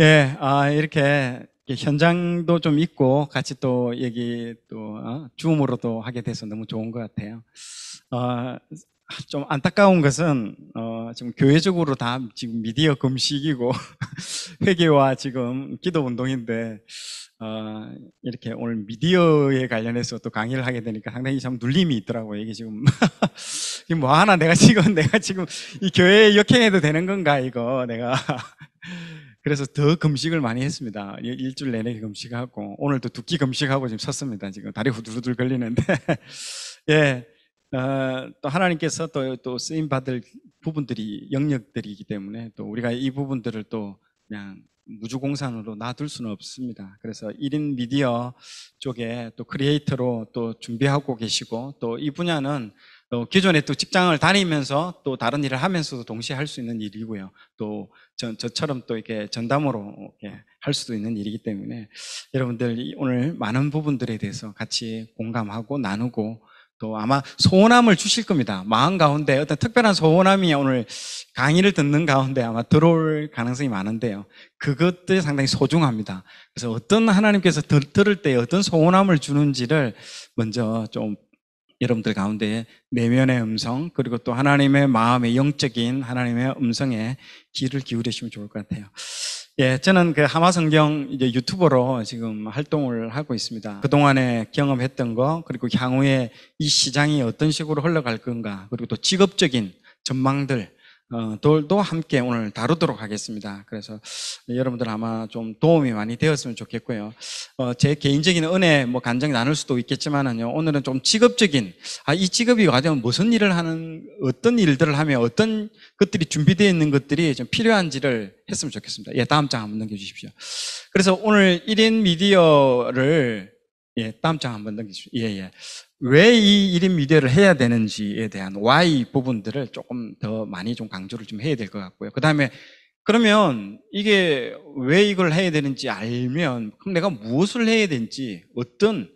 예, 아, 이렇게 현장도 좀 있고 같이 또 얘기 또 어, 줌으로 또 하게 돼서 너무 좋은 것 같아요. 아, 좀 안타까운 것은 어, 지금 교회적으로 다 지금 미디어 금식이고 회계와 지금 기도 운동인데 어, 이렇게 오늘 미디어에 관련해서 또 강의를 하게 되니까 상당히 참 눌림이 있더라고요. 이게 지금 이게 뭐 하나 내가 지금 내가 지금 이 교회에 역행해도 되는 건가 이거 내가 그래서 더 금식을 많이 했습니다. 일주일 내내 금식하고 오늘도 두 끼 금식하고 지금 섰습니다. 지금 다리 후들후들 걸리는데 예. 어, 또 하나님께서 또, 또 쓰임 받을 부분들이 영역들이기 때문에 또 우리가 이 부분들을 또 그냥 무주공산으로 놔둘 수는 없습니다. 그래서 1인 미디어 쪽에 또 크리에이터로 또 준비하고 계시고 또 이 분야는 또 기존에 또 직장을 다니면서 또 다른 일을 하면서도 동시에 할 수 있는 일이고요. 또 저, 저처럼 또 이렇게 전담으로 이렇게 할 수도 있는 일이기 때문에 여러분들 오늘 많은 부분들에 대해서 같이 공감하고 나누고 또 아마 소원함을 주실 겁니다. 마음 가운데 어떤 특별한 소원함이 오늘 강의를 듣는 가운데 아마 들어올 가능성이 많은데요. 그것들 상당히 소중합니다. 그래서 어떤 하나님께서 들, 들을 때 어떤 소원함을 주는지를 먼저 좀 여러분들 가운데 내면의 음성 그리고 또 하나님의 마음의 영적인 하나님의 음성에 귀를 기울이시면 좋을 것 같아요. 예, 저는 그 하마 성경 이제 유튜버로 지금 활동을 하고 있습니다. 그동안에 경험했던 거, 그리고 향후에 이 시장이 어떤 식으로 흘러갈 건가, 그리고 또 직업적인 전망들, 어, 돌도 함께 오늘 다루도록 하겠습니다. 그래서 여러분들 아마 좀 도움이 많이 되었으면 좋겠고요. 어, 제 개인적인 은혜 뭐 간증 나눌 수도 있겠지만은요. 오늘은 좀 직업적인 아, 이 직업이 과연 무슨 일을 하는 어떤 일들을 하며 어떤 것들이 준비되어 있는 것들이 좀 필요한지를 했으면 좋겠습니다. 예, 다음 장 한번 넘겨 주십시오. 그래서 오늘 1인 미디어를 예, 다음 장 한번 넘겨 주십시오. 예, 예. 왜이 1인 미디어를 해야 되는지에 대한 why 부분들을 조금 더 많이 좀 강조를 좀 해야 될 것 같고요. 그 다음에 그러면 이게 왜 이걸 해야 되는지 알면 그럼 내가 무엇을 해야 되는지 어떤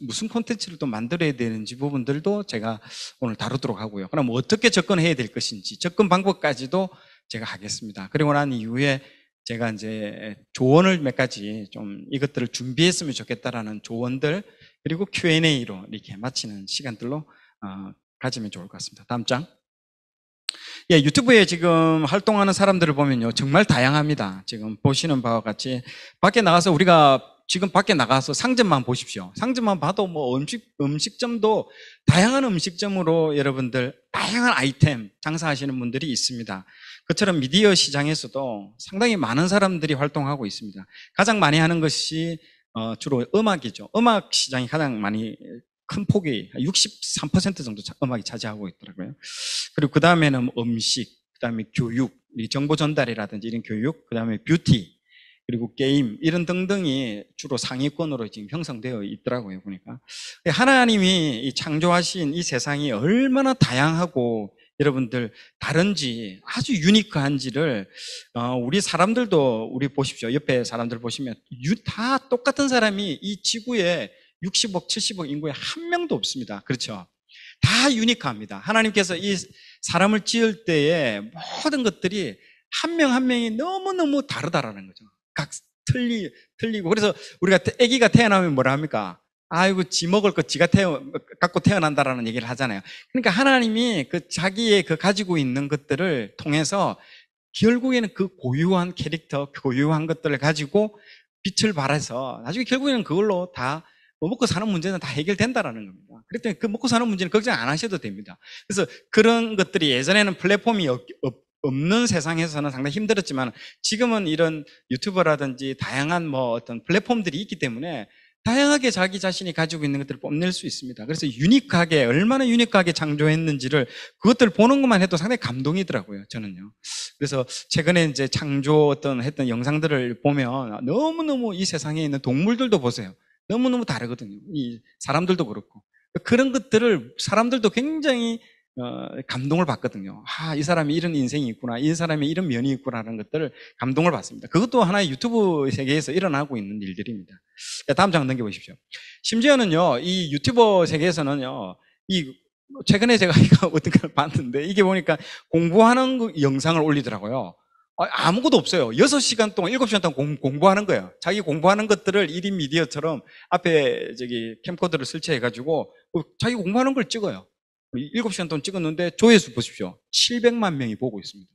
무슨 콘텐츠를 또 만들어야 되는지 부분들도 제가 오늘 다루도록 하고요. 그럼 어떻게 접근해야 될 것인지 접근 방법까지도 제가 하겠습니다. 그리고 난 이후에 제가 이제 조언을 몇 가지 좀 이것들을 준비했으면 좋겠다라는 조언들 그리고 Q&A로 이렇게 마치는 시간들로 어, 가지면 좋을 것 같습니다. 다음 장. 예, 유튜브에 지금 활동하는 사람들을 보면요. 정말 다양합니다. 지금 보시는 바와 같이 밖에 나가서 우리가 지금 밖에 나가서 상점만 보십시오. 상점만 봐도 뭐 음식, 음식점도 다양한 음식점으로 여러분들 다양한 아이템 장사하시는 분들이 있습니다. 그처럼 미디어 시장에서도 상당히 많은 사람들이 활동하고 있습니다. 가장 많이 하는 것이 어, 주로 음악이죠. 음악 시장이 가장 많이 큰 폭이 63% 정도 음악이 차지하고 있더라고요. 그리고 그 다음에는 음식, 그 다음에 교육, 정보 전달이라든지 이런 교육, 그 다음에 뷰티, 그리고 게임 이런 등등이 주로 상위권으로 지금 형성되어 있더라고요 보니까 하나님이 창조하신 이 세상이 얼마나 다양하고 여러분들 다른지 아주 유니크한지를 어, 우리 사람들도 우리 보십시오. 옆에 사람들 보시면 다 똑같은 사람이 이 지구에 60억, 70억 인구에 한 명도 없습니다. 그렇죠? 다 유니크합니다. 하나님께서 이 사람을 지을 때에 모든 것들이 한 명한 한 명이 너무너무 다르다라는 거죠. 각 틀리, 틀리고. 그래서 우리가 아기가 태어나면 뭐라 합니까? 아이고 지 먹을 거 지가 태어 갖고 태어난다라는 얘기를 하잖아요. 그러니까 하나님이 그 자기의 그 가지고 있는 것들을 통해서 결국에는 그 고유한 캐릭터, 그 고유한 것들을 가지고 빛을 발해서 나중에 결국에는 그걸로 다 뭐 먹고 사는 문제는 다 해결된다라는 겁니다. 그랬더니 그 먹고 사는 문제는 걱정 안 하셔도 됩니다. 그래서 그런 것들이 예전에는 플랫폼이 없, 없는 세상에서는 상당히 힘들었지만 지금은 이런 유튜버라든지 다양한 뭐 어떤 플랫폼들이 있기 때문에 다양하게 자기 자신이 가지고 있는 것들을 뽐낼 수 있습니다. 그래서 유니크하게 얼마나 유니크하게 창조했는지를 그것들 보는 것만 해도 상당히 감동이더라고요. 저는요. 그래서 최근에 이제 창조 어떤 했던 영상들을 보면 너무 너무 이 세상에 있는 동물들도 보세요. 너무 너무 다르거든요. 이 사람들도 그렇고 그런 것들을 사람들도 굉장히 어, 감동을 받거든요. 아, 이 사람이 이런 인생이 있구나. 이 사람이 이런 면이 있구나라는 것들을 감동을 받습니다. 그것도 하나의 유튜브 세계에서 일어나고 있는 일들입니다. 다음 장 넘겨보십시오. 심지어는요, 이 유튜버 세계에서는요, 이 최근에 제가 이거 어떤 걸 봤는데 이게 보니까 공부하는 그 영상을 올리더라고요. 아, 아무것도 없어요. 6시간 동안, 7시간 동안 공, 부하는 거예요. 자기 공부하는 것들을 1인 미디어처럼 앞에 저기 캠코더를 설치해가지고 어, 자기 공부하는 걸 찍어요. 일곱 시간 동안 찍었는데 조회수 보십시오. 700만 명이 보고 있습니다.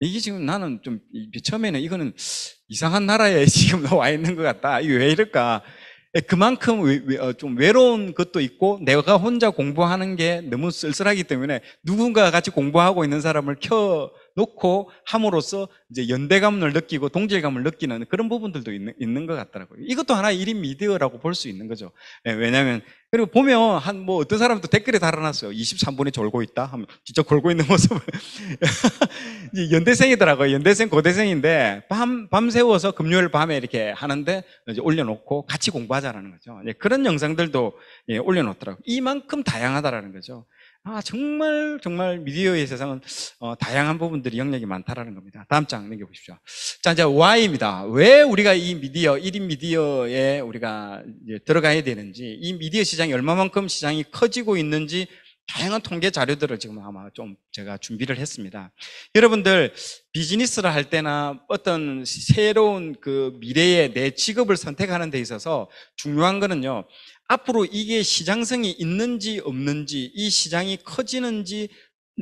이게 지금 나는 좀 처음에는 이거는 이상한 나라에 지금 나와 있는 것 같다. 이게 왜 이럴까? 그만큼 어, 좀 외로운 것도 있고 내가 혼자 공부하는 게 너무 쓸쓸하기 때문에 누군가 같이 공부하고 있는 사람을 켜 놓고 함으로써 이제 연대감을 느끼고 동질감을 느끼는 그런 부분들도 있는, 있는 것 같더라고요. 이것도 하나의 1인 미디어라고 볼 수 있는 거죠. 네, 예, 왜냐하면 그리고 보면 한 뭐 어떤 사람도 댓글에 달아놨어요. 2 3분에 졸고 있다 하면 진짜 졸고 있는 모습을 연대생이더라고요. 연대생 고대생인데 밤 밤새워서 금요일 밤에 이렇게 하는데 이제 올려놓고 같이 공부하자라는 거죠. 예, 그런 영상들도 예, 올려놓더라고요. 이만큼 다양하다라는 거죠. 아, 정말 정말 미디어의 세상은 어, 다양한 부분들이 영역이 많다라는 겁니다. 다음 장 넘겨보십시오. 자, 이제 why입니다. 왜 우리가 이 미디어, 1인 미디어에 우리가 들어가야 되는지, 이 미디어 시장이 얼마만큼 시장이 커지고 있는지 다양한 통계 자료들을 지금 아마 좀 제가 준비를 했습니다. 여러분들 비즈니스를 할 때나 어떤 새로운 그 미래의 내 직업을 선택하는 데 있어서 중요한 거는요. 앞으로 이게 시장성이 있는지 없는지 이 시장이 커지는지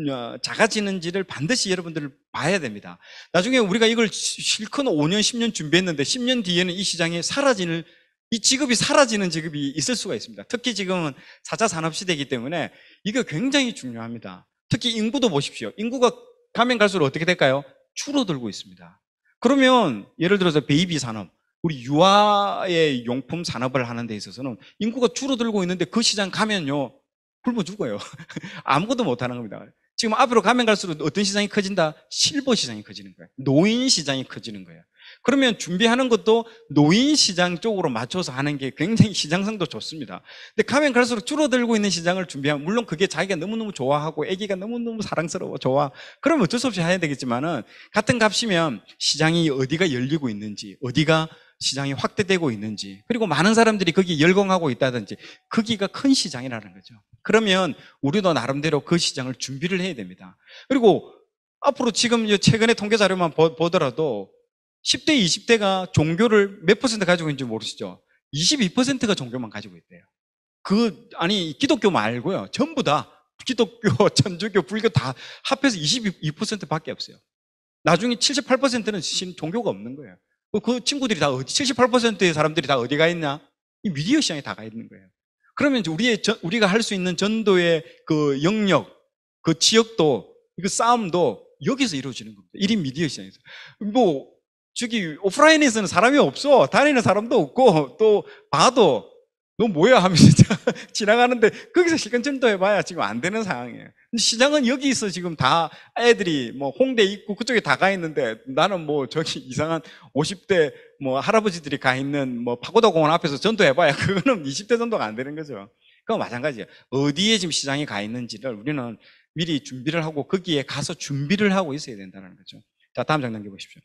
어, 작아지는지를 반드시 여러분들을 봐야 됩니다. 나중에 우리가 이걸 실컷 5년, 10년 준비했는데 10년 뒤에는 이시장이 사라지는 이 직업이 사라지는 직업이 있을 수가 있습니다. 특히 지금은 4차 산업 시대이기 때문에 이거 굉장히 중요합니다. 특히 인구도 보십시오. 인구가 가면 갈수록 어떻게 될까요? 줄어들고 있습니다. 그러면 예를 들어서 베이비 산업, 우리 유아의 용품 산업을 하는 데 있어서는 인구가 줄어들고 있는데 그 시장 가면요. 굶어 죽어요. 아무것도 못 하는 겁니다. 지금 앞으로 가면 갈수록 어떤 시장이 커진다? 실버 시장이 커지는 거예요. 노인 시장이 커지는 거예요. 그러면 준비하는 것도 노인 시장 쪽으로 맞춰서 하는 게 굉장히 시장성도 좋습니다. 근데 가면 갈수록 줄어들고 있는 시장을 준비하면 물론 그게 자기가 너무너무 좋아하고 아기가 너무너무 사랑스러워 좋아. 그럼 어쩔 수 없이 해야 되겠지만은 같은 값이면 시장이 어디가 열리고 있는지 어디가 시장이 확대되고 있는지 그리고 많은 사람들이 거기 열광하고 있다든지 거기가 큰 시장이라는 거죠 그러면 우리도 나름대로 그 시장을 준비를 해야 됩니다 그리고 앞으로 지금 최근에 통계 자료만 보더라도 10대, 20대가 종교를 몇 퍼센트 가지고 있는지 모르시죠? 22%가 종교만 가지고 있대요 그 아니 기독교 말고요 전부 다 기독교, 천주교, 불교 다 합해서 22%밖에 없어요 나중에 78%는 종교가 없는 거예요 그, 그 친구들이 다 어디, 78%의 사람들이 다 어디가 있냐? 이 미디어 시장에 다 가 있는 거예요. 그러면 우리의, 우리가 할 수 있는 전도의 그 영역, 그 지역도, 그 싸움도 여기서 이루어지는 겁니다. 1인 미디어 시장에서. 뭐, 저기, 오프라인에서는 사람이 없어. 다니는 사람도 없고, 또, 봐도, 너 뭐야 하면서 지나가는데, 거기서 실컷 전도해봐야 지금 안 되는 상황이에요. 시장은 여기 있어 지금 다 애들이 뭐 홍대 있고 그쪽에 다 가 있는데 나는 뭐 저기 이상한 50대 뭐 할아버지들이 가 있는 뭐 파고다 공원 앞에서 전도해봐야 그거는 20대 전도가 안 되는 거죠. 그건 마찬가지예요. 어디에 지금 시장이 가 있는지를 우리는 미리 준비를 하고 거기에 가서 준비를 하고 있어야 된다는 거죠. 자, 다음 장면 보십시오.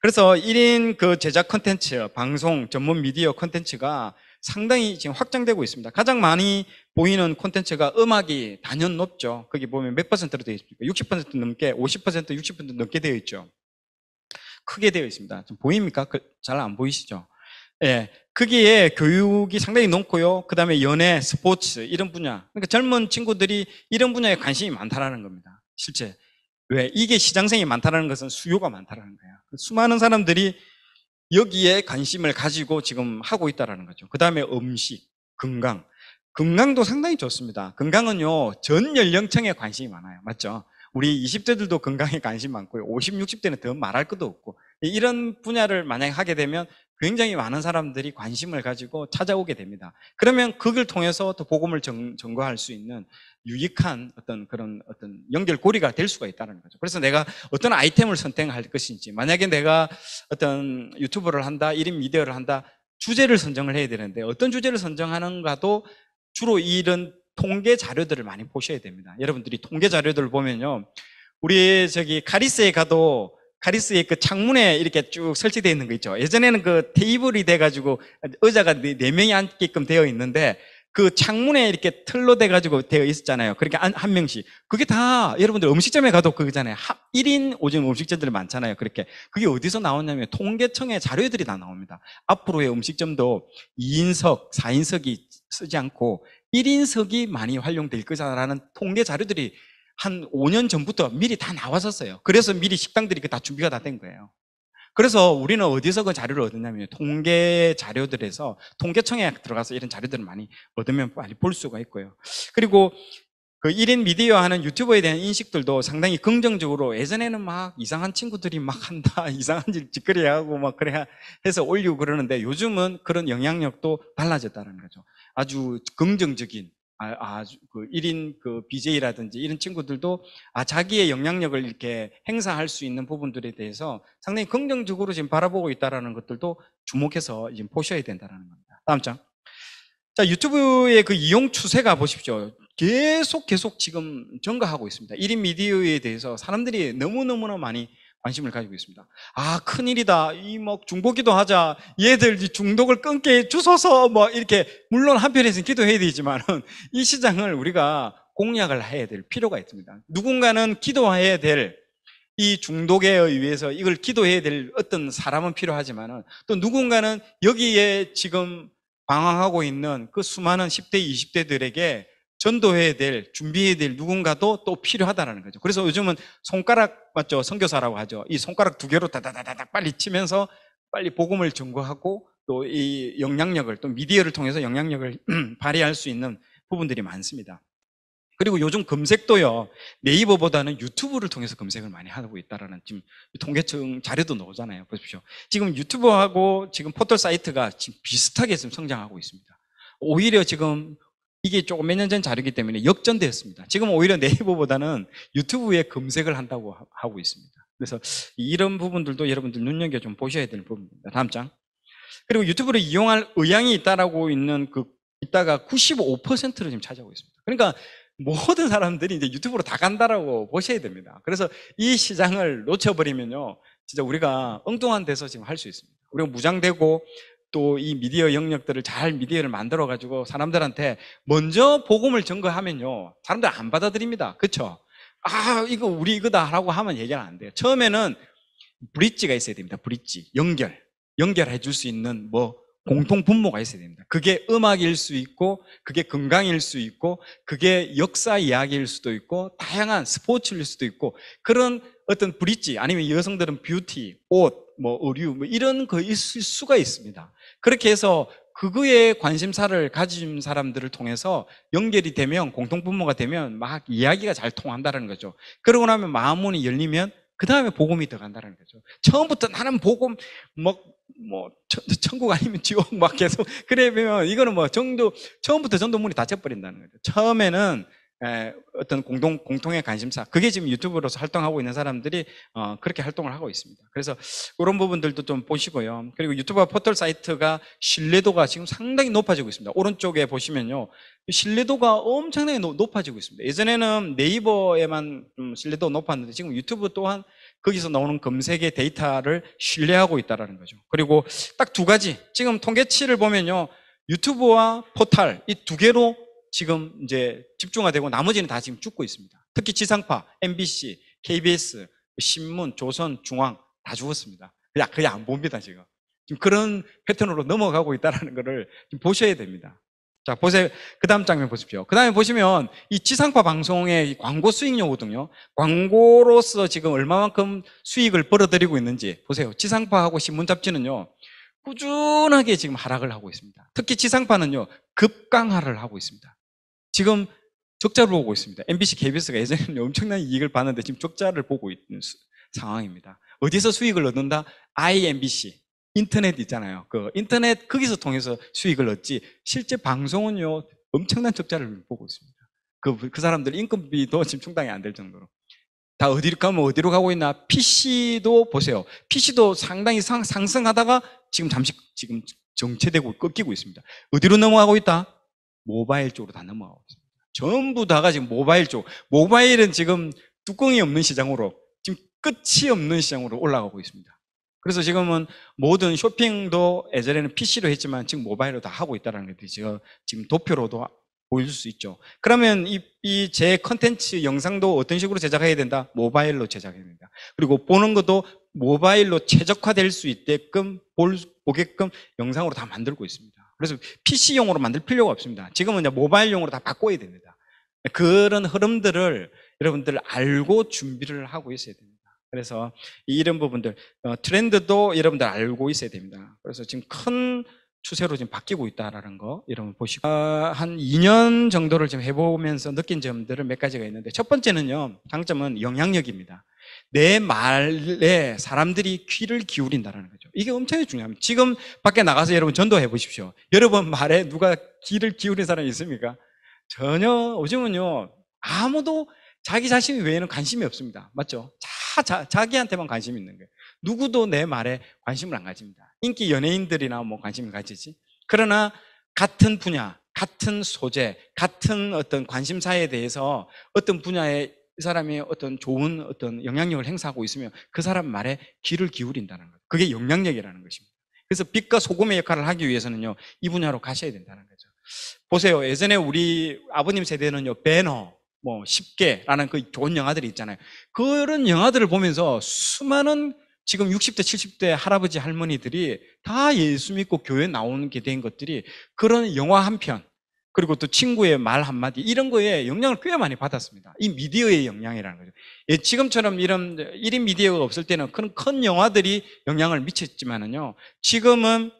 그래서 1인 그 제작 컨텐츠, 방송, 전문 미디어 컨텐츠가 상당히 지금 확장되고 있습니다. 가장 많이 보이는 콘텐츠가 음악이 단연 높죠. 거기 보면 몇 퍼센트로 되어 있습니까? 60% 넘게, 50%, 60% 넘게 되어 있죠. 크게 되어 있습니다. 좀 보입니까? 그, 잘안 보이시죠? 예. 거기에 교육이 상당히 높고요. 그 다음에 연애, 스포츠, 이런 분야. 그러니까 젊은 친구들이 이런 분야에 관심이 많다라는 겁니다. 실제. 왜? 이게 시장생이 많다라는 것은 수요가 많다라는 거예요. 수많은 사람들이 여기에 관심을 가지고 지금 하고 있다라는 거죠. 그 다음에 음식, 건강. 건강도 상당히 좋습니다. 건강은요, 전 연령층에 관심이 많아요. 맞죠? 우리 20대들도 건강에 관심 많고요. 50, 60대는 더 말할 것도 없고. 이런 분야를 만약에 하게 되면 굉장히 많은 사람들이 관심을 가지고 찾아오게 됩니다. 그러면 그걸 통해서 또 복음을 전, 전거할 수 있는 유익한 어떤 그런 어떤 연결고리가 될 수가 있다는 거죠. 그래서 내가 어떤 아이템을 선택할 것인지, 만약에 내가 어떤 유튜브를 한다, 1인 미디어를 한다, 주제를 선정을 해야 되는데 어떤 주제를 선정하는가도 주로 이런 통계 자료들을 많이 보셔야 됩니다. 여러분들이 통계 자료들을 보면요. 우리 저기 카리스에 가도 카리스의 그 창문에 이렇게 쭉 설치되어 있는 거 있죠. 예전에는 그 테이블이 돼가지고 의자가 네, 네 명이 앉게끔 되어 있는데 그 창문에 이렇게 틀로 돼가지고 되어 있었잖아요. 그렇게 한, 한 명씩. 그게 다 여러분들 음식점에 가도 그거잖아요. 1인 오징 음식점들 많잖아요. 그렇게. 그게 어디서 나왔냐면 통계청의 자료들이 다 나옵니다. 앞으로의 음식점도 2인석, 4인석이 쓰지 않고 1인석이 많이 활용될 거다라는 통계 자료들이 한 5년 전부터 미리 다 나왔었어요. 그래서 미리 식당들이 다 준비가 다 된 거예요. 그래서 우리는 어디서 그 자료를 얻었냐면 통계 자료들에서 통계청에 들어가서 이런 자료들을 많이 얻으면 빨리 볼 수가 있고요. 그리고 그 1인 미디어 하는 유튜버에 대한 인식들도 상당히 긍정적으로 예전에는 막 이상한 친구들이 막 한다, 이상한 짓거리 하고 막 그래 해서 올리고 그러는데 요즘은 그런 영향력도 달라졌다는 거죠. 아주 긍정적인 아, 주그 1인 그 BJ라든지 이런 친구들도 아, 자기의 영향력을 이렇게 행사할 수 있는 부분들에 대해서 상당히 긍정적으로 지금 바라보고 있다는 것들도 주목해서 지금 보셔야 된다는 겁니다. 다음 장. 자, 유튜브의 그 이용 추세가 보십시오. 계속 계속 지금 증가하고 있습니다. 1인 미디어에 대해서 사람들이 너무너무나 많이 관심을 가지고 있습니다. 아, 큰일이다. 이뭐 중보기도 하자. 얘들 중독을 끊게 주소서 뭐 이렇게 물론 한편에서는 기도해야 되지만 이 시장을 우리가 공략을 해야 될 필요가 있습니다. 누군가는 기도해야 될 이 중독에 의해서 이걸 기도해야 될 어떤 사람은 필요하지만 또 누군가는 여기에 지금 방황하고 있는 그 수많은 10대, 20대들에게 전도해야 될, 준비해야 될 누군가도 또필요하다는 거죠. 그래서 요즘은 손가락, 맞죠? 선교사라고 하죠. 이 손가락 두 개로 다다다닥 빨리 치면서 빨리 복음을 증거하고 또 이 영향력을, 또 미디어를 통해서 영향력을 발휘할 수 있는 부분들이 많습니다. 그리고 요즘 검색도요, 네이버보다는 유튜브를 통해서 검색을 많이 하고 있다라는 지금 통계청 자료도 나오잖아요. 보십시오. 지금 유튜브하고 지금 포털 사이트가 지금 비슷하게 지금 성장하고 있습니다. 오히려 지금 이게 조금 몇 년 전 자료이기 때문에 역전되었습니다. 지금 오히려 네이버보다는 유튜브에 검색을 한다고 하고 있습니다. 그래서 이런 부분들도 여러분들 눈여겨 좀 보셔야 될 부분입니다. 다음 장. 그리고 유튜브를 이용할 의향이 있다라고 있는 그 있다가 95%를 지금 차지하고 있습니다. 그러니까 모든 사람들이 이제 유튜브로 다 간다라고 보셔야 됩니다. 그래서 이 시장을 놓쳐버리면요, 진짜 우리가 엉뚱한 데서 지금 할 수 있습니다. 우리가 무장되고 또이 미디어 영역들을 잘 미디어를 만들어 가지고 사람들한테 먼저 복음을 전거하면요 사람들 안 받아들입니다 그렇죠? 아 이거 우리 이거다라고 하면 얘기가 안 돼요 처음에는 브릿지가 있어야 됩니다 브릿지 연결 연결해 줄 수 있는 뭐 공통 분모가 있어야 됩니다 그게 음악일 수 있고 그게 건강일 수 있고 그게 역사 이야기일 수도 있고 다양한 스포츠일 수도 있고 그런 어떤 브릿지 아니면 여성들은 뷰티, 옷, 뭐 의류 뭐 이런 거 있을 수가 있습니다 그렇게 해서 그거에 관심사를 가진 사람들을 통해서 연결이 되면 공통분모가 되면 막 이야기가 잘 통한다는 거죠. 그러고 나면 마음문이 열리면 그 다음에 복음이 들어간다는 거죠. 처음부터 나는 복음 뭐, 뭐 천국 아니면 지옥 막 계속 그러면 이거는 뭐 정도 처음부터 전도문이 닫혀버린다는 거죠. 처음에는 예, 어떤 공동, 공통의 관심사 그게 지금 유튜브로서 활동하고 있는 사람들이 어, 그렇게 활동을 하고 있습니다 그래서 그런 부분들도 좀 보시고요 그리고 유튜브 포털 사이트가 신뢰도가 지금 상당히 높아지고 있습니다 오른쪽에 보시면요 신뢰도가 엄청나게 높아지고 있습니다 예전에는 네이버에만 신뢰도 높았는데 지금 유튜브 또한 거기서 나오는 검색의 데이터를 신뢰하고 있다는 거죠 그리고 딱 두 가지 지금 통계치를 보면요 유튜브와 포털 이 두 개로 지금 이제 집중화되고 나머지는 다 지금 죽고 있습니다. 특히 지상파, MBC, KBS, 신문, 조선, 중앙 다 죽었습니다. 그냥 거의 안 봅니다, 지금. 지금 그런 패턴으로 넘어가고 있다는 것을 보셔야 됩니다. 자, 보세요. 그 다음 장면 보십시오. 그 다음에 보시면 이 지상파 방송의 광고 수익료거든요. 광고로서 지금 얼마만큼 수익을 벌어들이고 있는지 보세요. 지상파하고 신문 잡지는요. 꾸준하게 지금 하락을 하고 있습니다. 특히 지상파는요. 급강하를 하고 있습니다. 지금 적자를 보고 있습니다. MBC, KBS가 예전에는 엄청난 이익을 봤는데 지금 적자를 보고 있는 수, 상황입니다. 어디서 수익을 얻는다? IMBC, 인터넷 있잖아요. 그 인터넷 거기서 통해서 수익을 얻지 실제 방송은요 엄청난 적자를 보고 있습니다. 그, 그 사람들 인건비도 지금 충당이 안 될 정도로. 다 어디로 가면 어디로 가고 있나 PC도 보세요. PC도 상당히 상, 상승하다가 지금 잠시 지금 정체되고 꺾이고 있습니다. 어디로 넘어가고 있다? 모바일 쪽으로 다 넘어가고 있습니다. 전부 다가 지금 모바일 쪽. 모바일은 지금 뚜껑이 없는 시장으로 지금 끝이 없는 시장으로 올라가고 있습니다. 그래서 지금은 모든 쇼핑도 예전에는 PC로 했지만 지금 모바일로 다 하고 있다는 것들이 지금, 도표로도 보여줄 수 있죠. 그러면 이제 컨텐츠 영상도 어떤 식으로 제작해야 된다? 모바일로 제작해야 된다. 그리고 보는 것도 모바일로 최적화될 수 있게끔, 볼, 보게끔 영상으로 다 만들고 있습니다. 그래서 PC용으로 만들 필요가 없습니다. 지금은 이제 모바일용으로 다 바꿔야 됩니다. 그런 흐름들을 여러분들 알고 준비를 하고 있어야 됩니다. 그래서 이런 부분들 어, 트렌드도 여러분들 알고 있어야 됩니다. 그래서 지금 큰 추세로 지금 바뀌고 있다라는 거 여러분 보시고 어, 한 2년 정도를 지금 해보면서 느낀 점들을몇 가지가 있는데 첫 번째는요 장점은 영향력입니다. 내 말에 사람들이 귀를 기울인다라는 거죠. 이게 엄청나게 중요합니다. 지금 밖에 나가서 여러분 전도해 보십시오. 여러분 말에 누가 귀를 기울인 사람이 있습니까? 전혀 요즘은요 아무도 자기 자신 외에는 관심이 없습니다. 맞죠? 자, 자 자기한테만 관심이 있는 거예요. 누구도 내 말에 관심을 안 가집니다. 인기 연예인들이나 뭐 관심을 가지지. 그러나 같은 분야, 같은 소재, 같은 어떤 관심사에 대해서 어떤 분야에 이 사람이 어떤 좋은 어떤 영향력을 행사하고 있으면 그 사람 말에 귀를 기울인다는 거예 그게 영향력이라는 것입니다. 그래서 빛과 소금의 역할을 하기 위해서는요, 이 분야로 가셔야 된다는 거죠. 보세요. 예전에 우리 아버님 세대는요, 배너, 뭐, 쉽게라는 그 좋은 영화들이 있잖아요. 그런 영화들을 보면서 수많은 지금 60대, 70대 할아버지, 할머니들이 다 예수 믿고 교회 나오게된 것들이 그런 영화 한 편, 그리고 또 친구의 말 한마디 이런 거에 영향을 꽤 많이 받았습니다. 이 미디어의 영향이라는 거죠. 예, 지금처럼 이런 1인 미디어가 없을 때는 큰, 큰 영화들이 영향을 미쳤지만은요. 지금은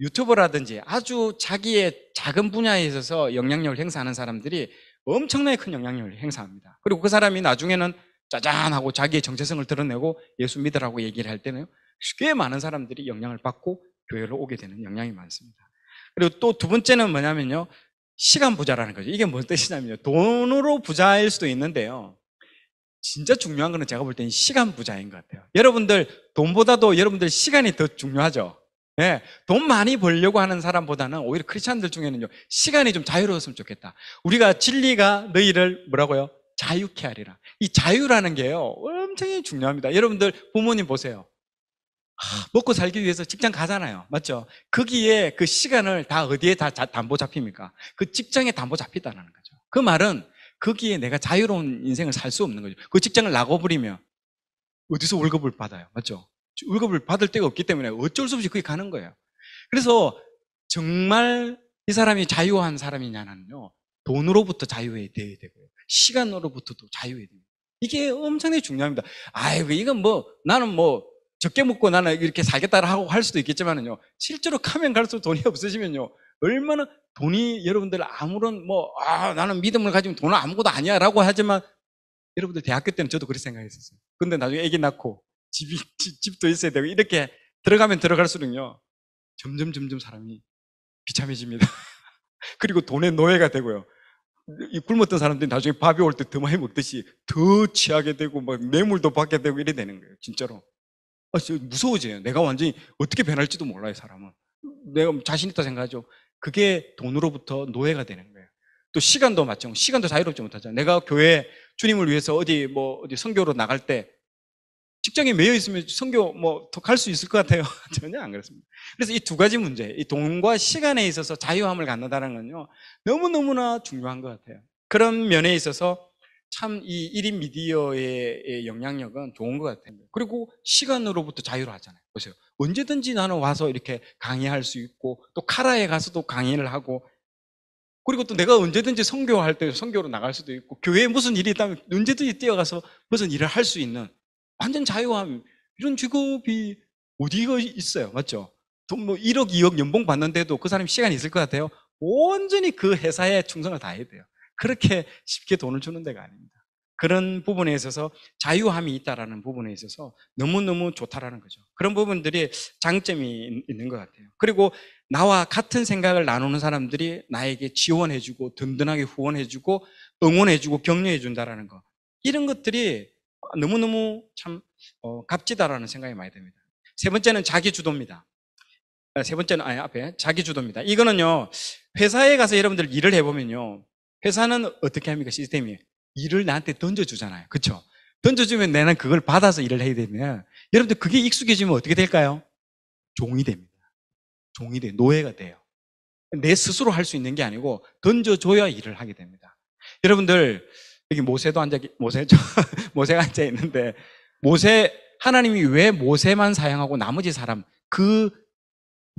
유튜버라든지 아주 자기의 작은 분야에 있어서 영향력을 행사하는 사람들이 엄청나게 큰 영향력을 행사합니다. 그리고 그 사람이 나중에는 짜잔하고 자기의 정체성을 드러내고 예수 믿으라고 얘기를 할 때는 꽤 많은 사람들이 영향을 받고 교회로 오게 되는 영향이 많습니다. 그리고 또 두 번째는 뭐냐면요. 시간 부자라는 거죠. 이게 뭔 뜻이냐면요. 돈으로 부자일 수도 있는데요. 진짜 중요한 거는 제가 볼 때는 시간 부자인 것 같아요. 여러분들 돈보다도 여러분들 시간이 더 중요하죠. 예, 돈 많이 벌려고 하는 사람보다는 오히려 크리스천들 중에는요 시간이 좀 자유로웠으면 좋겠다. 우리가 진리가 너희를 뭐라고요? 자유케 하리라. 이 자유라는 게요 엄청 중요합니다. 여러분들 부모님 보세요. 먹고 살기 위해서 직장 가잖아요. 맞죠? 거기에 그 시간을 다 어디에 다 담보 잡힙니까? 그 직장에 담보 잡힌다는 거죠. 그 말은 거기에 내가 자유로운 인생을 살 수 없는 거죠. 그 직장을 나가버리면 어디서 월급을 받아요. 맞죠? 월급을 받을 데가 없기 때문에 어쩔 수 없이 거기 가는 거예요. 그래서 정말 이 사람이 자유한 사람이냐는요. 돈으로부터 자유해야 에대 되고요. 시간으로부터도 자유해야 됩니 이게 엄청나게 중요합니다. 아이고, 이건 뭐, 나는 뭐, 적게 먹고 나는 이렇게 살겠다고 하고 할 수도 있겠지만요. 실제로 가면 갈수록 돈이 없으시면요. 얼마나 돈이 여러분들 아무런 뭐, 아, 나는 믿음을 가지면 돈은 아무것도 아니야 라고 하지만 여러분들 대학교 때는 저도 그렇게 생각했었어요. 근데 나중에 애기 낳고 집이, 집, 도 있어야 되고 이렇게 들어가면 들어갈수록요. 점점 점점 사람이 비참해집니다. 그리고 돈의 노예가 되고요. 이 굶었던 사람들이 나중에 밥이 올 때 더 많이 먹듯이 더 취하게 되고 막 뇌물도 받게 되고 이래 되는 거예요. 진짜로. 아, 무서워져요. 내가 완전히 어떻게 변할지도 몰라요, 사람은. 내가 뭐 자신 있다 생각하죠. 그게 돈으로부터 노예가 되는 거예요. 또 시간도 맞찬 시간도 자유롭지 못하죠 내가 교회 주님을 위해서 어디 뭐 어디 선교로 나갈 때 직장에 매여 있으면 선교 뭐갈수 있을 것 같아요. 전혀 안 그렇습니다. 그래서 이 두 가지 문제, 이 돈과 시간에 있어서 자유함을 갖는다는 건요. 너무너무나 중요한 것 같아요. 그런 면에 있어서 참이 1인 미디어의 영향력은 좋은 것 같아요. 그리고 시간으로부터 자유로하잖아요. 보세요. 언제든지 나는 와서 이렇게 강의할 수 있고 또 카라에 가서도 강의를 하고 그리고 또 내가 언제든지 성교할때성교로 나갈 수도 있고 교회에 무슨 일이 있다면 언제든지 뛰어가서 무슨 일을 할 수 있는 완전 자유함 이런 직업이 어디가 있어요 맞죠? 돈 뭐 1억 2억 연봉 받는데도 그 사람이 시간이 있을 것 같아요? 완전히그 회사에 충성을 다해야 돼요 그렇게 쉽게 돈을 주는 데가 아닙니다. 그런 부분에 있어서 자유함이 있다라는 부분에 있어서 너무너무 좋다라는 거죠. 그런 부분들이 장점이 있는 것 같아요. 그리고 나와 같은 생각을 나누는 사람들이 나에게 지원해주고 든든하게 후원해주고 응원해주고 격려해준다라는 것. 이런 것들이 너무너무 참 어, 값지다라는 생각이 많이 듭니다. 세 번째는 자기 주도입니다. 아, 세 번째는 아예 앞에 자기 주도입니다. 이거는요 회사에 가서 여러분들 일을 해보면요 회사는 어떻게 합니까? 시스템이. 일을 나한테 던져주잖아요. 그쵸 던져주면 내는 그걸 받아서 일을 해야 되면 여러분들 그게 익숙해지면 어떻게 될까요? 종이 됩니다. 종이 돼. 노예가 돼요. 내 스스로 할 수 있는 게 아니고 던져줘야 일을 하게 됩니다. 여러분들 여기 모세도 앉아 모세죠? 모세가 앉아 있는데 모세 하나님이 왜 모세만 사용하고 나머지 사람 그,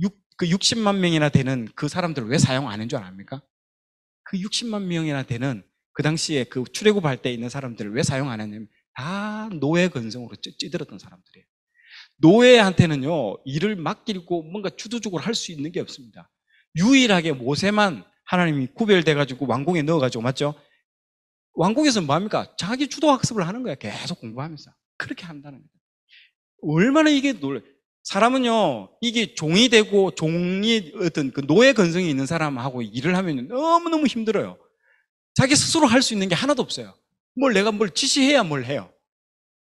6, 그 60만 명이나 되는 그 사람들을 왜 사용 안한줄 압니까? 그 60만 명이나 되는 그 당시에 그 출애굽할 때 있는 사람들을 왜 사용 안 했냐면 다 노예 근성으로 찌들었던 사람들이에요. 노예한테는요 일을 맡기고 뭔가 주도적으로 할 수 있는 게 없습니다. 유일하게 모세만 하나님이 구별돼 가지고 왕궁에 넣어 가지고 맞죠? 왕궁에서 뭐 합니까? 자기 주도 학습을 하는 거야. 계속 공부하면서 그렇게 한다는 거예요. 얼마나 이게 놀래 사람은요, 이게 종이 되고 종이 어떤 그 노예 근성이 있는 사람하고 일을 하면 너무너무 힘들어요. 자기 스스로 할 수 있는 게 하나도 없어요. 뭘 내가 뭘 지시해야 뭘 해요.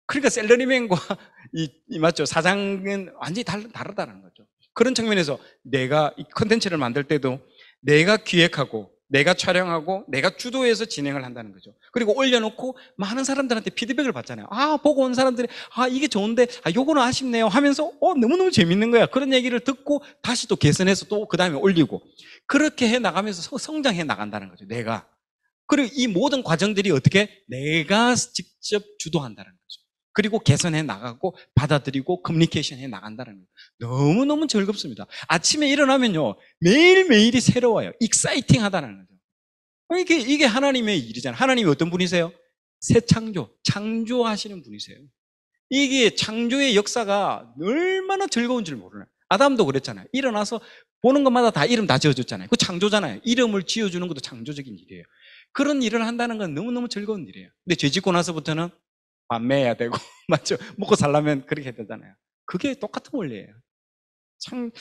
그러니까 셀러리맨과 이, 이 맞죠. 사장은 완전히 달, 다르다는 거죠. 그런 측면에서 내가 이 컨텐츠를 만들 때도 내가 기획하고 내가 촬영하고 내가 주도해서 진행을 한다는 거죠. 그리고 올려놓고 많은 사람들한테 피드백을 받잖아요. 아, 보고 온 사람들이 아, 이게 좋은데 아, 요거는 아쉽네요 하면서 어, 너무너무 재밌는 거야. 그런 얘기를 듣고 다시 또 개선해서 또 그다음에 올리고 그렇게 해 나가면서 성장해 나간다는 거죠. 내가. 그리고 이 모든 과정들이 어떻게 내가 직접 주도한다는 거예요. 그리고 개선해 나가고 받아들이고 커뮤니케이션 해 나간다는 거예요. 너무너무 즐겁습니다. 아침에 일어나면요. 매일매일이 새로워요. 익사이팅 하다는 거죠. 어, 이게, 이게 하나님의 일이잖아요. 하나님이 어떤 분이세요? 새 창조, 창조하시는 분이세요. 이게 창조의 역사가 얼마나 즐거운 줄 모르나요? 아담도 그랬잖아요. 일어나서 보는 것마다 다 이름 다 지어줬잖아요. 그 창조잖아요. 이름을 지어주는 것도 창조적인 일이에요. 그런 일을 한다는 건 너무너무 즐거운 일이에요. 근데 죄 짓고 나서부터는 만매해야 되고 맞죠? 먹고 살려면 그렇게 되잖아요. 그게 똑같은 원리예요. 참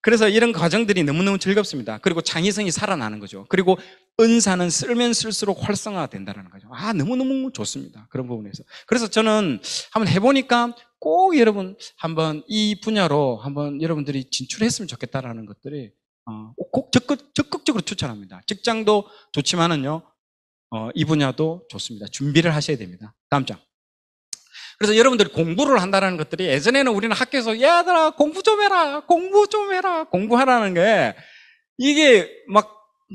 그래서 이런 과정들이 너무너무 즐겁습니다. 그리고 창의성이 살아나는 거죠. 그리고 은사는 쓸면 쓸수록 활성화된다는 거죠. 아, 너무너무 좋습니다. 그런 부분에서. 그래서 저는 한번 해보니까 꼭 여러분 한번 이 분야로 한번 여러분들이 진출했으면 좋겠다라는 것들이 어, 꼭 적극, 적극적으로 추천합니다. 직장도 좋지만은요, 어, 이 분야도 좋습니다. 준비를 하셔야 됩니다. 다음 장. 그래서 여러분들이 공부를 한다는 것들이 예전에는 우리는 학교에서 얘들아 공부 좀 해라 공부 좀 해라 공부하라는 게 이게 막,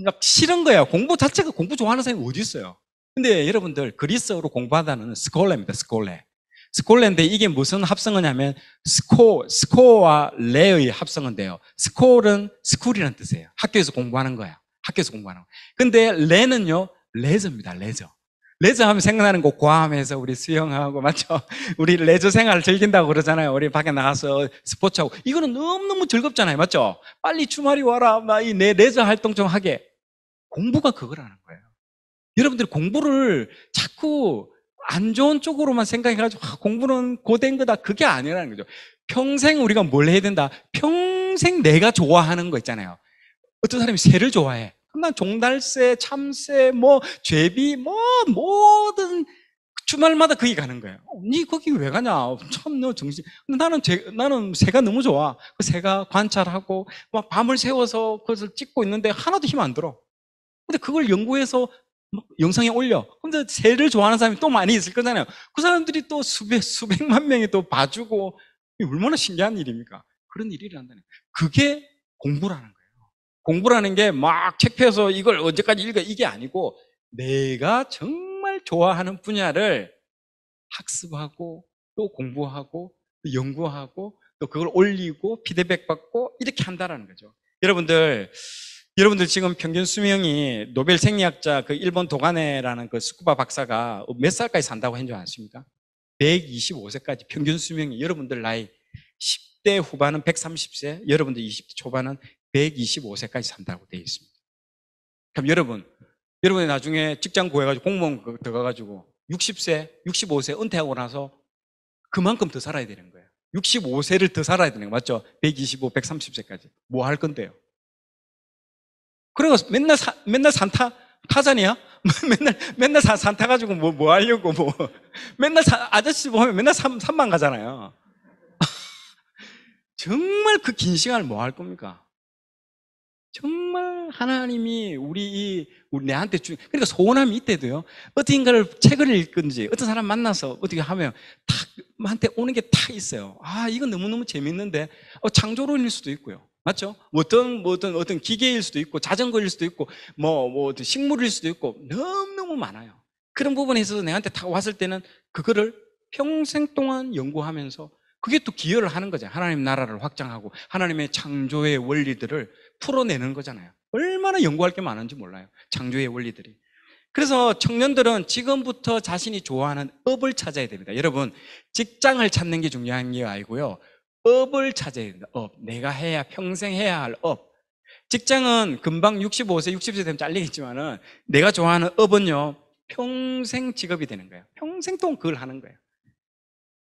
막 싫은 거예요 공부 자체가 공부 좋아하는 사람이 어디 있어요 근데 여러분들 그리스어로 공부하다는 스콜레입니다 스콜레 스콜레인데 이게 무슨 합성어냐면 스코, 스코와 레의 합성어인데요 스콜은 스쿨이라는 뜻이에요 학교에서 공부하는 거야 학교에서 공부하는 거 근데 레는요 레저입니다 레저 레저 하면 생각나는 곳과 괌에서 우리 수영하고 맞죠? 우리 레저 생활 즐긴다고 그러잖아요. 우리 밖에 나가서 스포츠하고 이거는 너무너무 즐겁잖아요. 맞죠? 빨리 주말이 와라. 나이내 레저 활동 좀 하게. 공부가 그거라는 거예요. 여러분들 공부를 자꾸 안 좋은 쪽으로만 생각해가지고 아, 공부는 고된 거다. 그게 아니라는 거죠. 평생 우리가 뭘 해야 된다? 평생 내가 좋아하는 거 있잖아요. 어떤 사람이 새를 좋아해. 난 종달새, 참새, 뭐 죄비, 뭐 모든 주말마다 거기 가는 거예요. 니 거기 왜 가냐? 참너 정신. 근데 나는 제, 나는 새가 너무 좋아. 그 새가 관찰하고 막 밤을 새워서 그것을 찍고 있는데 하나도 힘 안 들어. 근데 그걸 연구해서 영상에 올려. 근데 새를 좋아하는 사람이 또 많이 있을 거잖아요. 그 사람들이 또 수백 수백만 명이 또 봐주고 얼마나 신기한 일입니까? 그런 일이 일어난다는. 그게 공부라는 거예요. 공부라는 게 막 책 펴서 이걸 언제까지 읽어 이게 아니고 내가 정말 좋아하는 분야를 학습하고 또 공부하고 또 연구하고 또 그걸 올리고 피드백 받고 이렇게 한다라는 거죠. 여러분들 여러분들 지금 평균 수명이 노벨 생리학자 그 일본 도가네라는 그 스쿠바 박사가 몇 살까지 산다고 한줄 아십니까? 125세까지 평균 수명이 여러분들 나이 10대 후반은 130세, 여러분들 20대 초반은 125세까지 산다고 되어 있습니다. 그럼 여러분, 여러분이 나중에 직장 구해가지고 공무원 들어가가지고 60세, 65세 은퇴하고 나서 그만큼 더 살아야 되는 거예요. 65세를 더 살아야 되는 거 맞죠? 125, 130세까지. 뭐 할 건데요? 그리고 맨날 사, 맨날 산타 타자냐? 맨날 맨날 사, 산타 가지고 뭐뭐 뭐 하려고 뭐 맨날 사, 아저씨 보면 맨날 산, 산만 가잖아요. 정말 그 긴 시간을 뭐 할 겁니까? 정말 하나님이 우리 이 우리 내한테 주 그러니까 소원함이 이때도요. 어딘가를 책을 읽든지 어떤 사람 만나서 어떻게 하면 탁한테 오는 게 탁 있어요. 아 이건 너무 너무 재밌는데 어, 창조론일 수도 있고요. 맞죠? 뭐 어떤 뭐 어떤 어떤 기계일 수도 있고 자전거일 수도 있고 뭐뭐 뭐, 뭐 식물일 수도 있고 너무 너무 많아요. 그런 부분에 있어서 내한테 다 왔을 때는 그거를 평생 동안 연구하면서 그게 또 기여를 하는 거죠. 하나님 나라를 확장하고 하나님의 창조의 원리들을 풀어내는 거잖아요. 얼마나 연구할 게 많은지 몰라요. 창조의 원리들이. 그래서 청년들은 지금부터 자신이 좋아하는 업을 찾아야 됩니다. 여러분, 직장을 찾는 게 중요한 게 아니고요. 업을 찾아야 된다. 업. 내가 해야, 평생 해야 할 업. 직장은 금방 65세, 60세 되면 잘리겠지만은 내가 좋아하는 업은요. 평생 직업이 되는 거예요. 평생 동안 그걸 하는 거예요.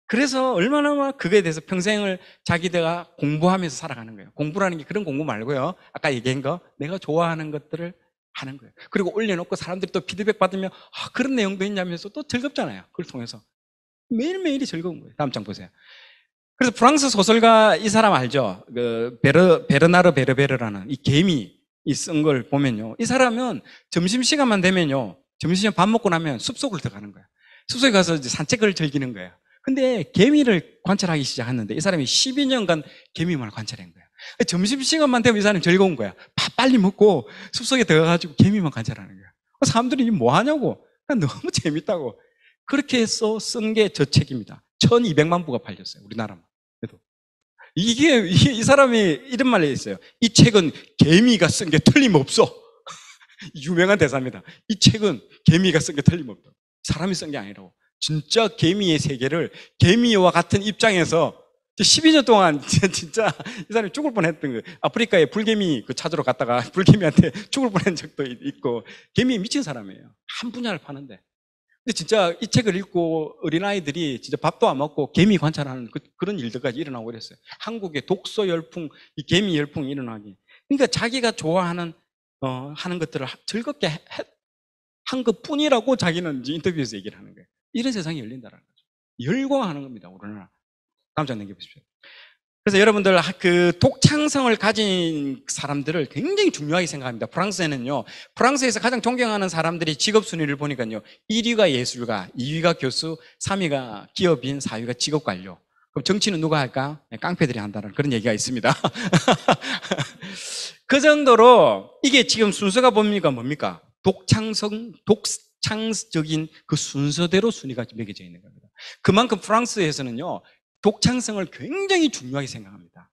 그래서 얼마나 막 그거에 대해서 평생을 자기가 공부하면서 살아가는 거예요. 공부라는 게 그런 공부 말고요. 아까 얘기한 거 내가 좋아하는 것들을 하는 거예요. 그리고 올려놓고 사람들이 또 피드백 받으면 아, 그런 내용도 있냐면서 또 즐겁잖아요. 그걸 통해서 매일매일이 즐거운 거예요. 다음 장 보세요. 그래서 프랑스 소설가 이 사람 알죠? 그 베르, 베르나르 베르베르라는 이 개미 쓴걸 보면요. 이 사람은 점심시간만 되면요. 점심시간 밥 먹고 나면 숲속으로 들어가는 거예요. 숲속에 가서 산책을 즐기는 거예요. 근데 개미를 관찰하기 시작했는데 이 사람이 12년간 개미만 관찰한 거야. 점심시간만 되면 이 사람이 즐거운 거야. 밥 빨리 먹고 숲속에 들어가가지고 개미만 관찰하는 거야. 사람들이 뭐 하냐고. 너무 재밌다고. 그렇게 해서 쓴 게 저 책입니다. 1200만 부가 팔렸어요. 우리나라만. 그래도. 이게, 이게, 이 사람이 이런 말이 있어요. 이 책은 개미가 쓴 게 틀림없어. 유명한 대사입니다. 이 책은 개미가 쓴 게 틀림없다. 사람이 쓴 게 아니라고. 진짜 개미의 세계를 개미와 같은 입장에서 12년 동안 진짜 이 사람이 죽을 뻔했던 거예요. 아프리카에 불개미 그 찾으러 갔다가 불개미한테 죽을 뻔한 적도 있고 개미에 미친 사람이에요. 한 분야를 파는데. 근데 진짜 이 책을 읽고 어린아이들이 진짜 밥도 안 먹고 개미 관찰하는 그, 런 일들까지 일어나고 그랬어요. 한국의 독서 열풍, 이 개미 열풍이 일어나기. 그러니까 자기가 좋아하는, 어, 하는 것들을 즐겁게 한 것 뿐이라고 자기는 인터뷰에서 얘기를 하는 거예요. 이런 세상이 열린다는 거죠. 열광하는 겁니다. 우리나라. 깜짝 넘겨보십시오. 그래서 여러분들 그 독창성을 가진 사람들을 굉장히 중요하게 생각합니다. 프랑스에는요, 프랑스에서 가장 존경하는 사람들이 직업 순위를 보니까요, 1위가 예술가, 2위가 교수, 3위가 기업인, 4위가 직업관료. 그럼 정치는 누가 할까? 네, 깡패들이 한다는 그런 얘기가 있습니다. 그 정도로 이게 지금 순서가 뭡니까? 뭡니까? 독창성, 독, 독창적인 그 순서대로 순위가 매겨져 있는 겁니다. 그만큼 프랑스에서는요, 독창성을 굉장히 중요하게 생각합니다.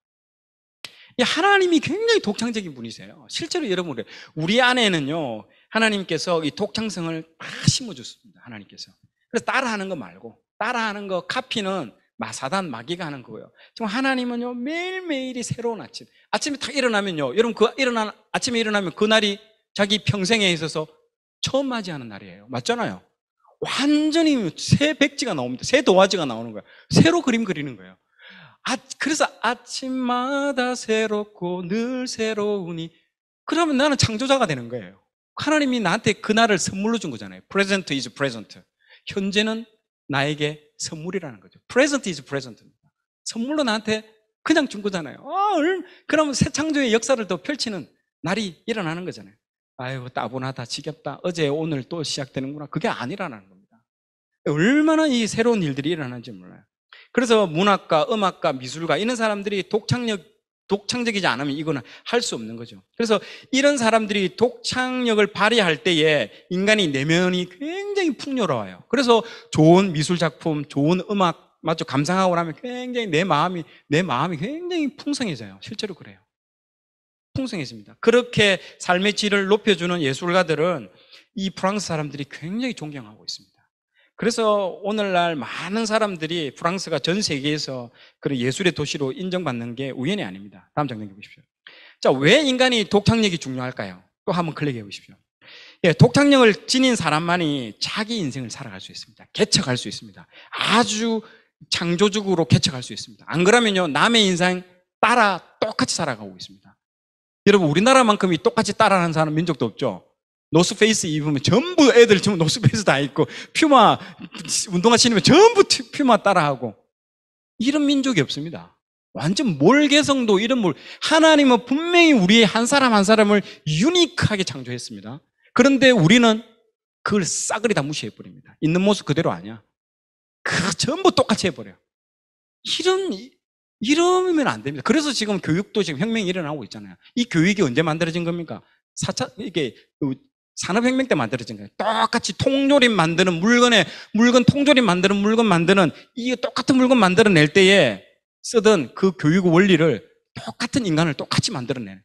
하나님이 굉장히 독창적인 분이세요. 실제로 여러분, 우리 안에는요, 하나님께서 이 독창성을 다 심어줬습니다. 하나님께서. 그래서 따라하는 거 말고, 따라하는 거, 카피는 사단 마귀가 하는 거예요. 지금 하나님은요, 매일매일이 새로운 아침. 아침에 딱 일어나면요, 여러분, 그 일어난, 아침에 일어나면 그날이 자기 평생에 있어서 처음 맞이하는 날이에요. 맞잖아요. 완전히 새 백지가 나옵니다. 새 도화지가 나오는 거예요. 새로 그림 그리는 거예요. 아, 그래서 아침마다 새롭고 늘 새로우니 그러면 나는 창조자가 되는 거예요. 하나님이 나한테 그날을 선물로 준 거잖아요. Present is present. 현재는 나에게 선물이라는 거죠. Present is p r e s e n t 선물로 나한테 그냥 준 거잖아요. 어, 그러면 새 창조의 역사를 더 펼치는 날이 일어나는 거잖아요. 아이고 따분하다 지겹다 어제 오늘 또 시작되는구나 그게 아니라는 겁니다 얼마나 이 새로운 일들이 일어나는지 몰라요 그래서 문학과음악과미술과 이런 사람들이 독창력 독창적이지 않으면 이거는 할 수 없는 거죠. 그래서 이런 사람들이 독창력을 발휘할 때에 인간의 내면이 굉장히 풍요로워요. 그래서 좋은 미술 작품, 좋은 음악 맞죠? 감상하고 나면 굉장히 내 마음이 내 마음이 굉장히 풍성해져요. 실제로 그래요. 풍성했습니다. 그렇게 삶의 질을 높여주는 예술가들은 이 프랑스 사람들이 굉장히 존경하고 있습니다. 그래서 오늘날 많은 사람들이 프랑스가 전 세계에서 그런 예술의 도시로 인정받는 게 우연이 아닙니다. 다음 장면 보십시오. 자, 왜 인간이 독창력이 중요할까요? 또 한번 클릭해 보십시오. 예, 독창력을 지닌 사람만이 자기 인생을 살아갈 수 있습니다. 개척할 수 있습니다. 아주 창조적으로 개척할 수 있습니다. 안 그러면요, 남의 인생 따라 똑같이 살아가고 있습니다. 여러분 우리나라만큼이 똑같이 따라하는 사람 민족도 없죠. 노스페이스 입으면 전부 애들 지금 노스페이스 다 입고 퓨마 운동화 신으면 전부 퓨마 따라하고 이런 민족이 없습니다. 완전 몰개성도 이런 몰 하나님은 분명히 우리의 한 사람 한 사람을 유니크하게 창조했습니다. 그런데 우리는 그걸 싸그리 다 무시해 버립니다. 있는 모습 그대로 아니야. 그 전부 똑같이 해버려. 이런 이러면 안 됩니다. 그래서 지금 교육도 지금 혁명이 일어나고 있잖아요. 이 교육이 언제 만들어진 겁니까? 4차, 이게 그 산업혁명 때 만들어진 거예요. 똑같이 통조림 만드는 물건에, 물건 통조림 만드는 물건 만드는 이 똑같은 물건 만들어낼 때에 쓰던 그 교육 원리를 똑같은 인간을 똑같이 만들어내는.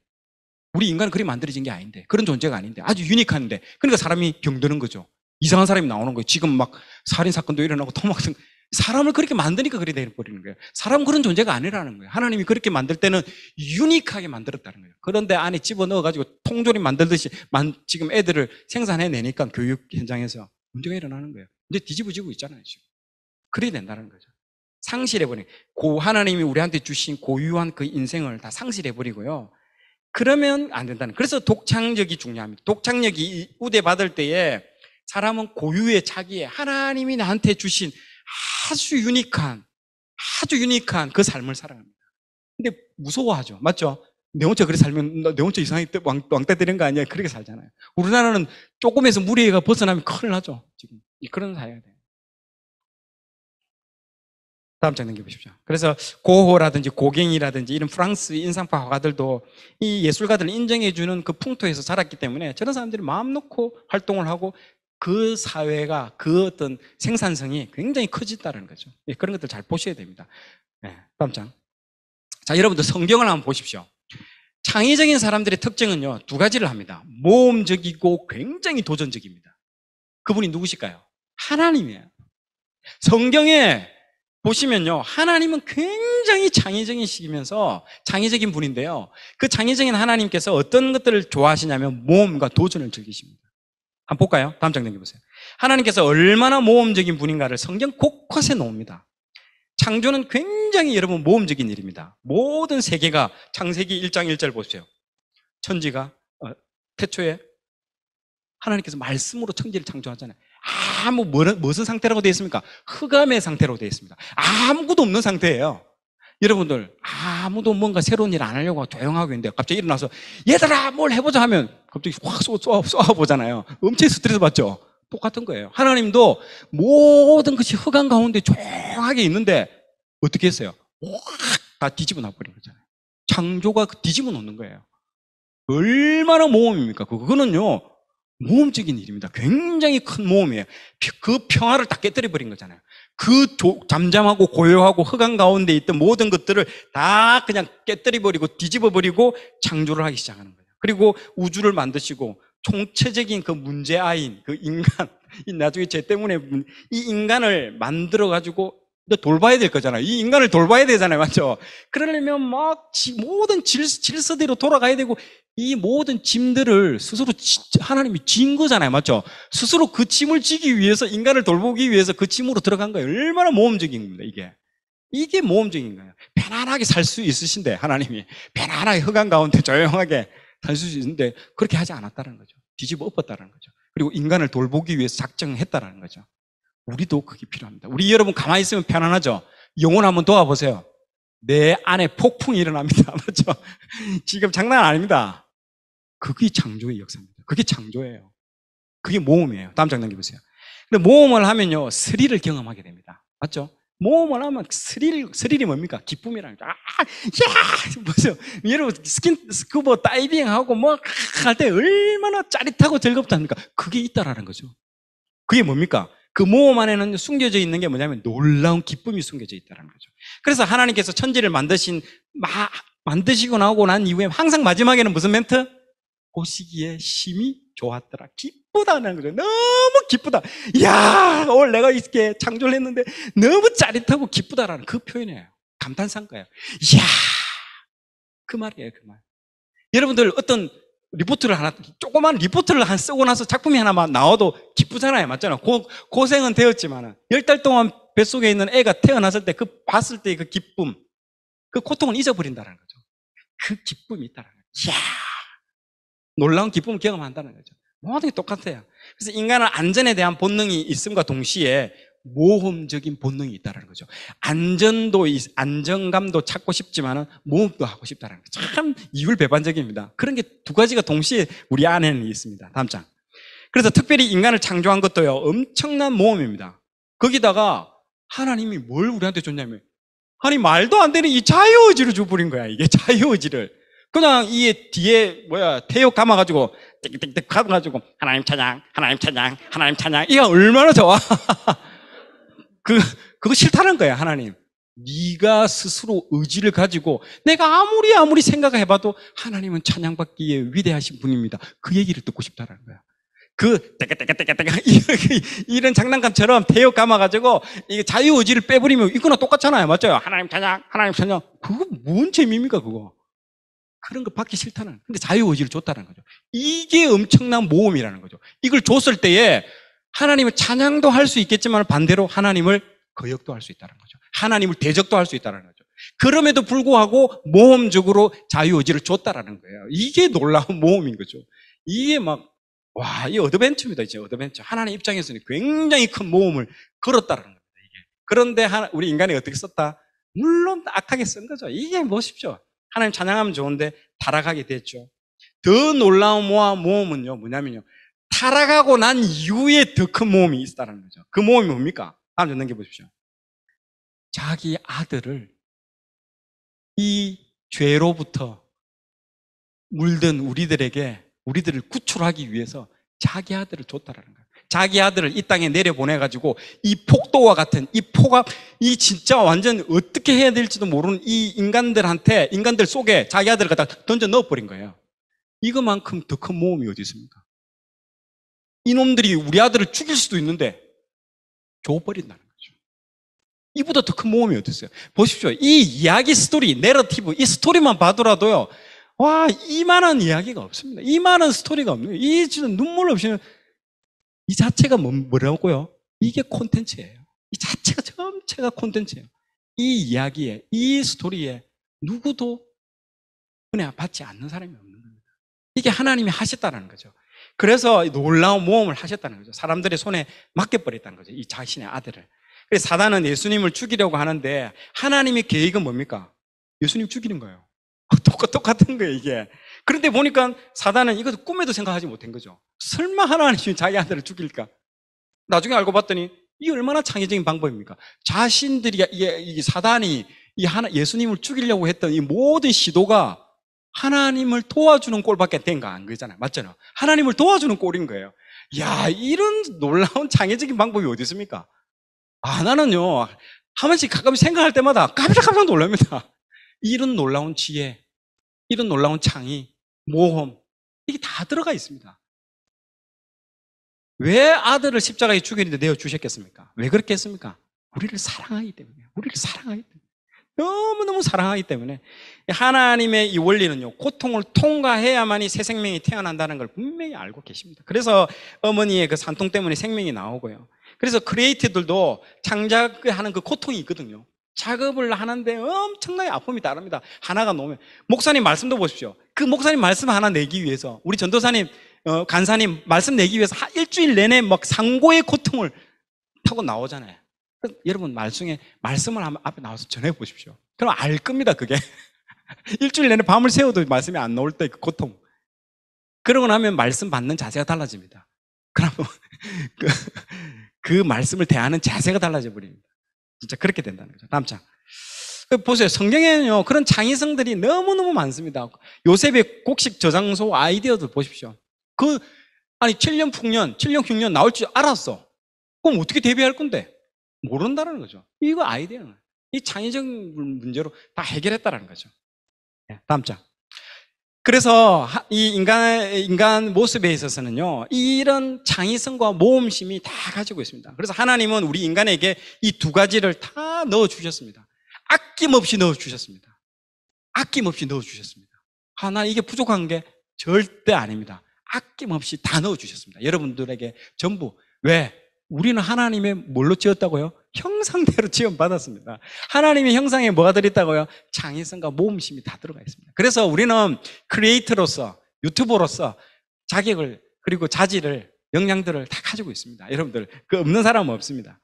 우리 인간은 그리 만들어진 게 아닌데. 그런 존재가 아닌데. 아주 유니크한데. 그러니까 사람이 병드는 거죠. 이상한 사람이 나오는 거예요. 지금 막 살인사건도 일어나고 토막등 사람을 그렇게 만드니까 그래 되버리는 거예요. 사람 그런 존재가 아니라는 거예요. 하나님이 그렇게 만들 때는 유니크하게 만들었다는 거예요. 그런데 안에 집어넣어가지고 통조림 만들듯이 만, 지금 애들을 생산해내니까 교육 현장에서 문제가 일어나는 거예요. 이제 뒤집어지고 있잖아요, 지금. 그래야 된다는 거죠. 상실해버린, 고, 하나님이 우리한테 주신 고유한 그 인생을 다 상실해버리고요. 그러면 안 된다는. 그래서 독창력이 중요합니다. 독창력이 우대받을 때에 사람은 고유의 자기의 하나님이 나한테 주신 아주 유니크한, 아주 유니크한 그 삶을 살아갑니다. 근데 무서워하죠. 맞죠? 내 혼자 그래 살면, 내 혼자 이상하게 왕, 왕따 되는 거 아니야? 그렇게 살잖아요. 우리나라는 조금에서 무리가 벗어나면 큰일 나죠. 지금. 그런 사회가 돼요. 다음 장 넘겨보십시오. 그래서 고호라든지 고갱이라든지 이런 프랑스 인상파 화가들도 이 예술가들을 인정해주는 그 풍토에서 자랐기 때문에 저런 사람들이 마음 놓고 활동을 하고 그 사회가 그 어떤 생산성이 굉장히 커진다는 거죠. 예, 그런 것들 잘 보셔야 됩니다. 예, 다음 장. 자, 여러분들 성경을 한번 보십시오. 창의적인 사람들의 특징은요, 두 가지를 합니다. 모험적이고 굉장히 도전적입니다. 그분이 누구실까요? 하나님이에요. 성경에 보시면요, 하나님은 굉장히 창의적이시면서 창의적인 분인데요. 그 창의적인 하나님께서 어떤 것들을 좋아하시냐면 모험과 도전을 즐기십니다. 한번 볼까요? 다음 장 넘겨보세요. 하나님께서 얼마나 모험적인 분인가를 성경 곳곳에 놓습니다. 창조는 굉장히 여러분 모험적인 일입니다. 모든 세계가 창세기 1장 1절 보세요. 천지가 어, 태초에 하나님께서 말씀으로 천지를 창조하잖아요. 아무 뭐, 무슨 상태라고 되어 있습니까? 흑암의 상태로 되어 있습니다. 아무것도 없는 상태예요. 여러분들 아무도 뭔가 새로운 일 안 하려고 조용하고 있는데 갑자기 일어나서 얘들아 뭘 해보자 하면 갑자기 확 쏘아보잖아요 엄청 스트레스 받죠 똑같은 거예요 하나님도 모든 것이 허간 가운데 조용하게 있는데 어떻게 했어요? 확 다 뒤집어 놔버린 거잖아요 창조가 그 뒤집어 놓는 거예요 얼마나 모험입니까? 그, 그거는요 모험적인 일입니다 굉장히 큰 모험이에요 그 평화를 다 깨뜨려 버린 거잖아요 그 조, 잠잠하고 고요하고 흑암 가운데 있던 모든 것들을 다 그냥 깨뜨려 버리고 뒤집어 버리고 창조를 하기 시작하는 거예요. 그리고 우주를 만드시고 총체적인 그 문제아인 그 인간 나중에 죄 때문에 이 인간을 만들어 가지고 돌봐야 될 거잖아요. 이 인간을 돌봐야 되잖아요. 맞죠? 그러려면 막 모든 질, 질서대로 돌아가야 되고 이 모든 짐들을 스스로 하나님이 진 거잖아요. 맞죠? 스스로 그 짐을 지기 위해서 인간을 돌보기 위해서 그 짐으로 들어간 거예요. 얼마나 모험적인 겁니다. 이게. 이게 모험적인 거예요. 편안하게 살 수 있으신데 하나님이 편안하게 허간 가운데 조용하게 살 수 있는데 그렇게 하지 않았다는 거죠. 뒤집어 엎었다는 거죠. 그리고 인간을 돌보기 위해서 작정했다는 거죠. 우리도 그게 필요합니다. 우리 여러분 가만히 있으면 편안하죠. 영혼 한번 도와보세요. 내 안에 폭풍이 일어납니다. 맞죠? 지금 장난 아닙니다. 그게 창조의 역사입니다. 그게 창조예요. 그게 모험이에요. 다음 장난 기보세요. 근데 모험을 하면요, 스릴을 경험하게 됩니다. 맞죠? 모험을 하면 스릴, 스릴이 뭡니까? 기쁨이라는 거. 아, 야! 보세요. 여러분, 스킨, 스쿠버 다이빙하고 뭐, 할때 얼마나 짜릿하고 즐겁다 합니까? 그게 있다라는 거죠. 그게 뭡니까? 그 모험 안에는 숨겨져 있는 게 뭐냐면 놀라운 기쁨이 숨겨져 있다는 거죠. 그래서 하나님께서 천지를 만드신, 마, 만드시고 나오고 난 이후에 항상 마지막에는 무슨 멘트? 보시기에 그 심히 좋았더라. 기쁘다는 거죠. 너무 기쁘다. 야 오늘 내가 이렇게 창조를 했는데 너무 짜릿하고 기쁘다라는 그 표현이에요. 감탄사인거예요 이야, 그 말이에요, 그 말. 여러분들 어떤 리포트를 하나, 조그만 리포트를 한 쓰고 나서 작품이 하나만 나와도 기쁘잖아요. 맞잖아요. 고, 고생은 되었지만, 10달 동안 뱃속에 있는 애가 태어났을 때, 그 봤을 때 그 기쁨, 그 고통은 잊어버린다는 거죠. 그 기쁨이 있다는 거죠. 이야! 놀라운 기쁨을 경험한다는 거죠. 모든 게 똑같아요. 그래서 인간은 안전에 대한 본능이 있음과 동시에 모험적인 본능이 있다는 거죠. 안전도, 안정감도 찾고 싶지만 모험도 하고 싶다는 거죠. 참 이율배반적입니다. 그런 게 두 가지가 동시에 우리 안에는 있습니다. 다음 장. 그래서 특별히 인간을 창조한 것도요, 엄청난 모험입니다. 거기다가 하나님이 뭘 우리한테 줬냐면, 아니, 말도 안 되는 이 자유의지를 줘버린 거야, 이게 자유의지를. 그냥 이 뒤에 뭐야 태엽 감아가지고 띡띡띡 감아가지고 하나님 찬양 하나님 찬양 하나님 찬양 이거 얼마나 좋아 그, 그거 싫다는 거야 하나님 네가 스스로 의지를 가지고 내가 아무리 아무리 생각을 해봐도 하나님은 찬양받기에 위대하신 분입니다 그 얘기를 듣고 싶다는 거야 그떼까떼까떼까 이런 장난감처럼 태역 감아가지고 이게 자유의지를 빼버리면 이거나 똑같잖아요 맞죠? 하나님 찬양 하나님 찬양 그거 뭔 재미입니까 그거 그런 거 받기 싫다는 근데 자유의지를 줬다는 거죠 이게 엄청난 모험이라는 거죠 이걸 줬을 때에 하나님을 찬양도 할 수 있겠지만 반대로 하나님을 거역도 할 수 있다는 거죠 하나님을 대적도 할 수 있다는 거죠 그럼에도 불구하고 모험적으로 자유의지를 줬다라는 거예요 이게 놀라운 모험인 거죠 이게 막 와, 이 어드벤처입니다. 이제 어드벤처. 하나님 입장에서는 굉장히 큰 모험을 걸었다라는 겁니다. 이게. 그런데 하나, 우리 인간이 어떻게 썼다? 물론 악하게 쓴 거죠. 이게 무엇이죠? 하나님 찬양하면 좋은데 타락하게 됐죠. 더 놀라운 모험은요, 뭐냐면요. 타락하고 난 이후에 더 큰 모험이 있다는 거죠. 그 모험이 뭡니까? 다음 좀 넘겨보십시오. 자기 아들을 이 죄로부터 물든 우리들에게 우리들을 구출하기 위해서 자기 아들을 줬다라는 거예요. 자기 아들을 이 땅에 내려보내가지고 이 폭도와 같은 이폭가이 진짜 완전 어떻게 해야 될지도 모르는 이 인간들한테 인간들 속에 자기 아들을 갖다 던져 넣어버린 거예요. 이거만큼 더 큰 모험이 어디 있습니까? 이놈들이 우리 아들을 죽일 수도 있는데 줘버린다는 거죠. 이보다 더 큰 모험이 어디 있어요? 보십시오. 이 이야기 스토리, 내러티브, 이 스토리만 봐더라도요. 와, 이만한 이야기가 없습니다. 이만한 스토리가 없네요. 이 진짜 눈물 없이는 이 자체가 뭐, 뭐라고요? 이게 콘텐츠예요. 이 자체가 전체가 콘텐츠예요. 이 이야기에, 이 스토리에 누구도 은혜 받지 않는 사람이 없는 겁니다. 이게 하나님이 하셨다는 거죠. 그래서 놀라운 모험을 하셨다는 거죠. 사람들의 손에 맡겨버렸다는 거죠. 이 자신의 아들을. 그래서 사단은 예수님을 죽이려고 하는데 하나님의 계획은 뭡니까? 예수님 죽이는 거예요. 똑같은 거예요, 이게. 그런데 보니까 사단은 이것도 꿈에도 생각하지 못한 거죠. 설마 하나님이 자기 아들을 죽일까? 나중에 알고 봤더니 이 얼마나 창의적인 방법입니까? 자신들이 이, 사단이 이 하나 예수님을 죽이려고 했던 이 모든 시도가 하나님을 도와주는 꼴밖에 된거안 거잖아요. 맞잖아요. 하나님을 도와주는 꼴인 거예요. 야, 이런 놀라운 창의적인 방법이 어디 있습니까? 아, 나는요. 한 번씩 가끔 생각할 때마다 깜짝깜짝 놀랍니다. 이런 놀라운 지혜, 이런 놀라운 창의, 모험 이게 다 들어가 있습니다. 왜 아들을 십자가에 죽였는데 내어 주셨겠습니까? 왜 그렇게 했습니까? 우리를 사랑하기 때문에 우리를 사랑하기 때문에 너무너무 사랑하기 때문에 하나님의 이 원리는요 고통을 통과해야만이 새 생명이 태어난다는 걸 분명히 알고 계십니다 그래서 어머니의 그 산통 때문에 생명이 나오고요 그래서 크리에이트들도 창작하는 그 고통이 있거든요 작업을 하는데 엄청나게 아픔이 따릅니다 하나가 놓으면 목사님 말씀도 보십시오 그 목사님 말씀 하나 내기 위해서 우리 전도사님 어, 간사님 말씀 내기 위해서 일주일 내내 막 상고의 고통을 타고 나오잖아요 여러분 말씀에 말씀을 한번 앞에 나와서 전해 보십시오 그럼 알 겁니다 그게 일주일 내내 밤을 새워도 말씀이 안 나올 때 그 고통 그러고 나면 말씀 받는 자세가 달라집니다 그럼 그, 그 말씀을 대하는 자세가 달라져 버립니다 진짜 그렇게 된다는 거죠. 다음 장. 그 보세요. 성경에는요, 그런 창의성들이 너무너무 많습니다. 요셉의 곡식 저장소 아이디어들 보십시오. 그, 아니, 7년 풍년, 7년 흉년 나올 줄 알았어. 그럼 어떻게 대비할 건데? 모른다는 거죠. 이거 아이디어는. 이 창의적인 문제로 다해결했다는 거죠. 예, 다음 장. 그래서 이 인간, 인간 모습에 있어서는요, 이런 창의성과 모험심이 다 가지고 있습니다. 그래서 하나님은 우리 인간에게 이 두 가지를 다 넣어주셨습니다. 아낌없이 넣어주셨습니다. 아낌없이 넣어주셨습니다. 하나, 아, 이게 부족한 게 절대 아닙니다. 아낌없이 다 넣어주셨습니다. 여러분들에게 전부. 왜? 우리는 하나님의 뭘로 지었다고요? 형상대로 지원받았습니다. 하나님의 형상에 뭐가 들어있다고요? 장애성과 모험심이 다 들어가 있습니다. 그래서 우리는 크리에이터로서, 유튜버로서 자격을, 그리고 자질을, 역량들을 다 가지고 있습니다. 여러분들, 그 없는 사람은 없습니다.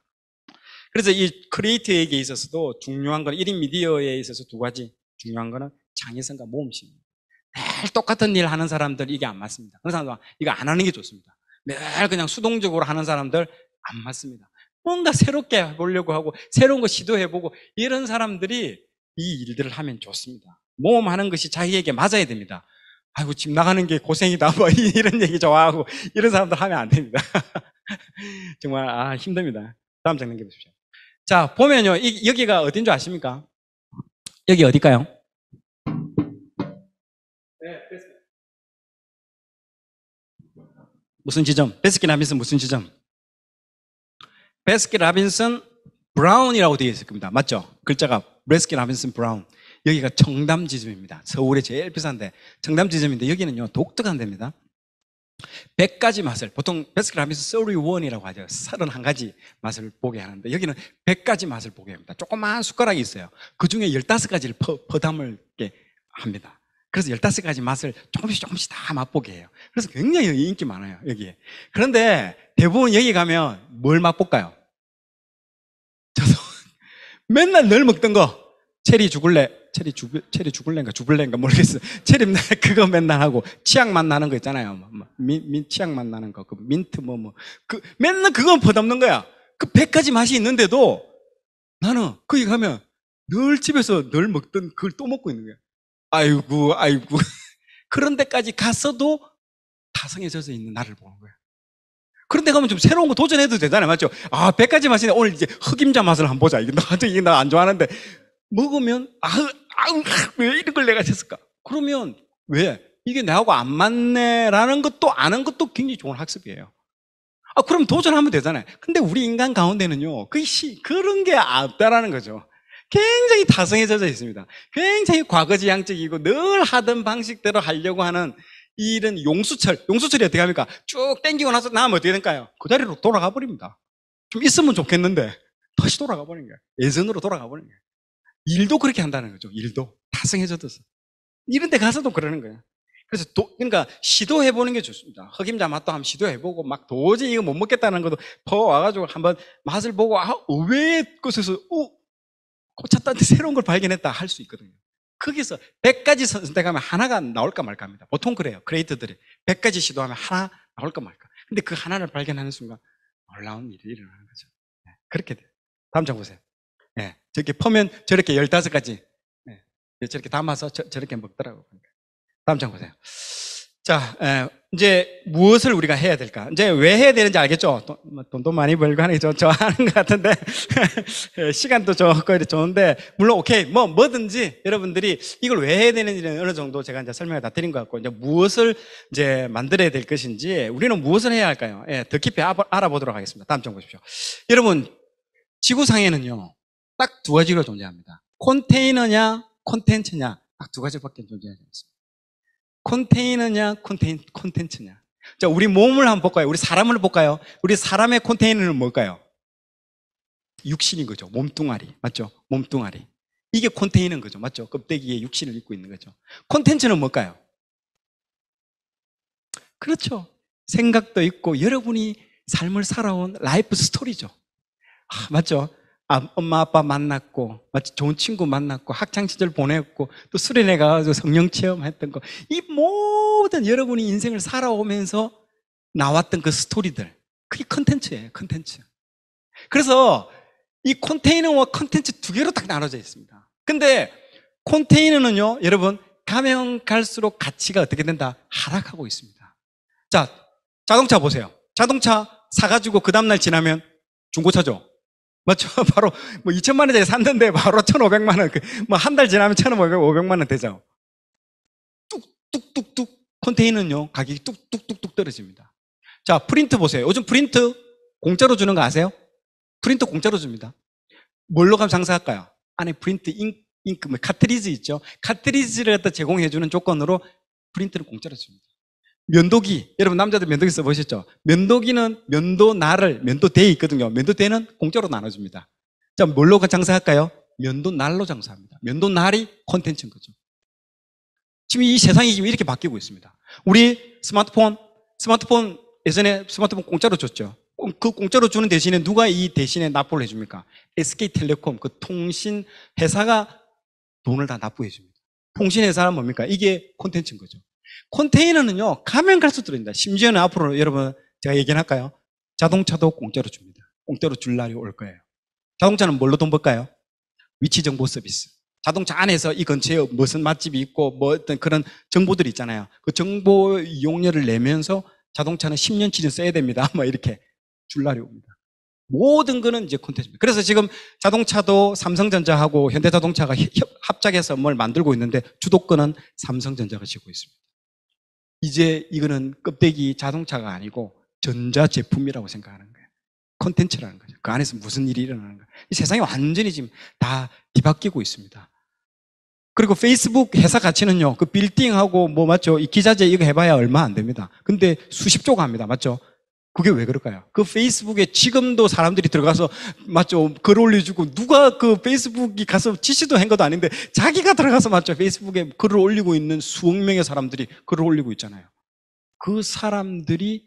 그래서 이 크리에이터에게 있어서도 중요한 건 1인 미디어에 있어서 두 가지 중요한 거는 장애성과 모험심입니다. 매일 똑같은 일 하는 사람들 이게 안 맞습니다. 그런 사람들 이거 안 하는 게 좋습니다. 매일 그냥 수동적으로 하는 사람들 안 맞습니다. 뭔가 새롭게 해보려고 하고 새로운 거 시도해보고 이런 사람들이 이 일들을 하면 좋습니다. 모험하는 것이 자기에게 맞아야 됩니다. 아이고 집 나가는 게 고생이다 뭐 이런 얘기 좋아하고 이런 사람들 하면 안 됩니다. 정말 아 힘듭니다. 다음 장면 보십시오. 자 보면요 이, 여기가 어딘 줄 아십니까? 여기 어디일까요? 네, 무슨 지점? 베스킨라빈스 무슨 지점? 베스킨 라빈슨 브라운이라고 되어 있을 겁니다. 맞죠? 글자가 베스킨 라빈슨 브라운. 여기가 청담지점입니다. 서울의 제일 비싼데 청담지점인데 여기는요 독특한 데입니다. 100가지 맛을 보통 베스킨 라빈슨 서울의 원이라고 하죠. 31가지 맛을 보게 하는데 여기는 100가지 맛을 보게 합니다. 조그마한 숟가락이 있어요. 그 중에 15가지를 퍼, 퍼담을 게 합니다. 그래서 15가지 맛을 조금씩 조금씩 다 맛보게 해요. 그래서 굉장히 인기 많아요, 여기에. 그런데 대부분 여기 가면 뭘 맛볼까요? 저도 맨날 늘 먹던 거. 체리 죽을래, 체리 죽, 체리 죽을래인가, 죽을래인가 모르겠어요. 체리 맨날 그거 맨날 하고, 치약 맛 나는 거 있잖아요. 민, 뭐, 민, 뭐, 치약 맛 나는 거, 그 민트 뭐 뭐. 그, 맨날 그건 버담는 거야. 그 100가지 맛이 있는데도 나는 거기 가면 늘 집에서 늘 먹던 그걸 또 먹고 있는 거야. 아이고, 아이고. 그런 데까지 갔어도 다성해져서 있는 나를 보는 거야. 그런데 가면 좀 새로운 거 도전해도 되잖아요. 맞죠? 아, 100가지 맛이네. 오늘 이제 흑임자 맛을 한번 보자. 이게 나, 이게 나 안 좋아하는데. 먹으면, 아우, 아우, 왜 이런 걸 내가 했을까? 그러면 왜? 이게 나하고 안 맞네라는 것도 아는 것도 굉장히 좋은 학습이에요. 아, 그럼 도전하면 되잖아요. 근데 우리 인간 가운데는요, 그 시, 그런 게 없다라는 거죠. 굉장히 다성해져 있습니다. 굉장히 과거지향적이고 늘 하던 방식대로 하려고 하는 이 일은 용수철. 용수철이 어떻게 합니까? 쭉 땡기고 나서 나면 어떻게 될까요? 그 자리로 돌아가 버립니다. 좀 있으면 좋겠는데 다시 돌아가 버린 거예요. 예전으로 돌아가 버린 거예요. 일도 그렇게 한다는 거죠. 일도. 다성해져서. 이런 데 가서도 그러는 거예요. 그래서 도, 그러니까 시도해 보는 게 좋습니다. 흑임자 맛도 한번 시도해 보고 막 도저히 이거 못 먹겠다는 것도 퍼 와가지고 한번 맛을 보고 아왜외의에서 꽂혔다는데 어, 새로운 걸 발견했다 할 수 있거든요. 거기서 100가지 선택하면 하나가 나올까 말까 합니다. 보통 그래요. 크리에이터들이 100가지 시도하면 하나 나올까 말까. 근데 그 하나를 발견하는 순간 놀라운 일이 일어나는 거죠. 네, 그렇게 돼요. 다음 장 보세요. 네, 저렇게 퍼면 저렇게 15가지 네, 저렇게 담아서 저, 렇게 먹더라고요. 그러니까. 다음 장 보세요. 자, 에, 이제 무엇을 우리가 해야 될까? 이제 왜 해야 되는지 알겠죠? 돈, 뭐 도 많이 벌고 하는 게 저, 저 하는 것 같은데 시간도 좋고 좋은데 물론 오케이 뭐 뭐든지 여러분들이 이걸 왜 해야 되는지는 어느 정도 제가 이제 설명을 다 드린 것 같고 이제 무엇을 이제 만들어야 될 것인지 우리는 무엇을 해야 할까요? 예, 더 깊이 알아보도록 하겠습니다. 다음 장 보십시오. 여러분 지구상에는요 딱 두 가지로 존재합니다. 콘테이너냐 콘텐츠냐 딱 두 가지밖에 존재하지 않습니다. 콘테이너냐 콘텐, 콘텐츠냐 자 우리 몸을 한번 볼까요? 우리 사람을 볼까요? 우리 사람의 콘테이너는 뭘까요? 육신인 거죠 몸뚱아리 맞죠? 몸뚱아리 이게 콘테이너인 거죠 맞죠? 껍데기에 육신을 입고 있는 거죠 콘텐츠는 뭘까요? 그렇죠 생각도 있고 여러분이 삶을 살아온 라이프 스토리죠 아, 맞죠? 아, 엄마 아빠 만났고 마치 좋은 친구 만났고 학창 시절 보냈고 또 수련회 가서 성령 체험했던 거 이 모든 여러분이 인생을 살아오면서 나왔던 그 스토리들 그게 컨텐츠예요 컨텐츠 그래서 이 컨테이너와 컨텐츠 두 개로 딱 나눠져 있습니다 근데 컨테이너는요 여러분 가면 갈수록 가치가 어떻게 된다? 하락하고 있습니다 자 자동차 보세요 자동차 사가지고 그 다음날 지나면 중고차죠 맞죠? 바로 뭐 2천만 원짜리 샀는데 바로 1,500만 원, 그 뭐 한 달 지나면 1 5 0 0 500만 원 되죠. 뚝뚝뚝뚝 컨테이너는요 가격이 뚝뚝뚝뚝 떨어집니다. 자 프린트 보세요. 요즘 프린트 공짜로 주는 거 아세요? 프린트 공짜로 줍니다. 뭘로 가면 장사할까요? 안에 프린트 잉, 잉크, 뭐 카트리지 있죠? 카트리지를 갖다 제공해주는 조건으로 프린트를 공짜로 줍니다. 면도기 여러분 남자들 면도기 써보셨죠? 면도기는 면도날을 면도대에 있거든요 면도대는 공짜로 나눠줍니다 자 뭘로 장사할까요? 면도날로 장사합니다 면도날이 콘텐츠인 거죠 지금 이 세상이 지금 이렇게 바뀌고 있습니다 우리 스마트폰 스마트폰 예전에 스마트폰 공짜로 줬죠 그 공짜로 주는 대신에 누가 이 대신에 납부를 해줍니까? SK텔레콤 그 통신회사가 돈을 다 납부해줍니다 통신회사는 뭡니까? 이게 콘텐츠인 거죠 컨테이너는요, 가면 갈수록 들어니다 심지어는 앞으로 여러분, 제가 얘기할까요? 자동차도 공짜로 줍니다. 공짜로 줄 날이 올 거예요. 자동차는 뭘로 돈 벌까요? 위치 정보 서비스. 자동차 안에서 이 근처에 무슨 맛집이 있고 뭐 어떤 그런 정보들 이 있잖아요. 그 정보 이용료를 내면서 자동차는 10년치는 써야 됩니다. 뭐 이렇게 줄 날이 옵니다. 모든 거는 이제 콘텐츠입니다. 그래서 지금 자동차도 삼성전자하고 현대자동차가 협, 합작해서 뭘 만들고 있는데 주도권은 삼성전자가 지고 있습니다. 이제 이거는 껍데기 자동차가 아니고 전자제품이라고 생각하는 거예요. 콘텐츠라는 거죠. 그 안에서 무슨 일이 일어나는 거예요. 세상이 완전히 지금 다 뒤바뀌고 있습니다. 그리고 페이스북 회사 가치는요, 그 빌딩하고 뭐 맞죠? 이 기자재 이거 해봐야 얼마 안 됩니다. 근데 수십조가 합니다. 맞죠? 그게 왜 그럴까요? 그 페이스북에 지금도 사람들이 들어가서 맞죠 글 올려주고 누가 그 페이스북이 가서 지시도 한 것도 아닌데 자기가 들어가서 맞죠 페이스북에 글을 올리고 있는 수억 명의 사람들이 글을 올리고 있잖아요. 그 사람들이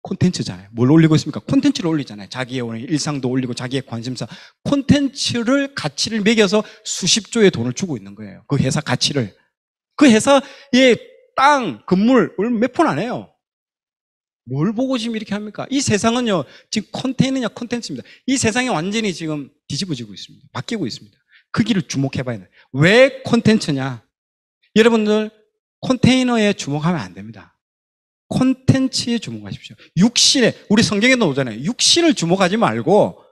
콘텐츠잖아요. 뭘 올리고 있습니까? 콘텐츠를 올리잖아요. 자기의 일상도 올리고 자기의 관심사 콘텐츠를 가치를 매겨서 수십 조의 돈을 주고 있는 거예요. 그 회사 가치를 그 회사의 땅, 건물 몇푼 안 해요. 뭘 보고 지금 이렇게 합니까? 이 세상은요, 지금 컨테이너냐 컨텐츠입니다. 이 세상이 완전히 지금 뒤집어지고 있습니다. 바뀌고 있습니다. 그 길을 주목해 봐야 돼요. 왜 컨텐츠냐? 여러분들 컨테이너에 주목하면 안 됩니다. 콘텐츠에 주목하십시오. 육신에 우리 성경에 도오잖아요 육신을 주목하지 말고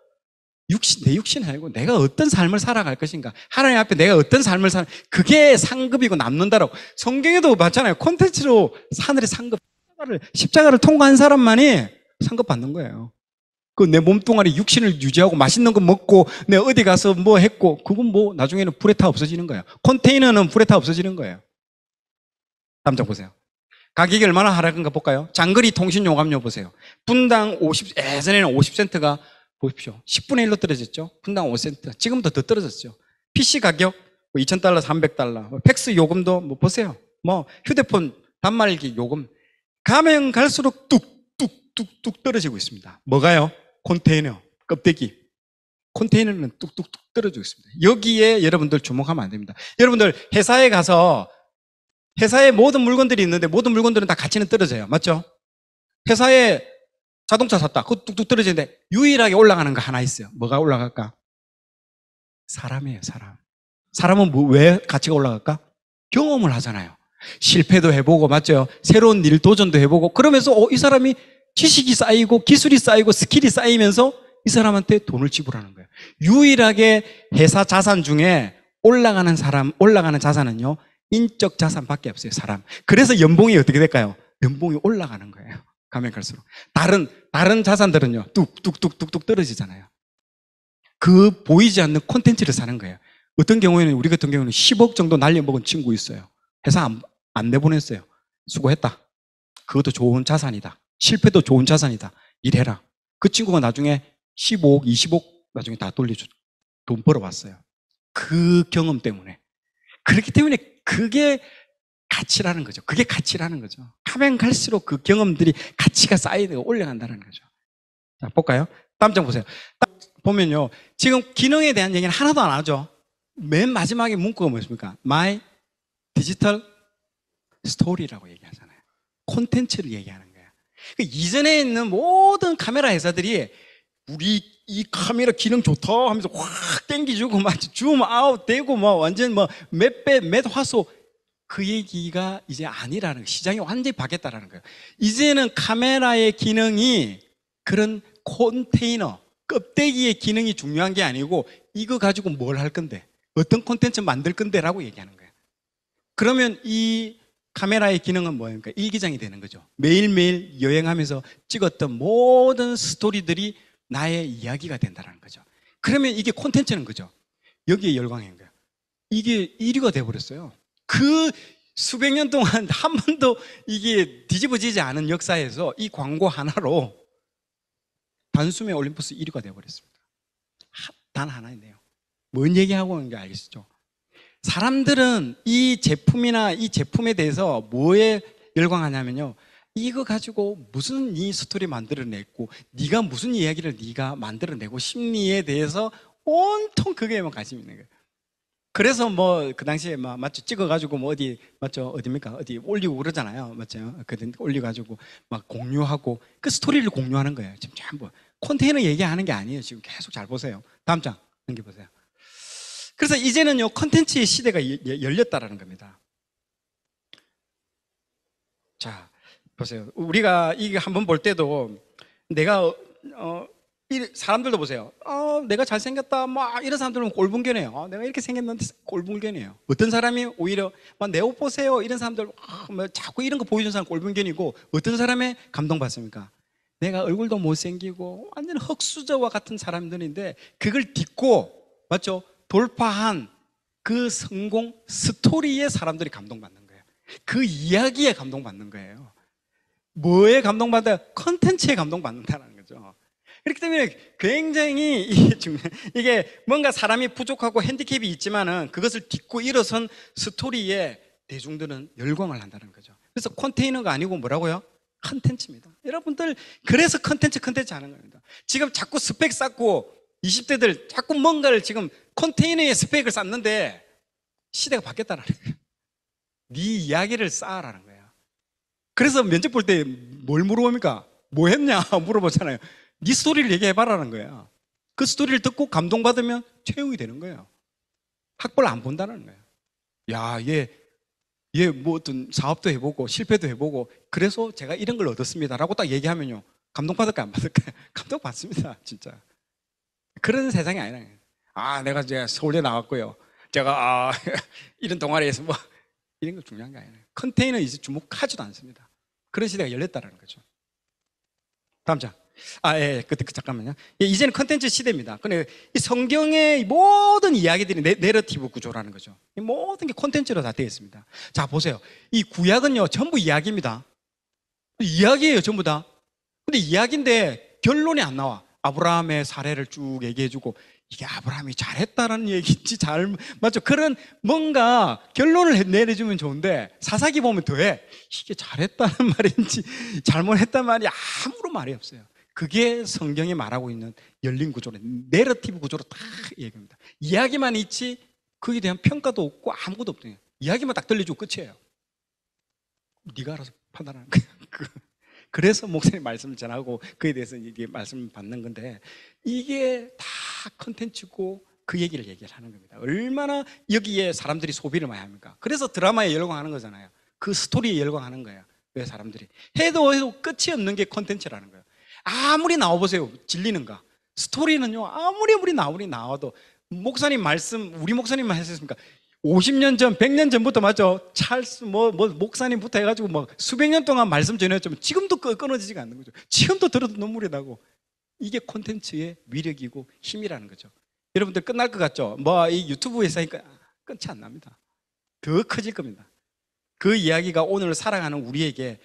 육신 내 육신 아니고 내가 어떤 삶을 살아갈 것인가 하나님 앞에 내가 어떤 삶을 살 그게 상급이고 남는다라고 성경에도 봤잖아요. 콘텐츠로 사늘의 상급 십자가를, 십자가를 통과한 사람만이 상급 받는 거예요. 그 내 몸뚱아리 육신을 유지하고 맛있는 거 먹고 내 어디 가서 뭐 했고 그건 뭐 나중에는 불에 타 없어지는 거예요. 컨테이너는 불에 타 없어지는 거예요. 다음 장 보세요. 가격이 얼마나 하락한가 볼까요? 장거리 통신 용감료 보세요. 분당 50, 예전에는 50센트가 보십시오. 10분의 1로 떨어졌죠. 분당 5센트. 지금도 더 떨어졌죠. PC 가격 2,000달러, 뭐 300달러. 뭐 팩스 요금도 뭐 보세요. 뭐 휴대폰 단말기 요금 가면 갈수록 뚝뚝뚝뚝 떨어지고 있습니다. 뭐가요? 컨테이너, 껍데기. 컨테이너는 뚝뚝뚝 떨어지고 있습니다. 여기에 여러분들 주목하면 안 됩니다. 여러분들 회사에 가서 회사에 모든 물건들이 있는데 모든 물건들은 다 가치는 떨어져요. 맞죠? 회사에 자동차 샀다. 그거 뚝뚝 떨어지는데 유일하게 올라가는 거 하나 있어요. 뭐가 올라갈까? 사람이에요, 사람. 사람은 뭐왜 가치가 올라갈까? 경험을 하잖아요. 실패도 해보고 맞죠? 새로운 일 도전도 해보고 그러면서 어, 이 사람이 지식이 쌓이고 기술이 쌓이고 스킬이 쌓이면서 이 사람한테 돈을 지불하는 거예요. 유일하게 회사 자산 중에 올라가는 사람, 올라가는 자산은요, 인적 자산밖에 없어요, 사람. 그래서 연봉이 어떻게 될까요? 연봉이 올라가는 거예요. 가면 갈수록. 다른, 다른 자산들은요, 뚝, 뚝, 뚝, 뚝, 뚝 떨어지잖아요. 그 보이지 않는 콘텐츠를 사는 거예요. 어떤 경우에는, 우리 같은 경우는 10억 정도 날려먹은 친구 있어요. 회사 안, 안 내보냈어요. 수고했다. 그것도 좋은 자산이다. 실패도 좋은 자산이다. 일해라. 그 친구가 나중에 15억, 20억 나중에 다 돌려줘. 돈 벌어왔어요. 그 경험 때문에. 그렇기 때문에 그게 가치라는 거죠. 그게 가치라는 거죠. 가면 갈수록 그 경험들이 가치가 쌓이고 올려간다는 거죠. 자, 볼까요? 다음 장 보세요. 보면요. 지금 기능에 대한 얘기는 하나도 안 하죠. 맨 마지막에 문구가 뭐였습니까? My digital 스토리라고 얘기하잖아요. 콘텐츠를 얘기하는 거야. 그 이전에 있는 모든 카메라 회사들이 우리 이 카메라 기능 좋다 하면서 확 땡기주고 막 줌 아웃 되고 막 완전 뭐몇 배, 몇 화소 그 얘기가 이제 아니라는 거예요. 시장이 완전히 바뀌었다라는 거예요. 이제는 카메라의 기능이 그런 콘테이너, 껍데기의 기능이 중요한 게 아니고 이거 가지고 뭘 할 건데, 어떤 콘텐츠 만들 건데 라고 얘기하는 거예요. 그러면 이 카메라의 기능은 뭐입니까 그러니까 일기장이 되는 거죠. 매일매일 여행하면서 찍었던 모든 스토리들이 나의 이야기가 된다는 거죠. 그러면 이게 콘텐츠는 거죠. 여기에 열광인 거예요. 이게 1위가 돼버렸어요. 그 수백 년 동안 한 번도 이게 뒤집어지지 않은 역사에서 이 광고 하나로 단숨에 올림푸스 1위가 돼버렸습니다. 단하나인데요뭔 얘기하고 있는 지 알겠죠? 사람들은 이 제품이나 이 제품에 대해서 뭐에 열광하냐면요. 이거 가지고 무슨 이 스토리 만들어냈고 네가 무슨 이야기를 네가 만들어내고 심리에 대해서 온통 그게만 관심 있는 거예요. 그래서 뭐 그 당시에 막 맞죠 찍어가지고 뭐 어디 맞죠 어디입니까 어디 올리고 그러잖아요 맞죠 그든 올려가지고 막 공유하고 그 스토리를 공유하는 거예요 지금 전부 콘테이너 얘기하는 게 아니에요 지금 계속 잘 보세요 다음 장 넘겨 보세요 그래서 이제는 요 컨텐츠의 시대가 예, 예, 열렸다라는 겁니다. 자, 보세요. 우리가 이게 한번 볼 때도 내가 어, 어 사람들도 보세요. 어, 내가 잘생겼다. 막 이런 사람들은 꼴분견해요. 어, 아, 내가 이렇게 생겼는데 꼴분견해요. 어떤 사람이 오히려 막 내 옷 보세요. 이런 사람들 아, 뭐 자꾸 이런 거 보여주는 사람 꼴분견이고 어떤 사람의 감동받습니까? 내가 얼굴도 못생기고 완전 흙수저와 같은 사람들인데 그걸 딛고 맞죠? 돌파한 그 성공 스토리에 사람들이 감동받는 거예요. 그 이야기에 감동받는 거예요. 뭐에 감동받아? 컨텐츠에 감동받는다는 거죠. 그렇기 때문에 굉장히 이게 뭔가 사람이 부족하고 핸디캡이 있지만은 그것을 딛고 일어선 스토리에 대중들은 열광을 한다는 거죠. 그래서 컨테이너가 아니고 뭐라고요? 컨텐츠입니다. 여러분들 그래서 컨텐츠 컨텐츠 하는 겁니다. 지금 자꾸 스펙 쌓고 20대들 자꾸 뭔가를 지금 컨테이너에 스펙을 쌓는데 시대가 바뀌었다는 거예요. 네 이야기를 쌓아라는 거야. 그래서 면접 볼 때 뭘 물어봅니까? 뭐 했냐? 물어보잖아요. 네 스토리를 얘기해봐라는 거야. 그 스토리를 듣고 감동받으면 채용이 되는 거예요. 학벌 안 본다는 거예요. 야, 얘, 얘뭐 어떤 사업도 해보고 실패도 해보고 그래서 제가 이런 걸 얻었습니다라고 딱 얘기하면요. 감동받을까 안 받을까? 감동받습니다. 진짜. 그런 세상이 아니라 아, 내가 이제 서울대 나왔고요. 제가 아, 이런 동아리에서 뭐 이런 거 중요한 게 아니에요. 컨테이너 이제 주목하지도 않습니다. 그런 시대가 열렸다는 거죠. 다음 장. 아, 예, 예 그때 그 잠깐만요. 예, 이제는 컨텐츠 시대입니다. 근데 이 성경의 모든 이야기들이 내, 네, 내러티브 구조라는 거죠. 모든 게 컨텐츠로 다 되어 있습니다. 자, 보세요. 이 구약은요, 전부 이야기입니다. 이야기예요, 전부 다. 근데 이야기인데 결론이 안 나와. 아브라함의 사례를 쭉 얘기해주고 이게 아브라함이 잘했다라는 얘기인지 잘 맞죠? 그런 뭔가 결론을 내려주면 좋은데 사사기 보면 더해 이게 잘했다는 말인지 잘못했다는 말이 아무런 말이 없어요. 그게 성경이 말하고 있는 열린 구조로 내러티브 구조로 딱 얘기합니다. 이야기만 있지 거에 대한 평가도 없고 아무것도 없대요. 이야기만 딱 들려주고 끝이에요. 네가 알아서 판단하는 거야. 그 그래서 목사님 말씀을 전하고 그에 대해서 이게 말씀을 받는 건데 이게 다 컨텐츠고 그 얘기를 얘기를 하는 겁니다. 얼마나 여기에 사람들이 소비를 많이 합니까? 그래서 드라마에 열광하는 거잖아요. 그 스토리에 열광하는 거예요. 왜 사람들이 해도 해도 끝이 없는 게 컨텐츠라는 거예요. 아무리 나와보세요. 질리는가? 스토리는요. 아무리 아무리 나오리 나와도 목사님 말씀 우리 목사님 말씀했습니까? 50년 전, 100년 전부터 맞죠? 찰스, 뭐, 뭐, 목사님부터 해가지고 막 뭐 수백 년 동안 말씀 전했지만 지금도 끊어지지가 않는 거죠. 지금도 들어도 눈물이 나고. 이게 콘텐츠의 위력이고 힘이라는 거죠. 여러분들 끝날 것 같죠? 뭐, 이 유튜브 회사니까 끝이 안 납니다. 더 커질 겁니다. 그 이야기가 오늘 살아가는 우리에게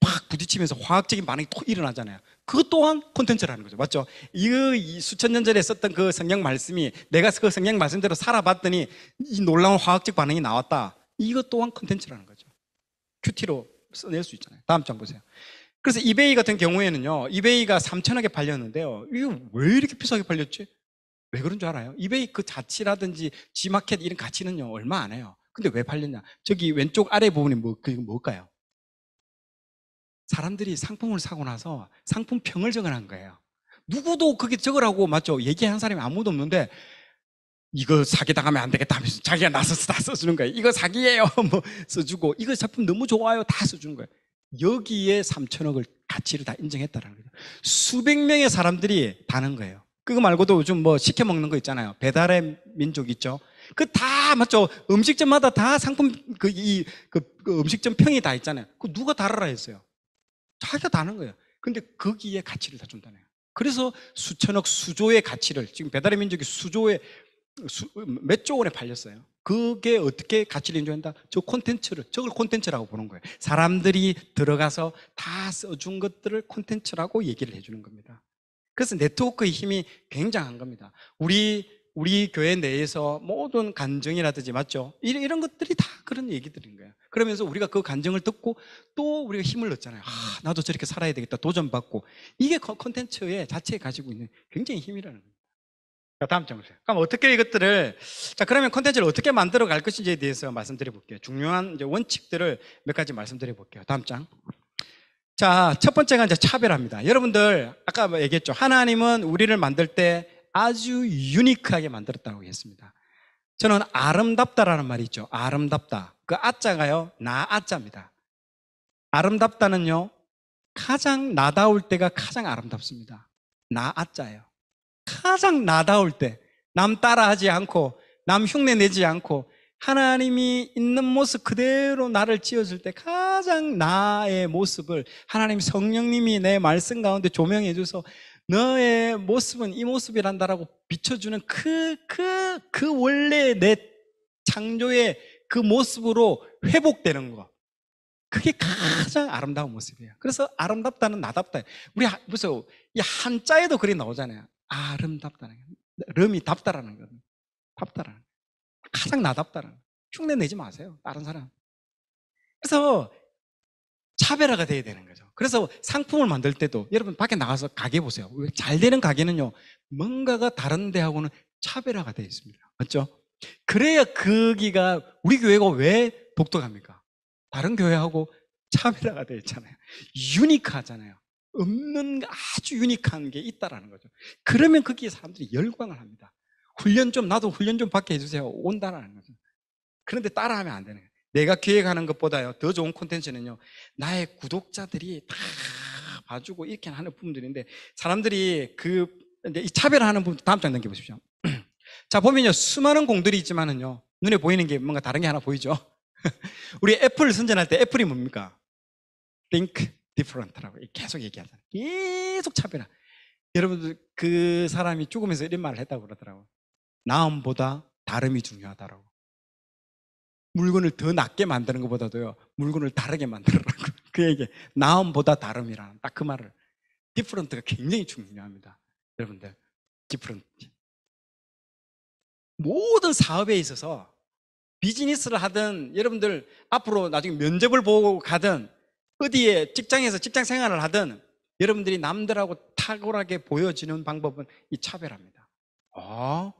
팍 부딪히면서 화학적인 반응이 또 일어나잖아요. 그것 또한 콘텐츠라는 거죠. 맞죠? 이 수천 년 전에 썼던 그 성경 말씀이 내가 그 성경 말씀대로 살아봤더니 이 놀라운 화학적 반응이 나왔다. 이것 또한 콘텐츠라는 거죠. 큐티로 써낼 수 있잖아요. 다음 장 보세요. 그래서 이베이 같은 경우에는요. 이베이가 3천억에 팔렸는데요. 이거 왜 이렇게 비싸게 팔렸지? 왜 그런 줄 알아요? 이베이 그 자치라든지 지마켓 이런 가치는요. 얼마 안 해요. 근데 왜 팔렸냐? 저기 왼쪽 아래 부분이 뭐, 그게 뭘까요? 사람들이 상품을 사고 나서 상품평을 적어놓은 거예요. 누구도 그게 적으라고 맞죠? 얘기한 사람이 아무도 없는데 이거 사기 당하면 안 되겠다 하면서 자기가 나서서 다 써주는 거예요. 이거 사기예요. 뭐 써주고 이거 제품 너무 좋아요. 다 써주는 거예요. 여기에 3천억을 가치를 다 인정했다라는 거죠. 수백 명의 사람들이 다는 거예요. 그거 말고도 요즘 뭐 시켜 먹는 거 있잖아요. 배달의 민족 있죠. 그 다 맞죠. 음식점마다 다 상품 그 이그 그, 그, 그 음식점 평이 다 있잖아요. 그 누가 달아라 했어요. 자기가 다는 거예요. 근데 거기에 가치를 다 준다네요. 그래서 수천억 수조의 가치를 지금 배달의 민족이 수조의 몇조 원에 팔렸어요. 그게 어떻게 가치를 인정한다? 저 콘텐츠를 저걸 콘텐츠라고 보는 거예요. 사람들이 들어가서 다 써준 것들을 콘텐츠라고 얘기를 해주는 겁니다. 그래서 네트워크의 힘이 굉장한 겁니다. 우리 우리 교회 내에서 모든 간증이라든지 맞죠? 이런 것들이 다 그런 얘기들인 거예요 그러면서 우리가 그 간증을 듣고 또 우리가 힘을 넣잖아요. 아, 나도 저렇게 살아야 되겠다. 도전받고. 이게 컨텐츠의 자체에 가지고 있는 굉장히 힘이라는 거예요. 자, 다음 장소. 그럼 어떻게 이것들을, 자, 그러면 컨텐츠를 어떻게 만들어 갈 것인지에 대해서 말씀드려 볼게요. 중요한 원칙들을 몇 가지 말씀드려 볼게요. 다음 장. 자, 첫 번째가 이제 차별합니다. 여러분들, 아까 뭐 얘기했죠. 하나님은 우리를 만들 때 아주 유니크하게 만들었다고 했습니다. 저는 아름답다라는 말이 있죠. 아름답다. 그 아자가요, 나 아자입니다. 아름답다는요, 가장 나다울 때가 가장 아름답습니다. 나 아자예요. 가장 나다울 때, 남 따라하지 않고, 남 흉내 내지 않고, 하나님이 있는 모습 그대로 나를 지어줄 때 가장 나의 모습을 하나님 성령님이 내 말씀 가운데 조명해 줘서 너의 모습은 이 모습이란다라고 비춰주는 그, 그, 그 원래 내 창조의 그 모습으로 회복되는 거. 그게 가장 아름다운 모습이에요. 그래서 아름답다는 나답다. 우리 무슨 이 한자에도 그리 나오잖아요. 아름답다는 거. 름이 답다라는 거 답다라는 거. 가장 나답다라는 흉내 내지 마세요. 다른 사람. 그래서 차별화가 돼야 되는 거죠. 그래서 상품을 만들 때도 여러분 밖에 나가서 가게 보세요. 잘 되는 가게는요. 뭔가가 다른 데하고는 차별화가 돼 있습니다. 맞죠? 그래야 거기가 그 우리 교회가 왜 독특합니까? 다른 교회하고 차별화가 돼 있잖아요. 유니크하잖아요. 없는 아주 유니크한 게 있다라는 거죠. 그러면 거기에 사람들이 열광을 합니다. 훈련 좀 나도 훈련 좀 받게 해주세요. 온다라는 거죠. 그런데 따라하면 안 되는 거예요. 내가 기획하는 것보다요 더 좋은 콘텐츠는요 나의 구독자들이 다 봐주고 이렇게 하는 부분들인데 사람들이 그이 차별하는 부분 다음 장 넘겨보십시오 자 보면요 수많은 공들이 있지만은요 눈에 보이는 게 뭔가 다른 게 하나 보이죠 우리 애플 선전할 때 애플이 뭡니까? Think different라고 계속 얘기하잖아요 계속 차별화 여러분들 그 사람이 죽으면서 이런 말을 했다고 그러더라고요 나음보다 다름이 중요하다라고 물건을 더 낮게 만드는 것보다도요, 물건을 다르게 만들라고. 그에게 나음보다 다름이라는 딱 그 말을. 디프런트가 굉장히 중요합니다. 여러분들, 디프런트. 모든 사업에 있어서 비즈니스를 하든 여러분들 앞으로 나중에 면접을 보고 가든 어디에 직장에서 직장 생활을 하든 여러분들이 남들하고 탁월하게 보여지는 방법은 이 차별합니다. 어?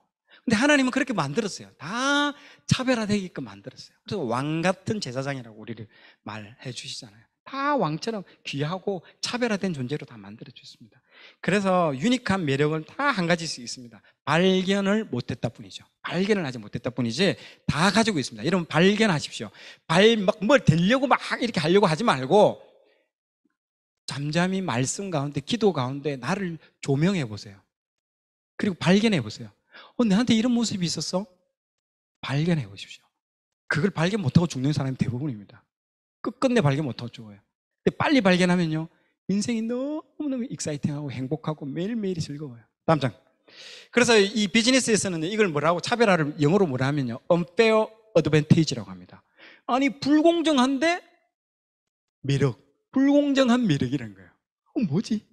근데 하나님은 그렇게 만들었어요. 다 차별화되게끔 만들었어요. 그래서 왕 같은 제사장이라고 우리를 말해 주시잖아요. 다 왕처럼 귀하고 차별화된 존재로 다 만들어 주셨습니다. 그래서 유니크한 매력은 다 한 가지씩 있습니다. 발견을 못했다 뿐이죠. 발견을 하지 못했다 뿐이지 다 가지고 있습니다. 여러분 발견하십시오. 발 막 뭘 되려고 막 이렇게 하려고 하지 말고 잠잠히 말씀 가운데 기도 가운데 나를 조명해 보세요. 그리고 발견해 보세요. 어, 내한테 이런 모습이 있었어? 발견해 보십시오. 그걸 발견 못하고 죽는 사람이 대부분입니다. 끝끝내 발견 못하고 죽어요. 근데 빨리 발견하면요. 인생이 너무너무 익사이팅하고 행복하고 매일매일이 즐거워요. 다음 장. 그래서 이 비즈니스에서는 이걸 뭐라고 차별화를 영어로 뭐라 하면요. unfair advantage라고 합니다. 아니, 불공정한데 매력. 불공정한 매력이라는 거예요. 어, 뭐지?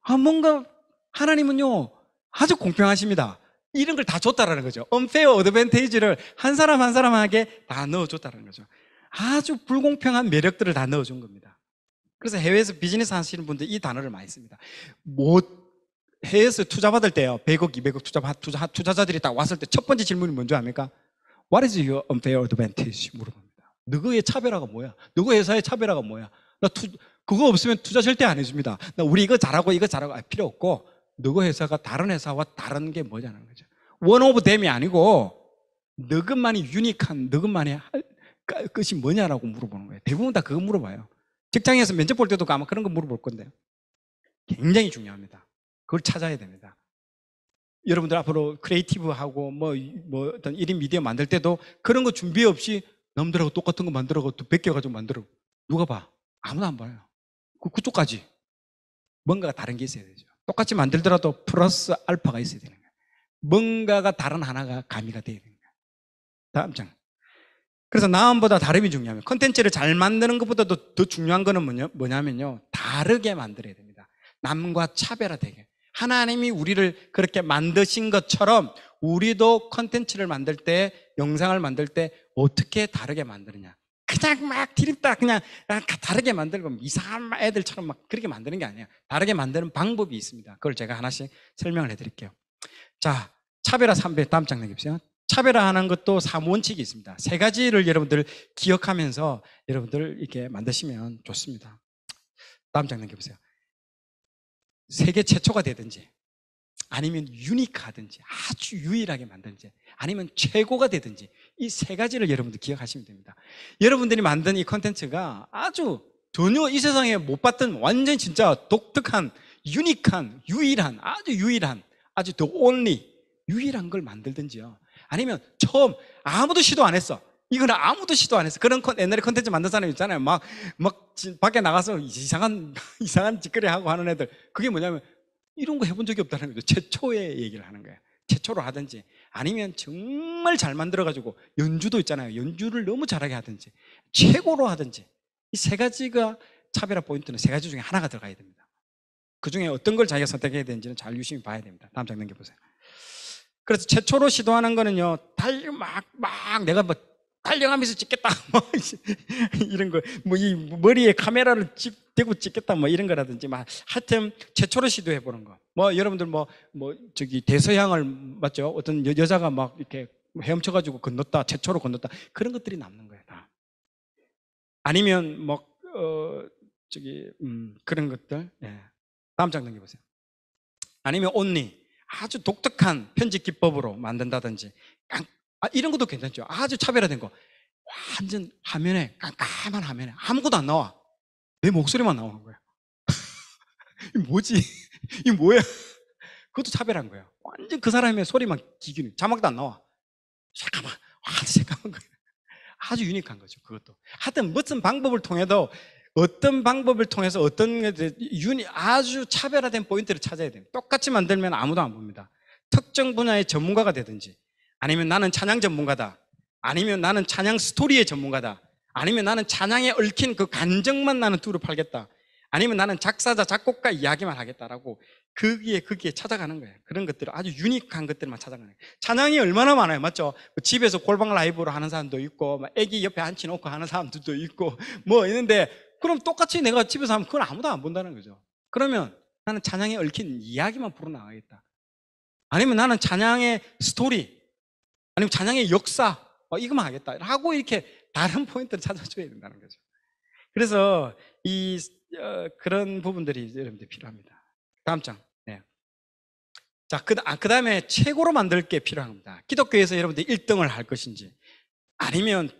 아, 뭔가 하나님은요. 아주 공평하십니다. 이런 걸 다 줬다라는 거죠. 언페어 어드밴테이지를 한 사람 한 사람에게 다 넣어줬다라는 거죠. 아주 불공평한 매력들을 다 넣어준 겁니다. 그래서 해외에서 비즈니스 하시는 분들 이 단어를 많이 씁니다. 뭐 해외에서 투자 받을 때요. 100억, 200억 투자, 투자 투자자들이 딱 왔을 때 첫 번째 질문이 뭔지 압니까? What is your unfair advantage? 물어봅니다. 누구의 차별화가 뭐야? 누구 회사의 차별화가 뭐야? 나 투, 그거 없으면 투자 절대 안 해줍니다. 나 우리 이거 잘하고 이거 잘하고 아, 필요 없고 너그 회사가 다른 회사와 다른 게 뭐냐는 거죠. 원 오브 댐이 아니고 너그만이 유니크한 너그만의 끝이 뭐냐라고 물어보는 거예요. 대부분 다 그거 물어봐요. 직장에서 면접 볼 때도 그 아마 그런 거 물어볼 건데요. 굉장히 중요합니다. 그걸 찾아야 됩니다. 여러분들 앞으로 크리에이티브하고 뭐, 뭐 어떤 1인 미디어 만들 때도 그런 거 준비 없이 남들하고 똑같은 거 만들어가고 또 벗겨가지고 만들어. 고 누가 봐? 아무도 안 봐요. 그, 그쪽까지. 뭔가가 다른 게 있어야 되죠. 똑같이 만들더라도 플러스 알파가 있어야 되는 거야. 뭔가가 다른 하나가 가미가 돼야 되는 거야. 다음 장. 그래서 나음보다 다름이 중요하면 컨텐츠를 잘 만드는 것보다도 더 중요한 거는 뭐냐, 뭐냐면요. 다르게 만들어야 됩니다. 남과 차별화되게. 하나님이 우리를 그렇게 만드신 것처럼 우리도 컨텐츠를 만들 때, 영상을 만들 때 어떻게 다르게 만드느냐. 그냥 막 드립다 그냥 아, 다르게 만들고 뭐 이상한 애들처럼 막 그렇게 만드는 게아니에요 다르게 만드는 방법이 있습니다 그걸 제가 하나씩 설명을 해드릴게요 자 차별화 3배 다음 장내 봅시요 차별화하는 것도 3원칙이 있습니다 세 가지를 여러분들 기억하면서 여러분들 이렇게 만드시면 좋습니다 다음 장내 보세요 세계 최초가 되든지 아니면 유니크하든지 아주 유일하게 만든지 아니면 최고가 되든지 이세 가지를 여러분들 기억하시면 됩니다. 여러분들이 만든 이 컨텐츠가 아주 전혀 이 세상에 못 봤던 완전 진짜 독특한, 유니크한, 유일한, 아주 유일한, 아주 더 o n 유일한 걸 만들든지요. 아니면 처음 아무도 시도 안 했어. 이거 아무도 시도 안 했어. 그런 컨, 옛날에 컨텐츠 만든 사람 있잖아요. 막, 막, 밖에 나가서 이상한, 이상한 짓거리 하고 하는 애들. 그게 뭐냐면, 이런 거 해본 적이 없다는 거죠. 최초의 얘기를 하는 거야. 최초로 하든지 아니면 정말 잘 만들어가지고 연주도 있잖아요. 연주를 너무 잘하게 하든지 최고로 하든지 이 세 가지가 차별화 포인트는 세 가지 중에 하나가 들어가야 됩니다. 그 중에 어떤 걸 자기가 선택해야 되는지는 잘 유심히 봐야 됩니다. 다음 장 넘겨보세요. 그래서 최초로 시도하는 거는요, 달리 막, 막 내가 뭐 촬영하면서 찍겠다 뭐 이런 거뭐 이 머리에 카메라를 집 대고 찍겠다 뭐 이런 거라든지 막 하여튼 최초로 시도해 보는 거뭐 여러분들 뭐뭐 뭐 저기 대서양을 맞죠 어떤 여, 여자가 막 이렇게 헤엄쳐 가지고 건넜다 최초로 건넜다 그런 것들이 남는 거예요 다 아니면 뭐어 저기 음 그런 것들 예. 다음 장 넘겨 보세요 아니면 언니 아주 독특한 편집 기법으로 만든다든지 아, 이런 것도 괜찮죠. 아주 차별화된 거. 완전 화면에, 깜깜한 화면에 아무것도 안 나와. 내 목소리만 나오는 거야. 이 뭐지? 이 뭐야? 그것도 차별한 거야. 완전 그 사람의 소리만 기기는 자막도 안 나와. 잠깐만, 완전 잠깐만 아주 유니크한 거죠. 그것도. 하여튼 무슨 방법을 통해도 어떤 방법을 통해서 어떤 유니 아주 차별화된 포인트를 찾아야 돼요. 똑같이 만들면 아무도 안 봅니다. 특정 분야의 전문가가 되든지 아니면 나는 찬양 전문가다. 아니면 나는 찬양 스토리의 전문가다. 아니면 나는 찬양에 얽힌 그간정만 나는 두루 팔겠다. 아니면 나는 작사자, 작곡가 이야기만 하겠다라고 거기에 거기에 찾아가는 거예요. 그런 것들을 아주 유니크한 것들만 찾아가는 거예요. 찬양이 얼마나 많아요, 맞죠? 뭐 집에서 골방 라이브로 하는 사람도 있고, 애기 옆에 앉혀놓고 하는 사람들도 있고, 뭐 있는데 그럼 똑같이 내가 집에서 하면 그건 아무도 안 본다는 거죠. 그러면 나는 찬양에 얽힌 이야기만 풀어 나가겠다. 아니면 나는 찬양의 스토리, 아니면 찬양의 역사 어, 이거만 하겠다 라고 이렇게 다른 포인트를 찾아줘야 된다는 거죠 그래서 이 어, 그런 부분들이 여러분들 필요합니다 다음 장 네. 자, 그, 아, 그 다음에 최고로 만들 게필요합니다 기독교에서 여러분들 1등을 할 것인지 아니면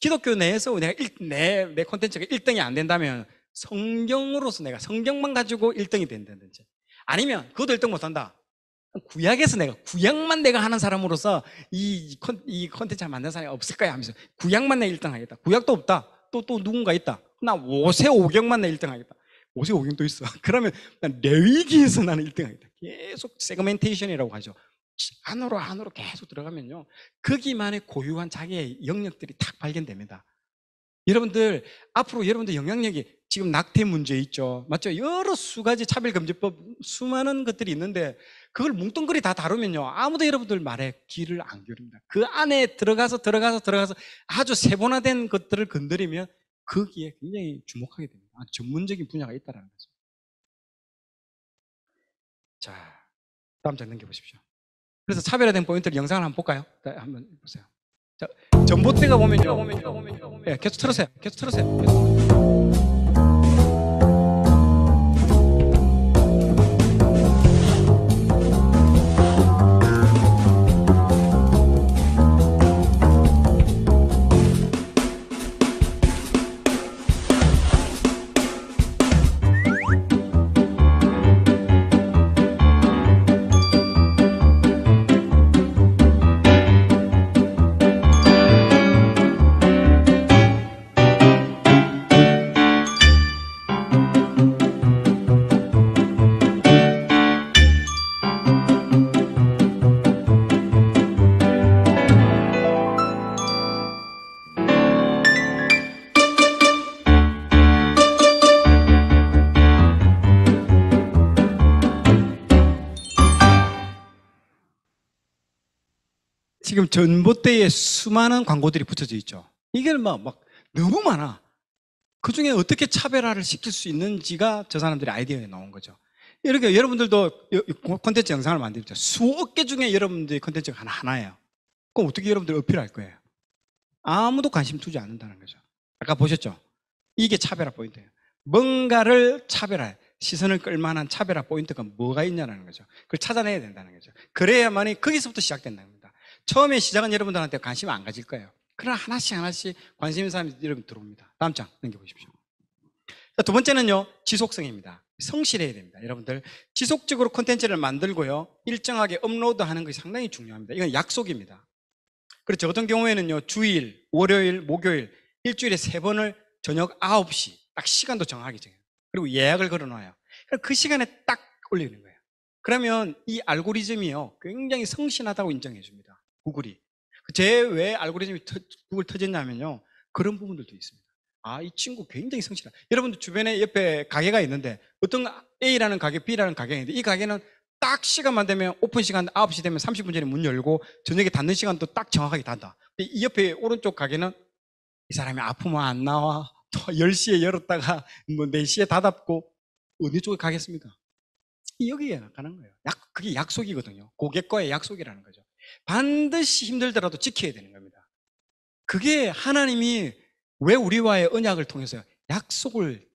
기독교 내에서 내가 일, 내, 내 콘텐츠가 1등이 안 된다면 성경으로서 내가 성경만 가지고 1등이 된다든지 아니면 그것도 1등 못한다 구약에서 내가 구약만 내가 하는 사람으로서 이, 컨, 이 컨텐츠 를 만든 사람이 없을 거야 하면서 구약만 내 1등 하겠다 구약도 없다 또 또 누군가 있다 나 오세 오경만 내 1등 하겠다 오세 오경도 있어 그러면 난 레위기에서 나는 1등 하겠다 계속 세그멘테이션이라고 하죠 안으로 안으로 계속 들어가면요 거기만의 고유한 자기의 영역들이 탁 발견됩니다 여러분들 앞으로 여러분들 영향력이 지금 낙태 문제 있죠. 맞죠? 여러 수가지 차별금지법 수많은 것들이 있는데 그걸 뭉뚱그리 다 다루면요. 아무도 여러분들 말에 귀를 안 기울입니다. 그 안에 들어가서 들어가서 들어가서 아주 세분화된 것들을 건드리면 거기에 굉장히 주목하게 됩니다. 아, 전문적인 분야가 있다라는 거죠. 자, 다음 장 넘겨보십시오. 그래서 차별화된 포인트를 영상을 한번 볼까요? 한번 보세요. 자, 전봇대가 보면요. 예, 네, 계속 틀으세요. 계속 틀으세요. 계속. 지금 전봇대에 수많은 광고들이 붙어져 있죠. 이게 막, 막 너무 많아. 그 중에 어떻게 차별화를 시킬 수 있는지가 저사람들이 아이디어에 나온 거죠. 이렇게 여러분들도 콘텐츠 영상을 만들죠. 수억 개 중에 여러분들의 콘텐츠가 하나, 하나예요. 그럼 어떻게 여러분들 어필할 거예요? 아무도 관심 두지 않는다는 거죠. 아까 보셨죠? 이게 차별화 포인트예요. 뭔가를 차별화, 시선을 끌만한 차별화 포인트가 뭐가 있냐는 거죠. 그걸 찾아내야 된다는 거죠. 그래야만이 거기서부터 시작된다는 거죠. 처음에 시작은 여러분들한테 관심 안 가질 거예요. 그러나 하나씩 하나씩 관심 있는 사람이 여러분 들어옵니다. 다음 장 넘겨보십시오. 자, 두 번째는요, 지속성입니다. 성실해야 됩니다. 여러분들, 지속적으로 콘텐츠를 만들고요, 일정하게 업로드 하는 것이 상당히 중요합니다. 이건 약속입니다. 그렇죠. 어떤 경우에는요, 주일, 월요일, 목요일, 일주일에 세 번을 저녁 9시, 딱 시간도 정하게 정해요. 그리고 예약을 걸어 놔요. 그 시간에 딱 올리는 거예요. 그러면 이 알고리즘이요, 굉장히 성실하다고 인정해 줍니다. 구글이. 그 제왜 알고리즘이 터, 구글 터졌냐면요. 그런 부분들도 있습니다. 아, 이 친구 굉장히 성실하다. 여러분들 주변에 옆에 가게가 있는데 어떤 A라는 가게, B라는 가게가 있는데 이 가게는 딱 시간만 되면 오픈 시간 9시 되면 30분 전에 문 열고 저녁에 닫는 시간도 딱 정확하게 닫다. 이 옆에 오른쪽 가게는 이 사람이 아프면 안 나와. 또 10시에 열었다가 뭐 4시에 닫았고 어느 쪽에 가겠습니까? 여기에 나가는 거예요. 약, 그게 약속이거든요. 고객과의 약속이라는 거죠. 반드시 힘들더라도 지켜야 되는 겁니다. 그게 하나님이 왜 우리와의 언약을 통해서 약속을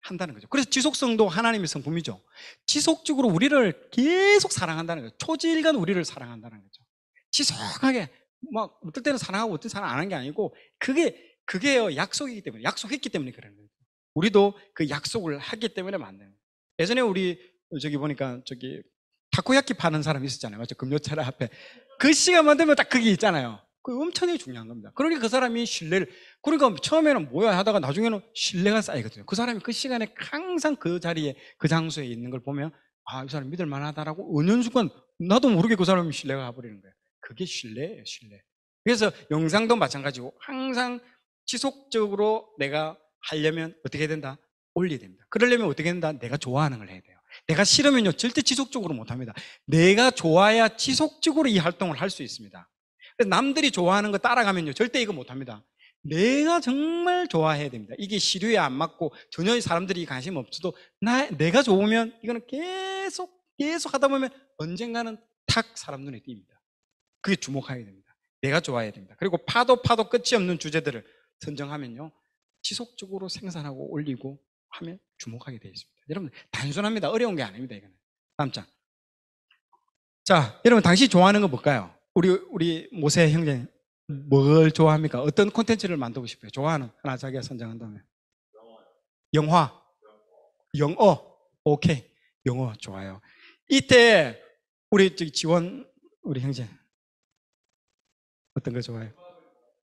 한다는 거죠. 그래서 지속성도 하나님의 성품이죠. 지속적으로 우리를 계속 사랑한다는 거죠. 초지일간 우리를 사랑한다는 거죠. 지속하게 막 어떨 때는 사랑하고 어떨 때는 사랑 안 하는 게 아니고 그게 그게 약속이기 때문에 약속했기 때문에 그런 거예 우리도 그 약속을 하기 때문에 만는 거예요. 예전에 우리 저기 보니까 저기 타코야키 파는 사람이 있었잖아요. 맞죠? 금요차라 앞에 그 시간만 되면 딱 그게 있잖아요. 그 엄청나게 중요한 겁니다. 그러니까 그 사람이 신뢰를, 그러니까 처음에는 뭐야 하다가 나중에는 신뢰가 쌓이거든요. 그 사람이 그 시간에 항상 그 자리에, 그 장소에 있는 걸 보면, 아, 이 사람 믿을 만하다라고 은연순간 나도 모르게 그 사람이 신뢰가 가버리는 거예요. 그게 신뢰예요, 신뢰. 그래서 영상도 마찬가지고 항상 지속적으로 내가 하려면 어떻게 해야 된다? 올려야 됩니다. 그러려면 어떻게 해야 된다? 내가 좋아하는 걸 해야 돼요. 내가 싫으면요, 절대 지속적으로 못합니다. 내가 좋아야 지속적으로 이 활동을 할 수 있습니다. 남들이 좋아하는 거 따라가면요, 절대 이거 못합니다. 내가 정말 좋아해야 됩니다. 이게 시류에 안 맞고 전혀 사람들이 관심 없어도 나, 내가 좋으면 이거는 계속 계속 하다 보면 언젠가는 탁 사람 눈에 띕니다. 그게 주목하게 됩니다. 내가 좋아해야 됩니다. 그리고 파도 파도 끝이 없는 주제들을 선정하면요. 지속적으로 생산하고 올리고 하면 주목하게 되어 있습니다. 여러분 단순합니다. 어려운 게 아닙니다. 이거는 다음 장. 자, 여러분 당신이 좋아하는 거 뭘까요? 우리 우리 모세 형제 뭘 좋아합니까? 어떤 콘텐츠를 만들고 싶어요? 좋아하는 하나 자기가 선정한다면 영화, 영어, 오케이, 영어 좋아요. 이때 우리 저기 지원 우리 형제 어떤 거 좋아해요?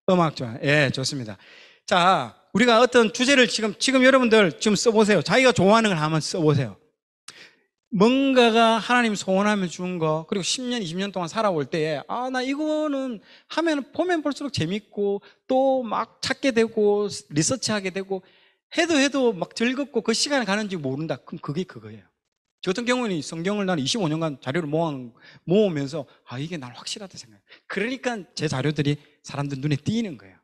음악 좋아. 예, 좋습니다. 자, 우리가 어떤 주제를 지금, 지금 여러분들 지금 써보세요. 자기가 좋아하는 걸 한번 써보세요. 뭔가가 하나님 소원하면 준 거, 그리고 10년, 20년 동안 살아올 때에, 아, 나 이거는 하면, 보면 볼수록 재밌고, 또 막 찾게 되고, 리서치하게 되고, 해도 해도 막 즐겁고, 그 시간이 가는지 모른다. 그럼 그게 그거예요. 저 같은 경우는 성경을 난 25년간 자료를 모아, 모으면서, 아, 이게 날 확실하다 생각해요. 그러니까 제 자료들이 사람들 눈에 띄는 거예요.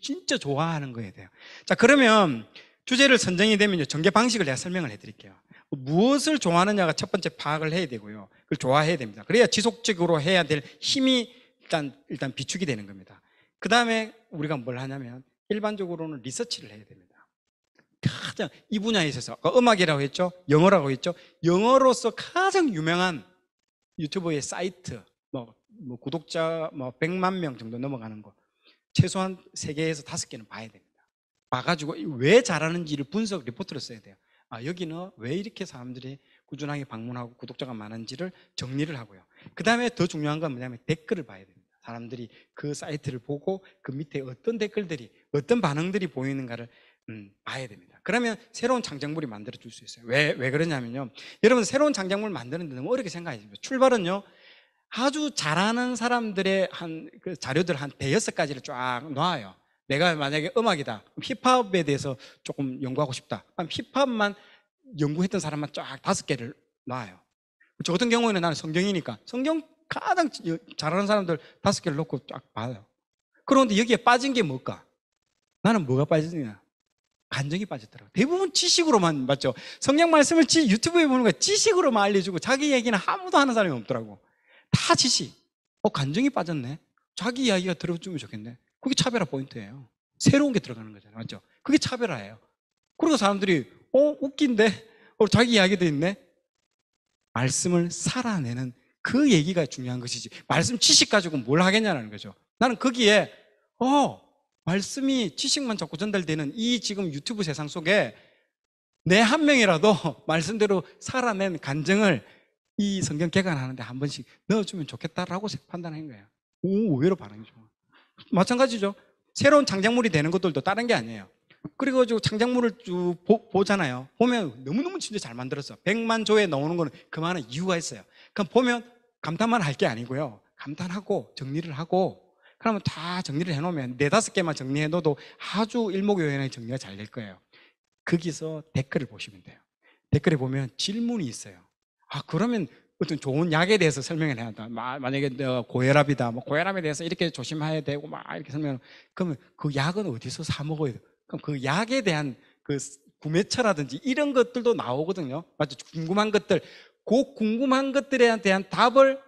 진짜 좋아하는 거에 대해요. 자, 그러면 주제를 선정이 되면 전개 방식을 내가 설명을 해드릴게요. 무엇을 좋아하느냐가 첫 번째 파악을 해야 되고요. 그걸 좋아해야 됩니다. 그래야 지속적으로 해야 될 힘이 일단, 일단 비축이 되는 겁니다. 그 다음에 우리가 뭘 하냐면 일반적으로는 리서치를 해야 됩니다. 가장 이 분야에 있어서 음악이라고 했죠. 영어라고 했죠. 영어로서 가장 유명한 유튜브의 사이트, 뭐, 뭐 구독자 뭐 100만 명 정도 넘어가는 거. 최소한 3개에서 5개는 봐야 됩니다. 봐가지고 왜 잘하는지를 분석 리포트를 써야 돼요. 아, 여기는 왜 이렇게 사람들이 꾸준하게 방문하고 구독자가 많은지를 정리를 하고요. 그 다음에 더 중요한 건 뭐냐면 댓글을 봐야 됩니다. 사람들이 그 사이트를 보고 그 밑에 어떤 댓글들이 어떤 반응들이 보이는가를 음, 봐야 됩니다. 그러면 새로운 장작물이 만들어질 수 있어요. 왜, 왜 그러냐면요. 여러분 새로운 장작물 만드는데 너무 어렵게 생각하십시오. 출발은요. 아주 잘하는 사람들의 한 그 자료들 한 대여섯 가지를 쫙 놔요. 내가 만약에 음악이다. 힙합에 대해서 조금 연구하고 싶다. 힙합만 연구했던 사람만 쫙 다섯 개를 놔요. 저 같은 경우에는 나는 성경이니까 성경 가장 잘하는 사람들 다섯 개를 놓고 쫙 봐요. 그런데 여기에 빠진 게 뭘까? 나는 뭐가 빠졌냐? 간정이 빠졌더라고. 대부분 지식으로만 맞죠. 성경 말씀을 지, 유튜브에 보는 거 지식으로만 알려주고 자기 얘기는 아무도 하는 사람이 없더라고. 다 지식. 어, 감정이 빠졌네. 자기 이야기가 들어주면 좋겠네. 그게 차별화 포인트예요. 새로운 게 들어가는 거잖아요. 맞죠? 그게 차별화예요. 그리고 사람들이 어, 웃긴데. 어, 자기 이야기도 있네. 말씀을 살아내는 그 얘기가 중요한 것이지. 말씀 지식 가지고 뭘 하겠냐는 거죠. 나는 거기에 어, 말씀이 지식만 자꾸 전달되는 이 지금 유튜브 세상 속에 내 한 명이라도 말씀대로 살아낸 간증을 이 성경 개간하는데 한 번씩 넣어주면 좋겠다라고 판단한 거예요. 오, 의외로 반응이 좋아. 마찬가지죠. 새로운 창작물이 되는 것들도 다른 게 아니에요. 그리고 창작물을 쭉 보, 잖아요 보면 너무너무 진짜 잘 만들었어. 100만 조에 넣어오는 거는 그만한 이유가 있어요. 그럼 보면 감탄만 할 게 아니고요. 감탄하고 정리를 하고 그러면 다 정리를 해놓으면 네다섯 개만 정리해 놓도 아주 일목요연하게 정리가 잘 될 거예요. 거기서 댓글을 보시면 돼요. 댓글에 보면 질문이 있어요. 아, 그러면 어떤 좋은 약에 대해서 설명을 해야 한다. 만약에 내가 고혈압이다. 뭐 고혈압에 대해서 이렇게 조심해야 되고 막 이렇게 설명을. 그러면 그 약은 어디서 사 먹어야 돼? 그럼 그 약에 대한 그 구매처라든지 이런 것들도 나오거든요. 맞죠? 궁금한 것들. 그 궁금한 것들에 대한 답을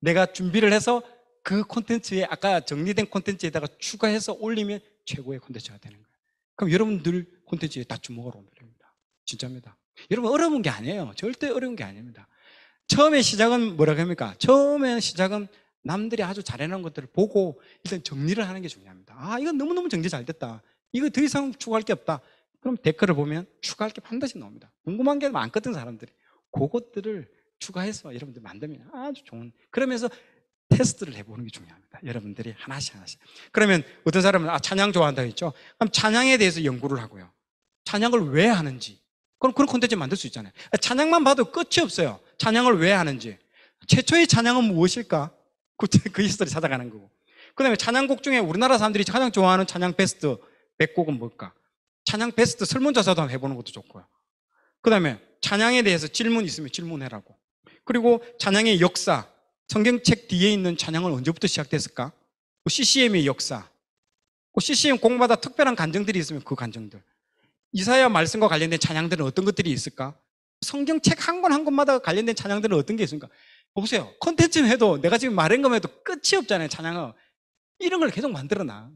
내가 준비를 해서 그 콘텐츠에 아까 정리된 콘텐츠에다가 추가해서 올리면 최고의 콘텐츠가 되는 거예요. 그럼 여러분들 콘텐츠에 다 주목을 오면 됩니다. 진짜입니다. 여러분 어려운 게 아니에요 절대 어려운 게 아닙니다 처음에 시작은 뭐라고 합니까? 처음에 시작은 남들이 아주 잘해놓은 것들을 보고 일단 정리를 하는 게 중요합니다 아 이건 너무너무 정리 잘 됐다 이거 더 이상 추가할 게 없다 그럼 댓글을 보면 추가할 게 반드시 나옵니다 궁금한 게 많거든 사람들이 그것들을 추가해서 여러분들 만들면 아주 좋은 그러면서 테스트를 해보는 게 중요합니다 여러분들이 하나씩 하나씩 그러면 어떤 사람은 아 찬양 좋아한다 했죠 그럼 찬양에 대해서 연구를 하고요 찬양을 왜 하는지 그럼 그런 콘텐츠 만들 수 있잖아요. 찬양만 봐도 끝이 없어요. 찬양을 왜 하는지. 최초의 찬양은 무엇일까? 그, 그 히스토리 찾아가는 거고. 그 다음에 찬양곡 중에 우리나라 사람들이 가장 좋아하는 찬양 베스트 100곡은 뭘까? 찬양 베스트 설문조사도 한번 해보는 것도 좋고요. 그 다음에 찬양에 대해서 질문 있으면 질문해라고. 그리고 찬양의 역사, 성경책 뒤에 있는 찬양은 언제부터 시작됐을까? 그 CCM의 역사, 그 CCM 공부하다 특별한 간증들이 있으면 그 간증들. 이사야 말씀과 관련된 찬양들은 어떤 것들이 있을까? 성경 책 한 권 한 권마다 관련된 찬양들은 어떤 게 있습니까? 보세요. 컨텐츠 해도 내가 지금 말한 것만 해도 끝이 없잖아요. 찬양은. 이런 걸 계속 만들어놔.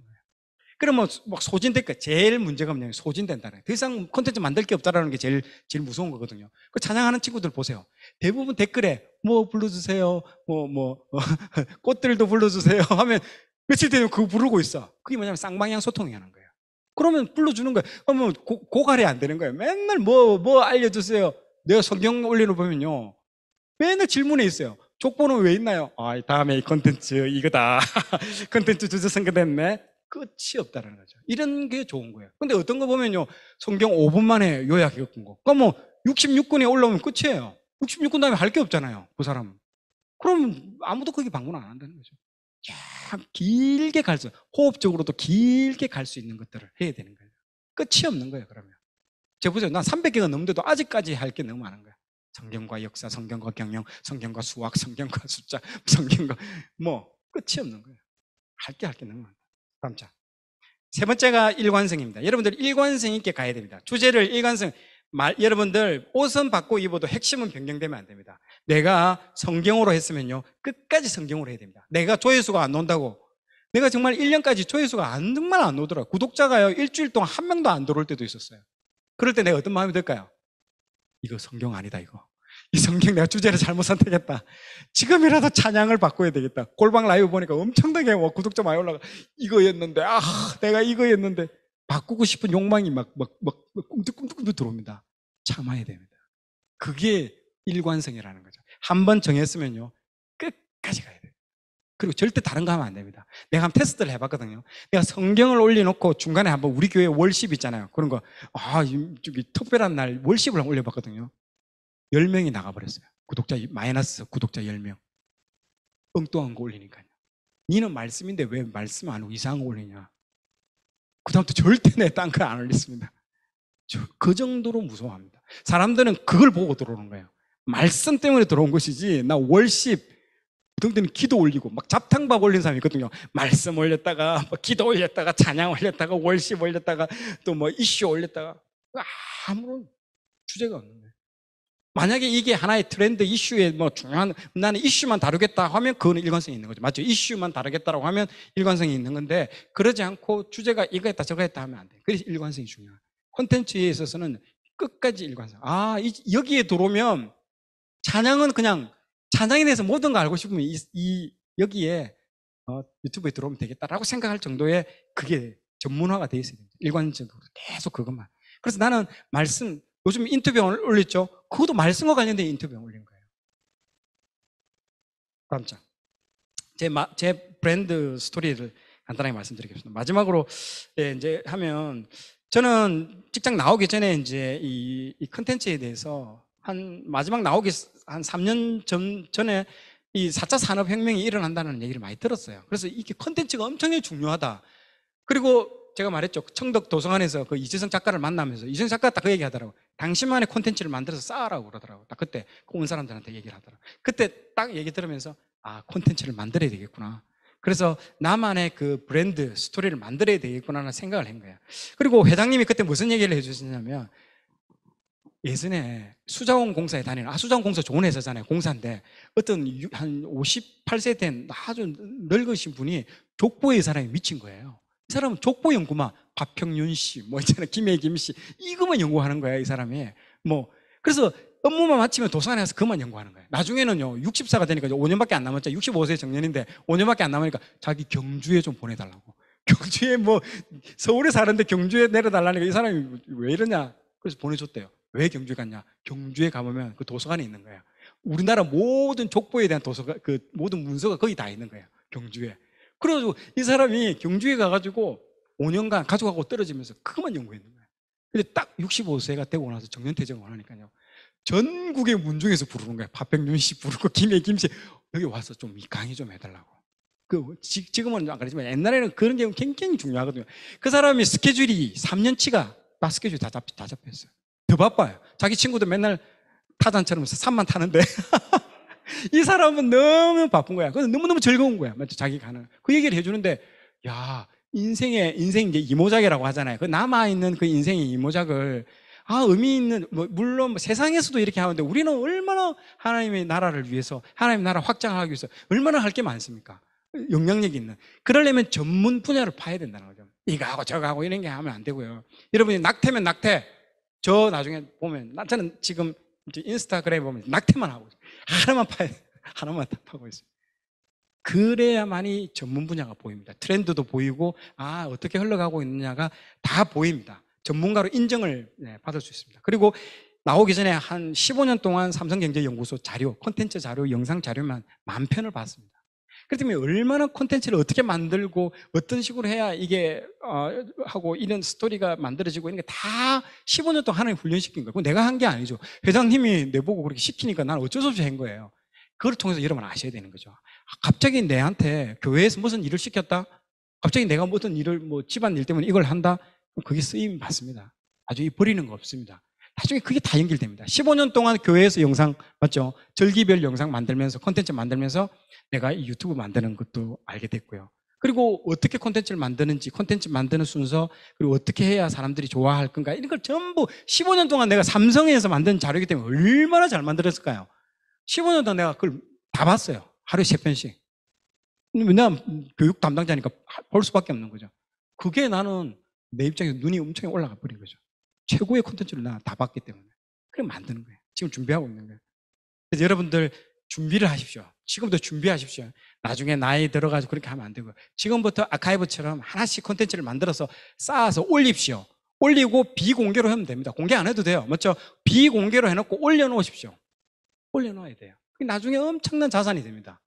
그러면 뭐, 막 소진될까? 제일 문제가 뭐냐면 소진된다는. 더 이상 컨텐츠 만들 게 없다라는 게 제일, 제일 무서운 거거든요. 그 찬양하는 친구들 보세요. 대부분 댓글에 뭐 불러주세요. 뭐, 뭐, 뭐 꽃들도 불러주세요. 하면 며칠 되면 그거 부르고 있어. 그게 뭐냐면 쌍방향 소통이 하는 거예요. 그러면 불러주는 거예요. 그러면 고, 고갈이 안 되는 거예요. 맨날 뭐, 뭐 알려주세요. 내가 성경 올리는 보면요. 맨날 질문에 있어요. 족보는 왜 있나요? 아, 다음에 이 컨텐츠 이거다. 컨텐츠 주제 선거됐네. 끝이 없다는 거죠. 이런 게 좋은 거예요. 근데 어떤 거 보면요. 성경 5분 만에 요약해 꾼 거. 그럼 뭐6 6권이 올라오면 끝이에요. 66권 다음에 할 게 없잖아요. 그 사람은. 그럼 아무도 거기 방문 안 한다는 거죠. 쫙 길게 갈 수, 호흡적으로도 길게 갈 수 있는 것들을 해야 되는 거예요. 끝이 없는 거예요, 그러면. 제가 보세요. 난 300개가 넘는데도 아직까지 할 게 너무 많은 거예요 성경과 역사, 성경과 경영, 성경과 수학, 성경과 숫자, 성경과 뭐 끝이 없는 거예요. 할 게 할 게 너무 많다 다음 자. 세 번째가 일관성입니다. 여러분들 일관성 있게 가야 됩니다. 주제를 일관성 말, 여러분들 옷은 바꿔 입어도 핵심은 변경되면 안 됩니다. 내가 성경으로 했으면요. 끝까지 성경으로 해야 됩니다. 내가 조회수가 안 온다고. 내가 정말 1년까지 조회수가 안, 정말 안 오더라. 구독자가요. 일주일 동안 한 명도 안 들어올 때도 있었어요. 그럴 때 내가 어떤 마음이 들까요? 이거 성경 아니다, 이거. 이 성경 내가 주제를 잘못 선택했다. 지금이라도 찬양을 바꿔야 되겠다. 골방 라이브 보니까 엄청나게 뭐 구독자 많이 올라가. 이거였는데, 아, 내가 이거였는데. 바꾸고 싶은 욕망이 막, 막, 막, 막 꿈틀꿈틀꿈틀 들어옵니다. 참아야 됩니다. 그게 일관성이라는 거죠. 한 번 정했으면요. 끝까지 가야 돼요. 그리고 절대 다른 거 하면 안 됩니다. 내가 한번 테스트를 해봤거든요. 내가 성경을 올려놓고 중간에 한번 우리 교회 월십 있잖아요. 그런 거, 아, 저기 특별한 날 월십을 올려봤거든요. 10명이 나가버렸어요. 구독자 마이너스 구독자 10명. 엉뚱한 거 올리니까요. 니는 말씀인데 왜 말씀 안 하고 이상한 거 올리냐. 그다음부터 절대 내 땅을 안 올렸습니다. 그 정도로 무서워합니다. 사람들은 그걸 보고 들어오는 거예요. 말씀 때문에 들어온 것이지 나 월십 등등 기도 올리고 막 잡탕밥 올린 사람이 있거든요. 말씀 올렸다가 뭐 기도 올렸다가 찬양 올렸다가 월십 올렸다가 또 뭐 이슈 올렸다가 아무런 주제가 없는 만약에 이게 하나의 트렌드 이슈에 뭐 중요한 나는 이슈만 다루겠다 하면 그거는 일관성이 있는 거죠. 맞죠? 이슈만 다루겠다라고 하면 일관성이 있는 건데 그러지 않고 주제가 이거 했다 저거 했다 하면 안 돼. 그래서 일관성이 중요해. 콘텐츠에 있어서는 끝까지 일관성. 아, 이, 여기에 들어오면 찬양은 그냥 찬양에 대해서 모든 걸 알고 싶으면 이, 이 여기에 어, 유튜브에 들어오면 되겠다라고 생각할 정도의 그게 전문화가 돼 있어야 됩니다. 일관적으로 계속 그것만. 그래서 나는 말씀 요즘 인터뷰 올렸죠. 그것도 말씀과 관련된 인터뷰에 올린 거예요. 깜짝. 제, 마, 제 브랜드 스토리를 간단하게 말씀드리겠습니다. 마지막으로 네, 이제 하면 저는 직장 나오기 전에 이제 이, 이 컨텐츠에 대해서 한 마지막 나오기 한 3년 전, 전에 이 4차 산업혁명이 일어난다는 얘기를 많이 들었어요. 그래서 이게 컨텐츠가 엄청나게 중요하다. 그리고 제가 말했죠. 청덕 도서관에서 그 이재성 작가를 만나면서 이재성 작가가 딱 그 얘기 하더라고. 당신만의 콘텐츠를 만들어서 쌓아라고 그러더라고. 딱 그때 그온 사람들한테 얘기를 하더라고. 그때 딱 얘기 들으면서 아, 콘텐츠를 만들어야 되겠구나. 그래서 나만의 그 브랜드 스토리를 만들어야 되겠구나 라는 생각을 한 거야. 그리고 회장님이 그때 무슨 얘기를 해주셨냐면 예전에 수자원 공사에 다니는, 아, 수자원 공사 좋은 회사잖아요. 공사인데 어떤 한 58세 된 아주 늙으신 분이 족보의 사람이 미친 거예요. 이 사람은 족보 연구만 박평윤 씨, 뭐 있잖아 김해 김씨 이거만 연구하는 거야 이 사람이. 뭐 그래서 업무만 마치면 도서관에 서 그만 연구하는 거야 나중에는요, 60사가 되니까 5년밖에 안 남았죠. 65세 정년인데 5년밖에 안 남으니까 자기 경주에 좀 보내달라고. 경주에 뭐, 서울에 사는데 경주에 내려달라니까 이 사람이 왜 이러냐. 그래서 보내줬대요. 왜 경주에 갔냐. 경주에 가보면 그 도서관에 있는 거야 우리나라 모든 족보에 대한 도서관, 그 모든 문서가 거의 다 있는 거야 경주에. 그래가지고 이 사람이 경주에 가가지고 5년간 가족하고 떨어지면서 그것만 연구했는 거예요. 근데 딱 65세가 되고 나서 정년퇴직을 하니까요. 전국의 문중에서 부르는 거예요. 박백준씨 부르고 김해 김씨 여기 와서 좀 이 강의 좀 해달라고. 그 지금은 안 그러지만 옛날에는 그런 게 굉장히 중요하거든요. 그 사람이 스케줄이 3년치가 다 스케줄 다, 잡, 다 잡혔어요. 더 바빠요. 자기 친구도 맨날 타잔처럼 산만 타는데 이 사람은 너무 바쁜 거야. 그래서 너무너무 즐거운 거야. 자기 가는. 그 얘기를 해주는데, 야, 인생의, 인생 이제 이모작이라고 하잖아요. 그 남아있는 그 인생의 이모작을, 아, 의미 있는, 뭐, 물론 세상에서도 이렇게 하는데 우리는 얼마나 하나님의 나라를 위해서, 하나님의 나라 확장하기 위해서 얼마나 할 게 많습니까? 영향력 이 있는. 그러려면 전문 분야를 파야 된다는 거죠. 이거 하고 저거 하고 이런 게 하면 안 되고요. 여러분이 낙태면 낙태. 저 나중에 보면, 저는 지금 이제 인스타그램에 보면 낙태만 하고 하나만 파 하나만 하고 있어요. 그래야만이 전문 분야가 보입니다. 트렌드도 보이고 아 어떻게 흘러가고 있느냐가 다 보입니다. 전문가로 인정을 네, 받을 수 있습니다. 그리고 나오기 전에 한 15년 동안 삼성경제연구소 자료, 콘텐츠 자료, 영상 자료만 만 편을 봤습니다. 그렇다면 얼마나 콘텐츠를 어떻게 만들고 어떤 식으로 해야 이게 어, 하고 이런 스토리가 만들어지고 이런 게다 15년 동안 하나님 훈련시킨 거예요. 내가 한 게 아니죠. 회장님이 내보고 그렇게 시키니까 난 어쩔 수 없이 한 거예요. 그걸 통해서 여러분 아셔야 되는 거죠. 아, 갑자기 내한테 교회에서 무슨 일을 시켰다? 갑자기 내가 무슨 일을 뭐 집안 일 때문에 이걸 한다? 그게 쓰임 이맞습니다 아주 버리는 거 없습니다. 나중에 그게 다 연결됩니다. 15년 동안 교회에서 영상, 맞죠? 절기별 영상 만들면서, 콘텐츠 만들면서 내가 유튜브 만드는 것도 알게 됐고요. 그리고 어떻게 콘텐츠를 만드는지, 콘텐츠 만드는 순서, 그리고 어떻게 해야 사람들이 좋아할 건가, 이런 걸 전부 15년 동안 내가 삼성에서 만든 자료이기 때문에 얼마나 잘 만들었을까요? 15년 동안 내가 그걸 다 봤어요. 하루에 세 편씩. 왜냐하면 교육 담당자니까 볼 수밖에 없는 거죠. 그게 나는 내 입장에서 눈이 엄청 올라가 버린 거죠. 최고의 콘텐츠를 나 다 봤기 때문에 그래 만드는 거예요. 지금 준비하고 있는 거예요. 그래서 여러분들 준비를 하십시오. 지금부터 준비하십시오. 나중에 나이 들어가지고 그렇게 하면 안 되고 지금부터 아카이브처럼 하나씩 콘텐츠를 만들어서 쌓아서 올립시오. 올리고 비공개로 하면 됩니다. 공개 안 해도 돼요. 먼저 비공개로 해놓고 올려놓으십시오. 올려놓아야 돼요. 나중에 엄청난 자산이 됩니다.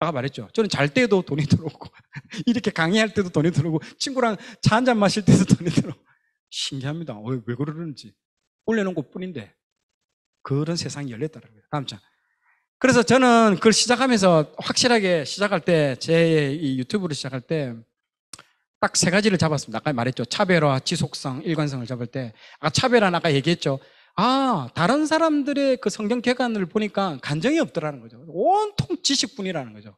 아까 말했죠. 저는 잘 때도 돈이 들어오고 이렇게 강의할 때도 돈이 들어오고 친구랑 차 한 잔 마실 때도 돈이 들어오고 신기합니다. 왜, 어, 왜 그러는지. 올려놓은 것 뿐인데. 그런 세상이 열렸더라고요. 다음 장. 그래서 저는 그걸 시작하면서 확실하게 시작할 때, 제 유튜브를 시작할 때, 딱 세 가지를 잡았습니다. 아까 말했죠. 차별화, 지속성, 일관성을 잡을 때. 아까 차별화 아까 얘기했죠. 아, 다른 사람들의 그 성경 개간을 보니까 간정이 없더라는 거죠. 온통 지식뿐이라는 거죠.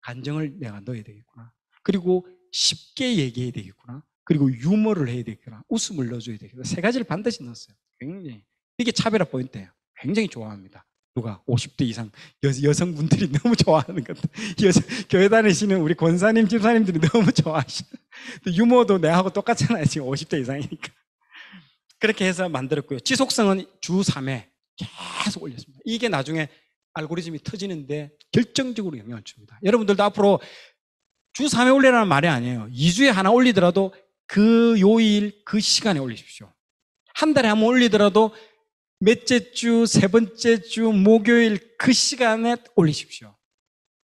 간정을 내가 넣어야 되겠구나. 그리고 쉽게 얘기해야 되겠구나. 그리고 유머를 해야 되겠구나. 웃음을 넣어줘야 되겠다. 세 가지를 반드시 넣었어요. 굉장히. 이게 차별화 포인트예요. 굉장히 좋아합니다. 누가 50대 이상 여, 성분들이 너무 좋아하는 것 같아요. 교회 다니시는 우리 권사님, 집사님들이 너무 좋아하시요 유머도 내하고 똑같잖아요. 지금 50대 이상이니까. 그렇게 해서 만들었고요. 지속성은 주 3회 계속 올렸습니다. 이게 나중에 알고리즘이 터지는데 결정적으로 영향을 줍니다. 여러분들도 앞으로 주 3회 올리라는 말이 아니에요. 2주에 하나 올리더라도 그 요일 그 시간에 올리십시오. 한 달에 한 번 올리더라도 몇째 주, 세 번째 주, 목요일 그 시간에 올리십시오.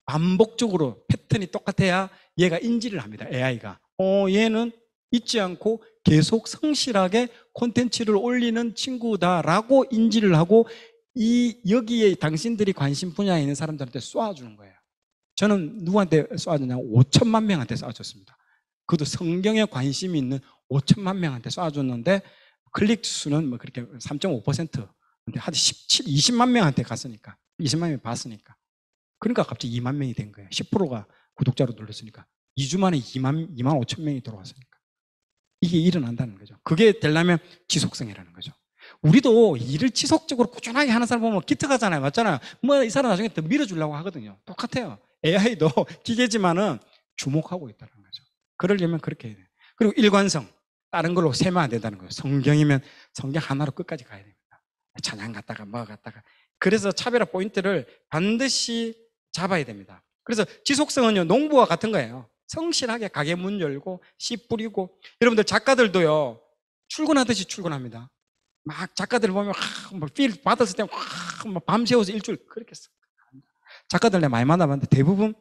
반복적으로 패턴이 똑같아야 얘가 인지를 합니다. AI가. 어, 얘는 잊지 않고 계속 성실하게 콘텐츠를 올리는 친구다라고 인지를 하고 이 여기에 당신들이 관심 분야에 있는 사람들한테 쏴주는 거예요. 저는 누구한테 쏴주냐면 5천만 명한테 쏴줬습니다 그것도 성경에 관심이 있는 5천만 명한테 쏴줬는데 클릭 수는 뭐 그렇게 3.5% 근데 한 17, 20만 명한테 갔으니까 20만 명이 봤으니까 그러니까 갑자기 2만 명이 된 거예요 10%가 구독자로 눌렀으니까 2주 만에 2만, 2만 5천 명이 들어왔으니까 이게 일어난다는 거죠 그게 되려면 지속성이라는 거죠 우리도 일을 지속적으로 꾸준하게 하는 사람 보면 기특하잖아요 맞잖아요 뭐 이 사람 나중에 더 밀어주려고 하거든요 똑같아요 AI도 기계지만은 주목하고 있다는 그러려면 그렇게 해야 돼요. 그리고 일관성. 다른 걸로 세면 안 된다는 거예요. 성경이면 성경 하나로 끝까지 가야 됩니다. 찬양 갔다가 뭐 갔다가. 그래서 차별화 포인트를 반드시 잡아야 됩니다. 그래서 지속성은요, 농부와 같은 거예요. 성실하게 가게 문 열고, 씨 뿌리고. 여러분들 작가들도요, 출근하듯이 출근합니다. 막 작가들 보면 뭐, 필 받았을 때 뭐, 밤새워서 일주일 그렇게 씁니다. 작가들 내가 많이 만나봤는데 대부분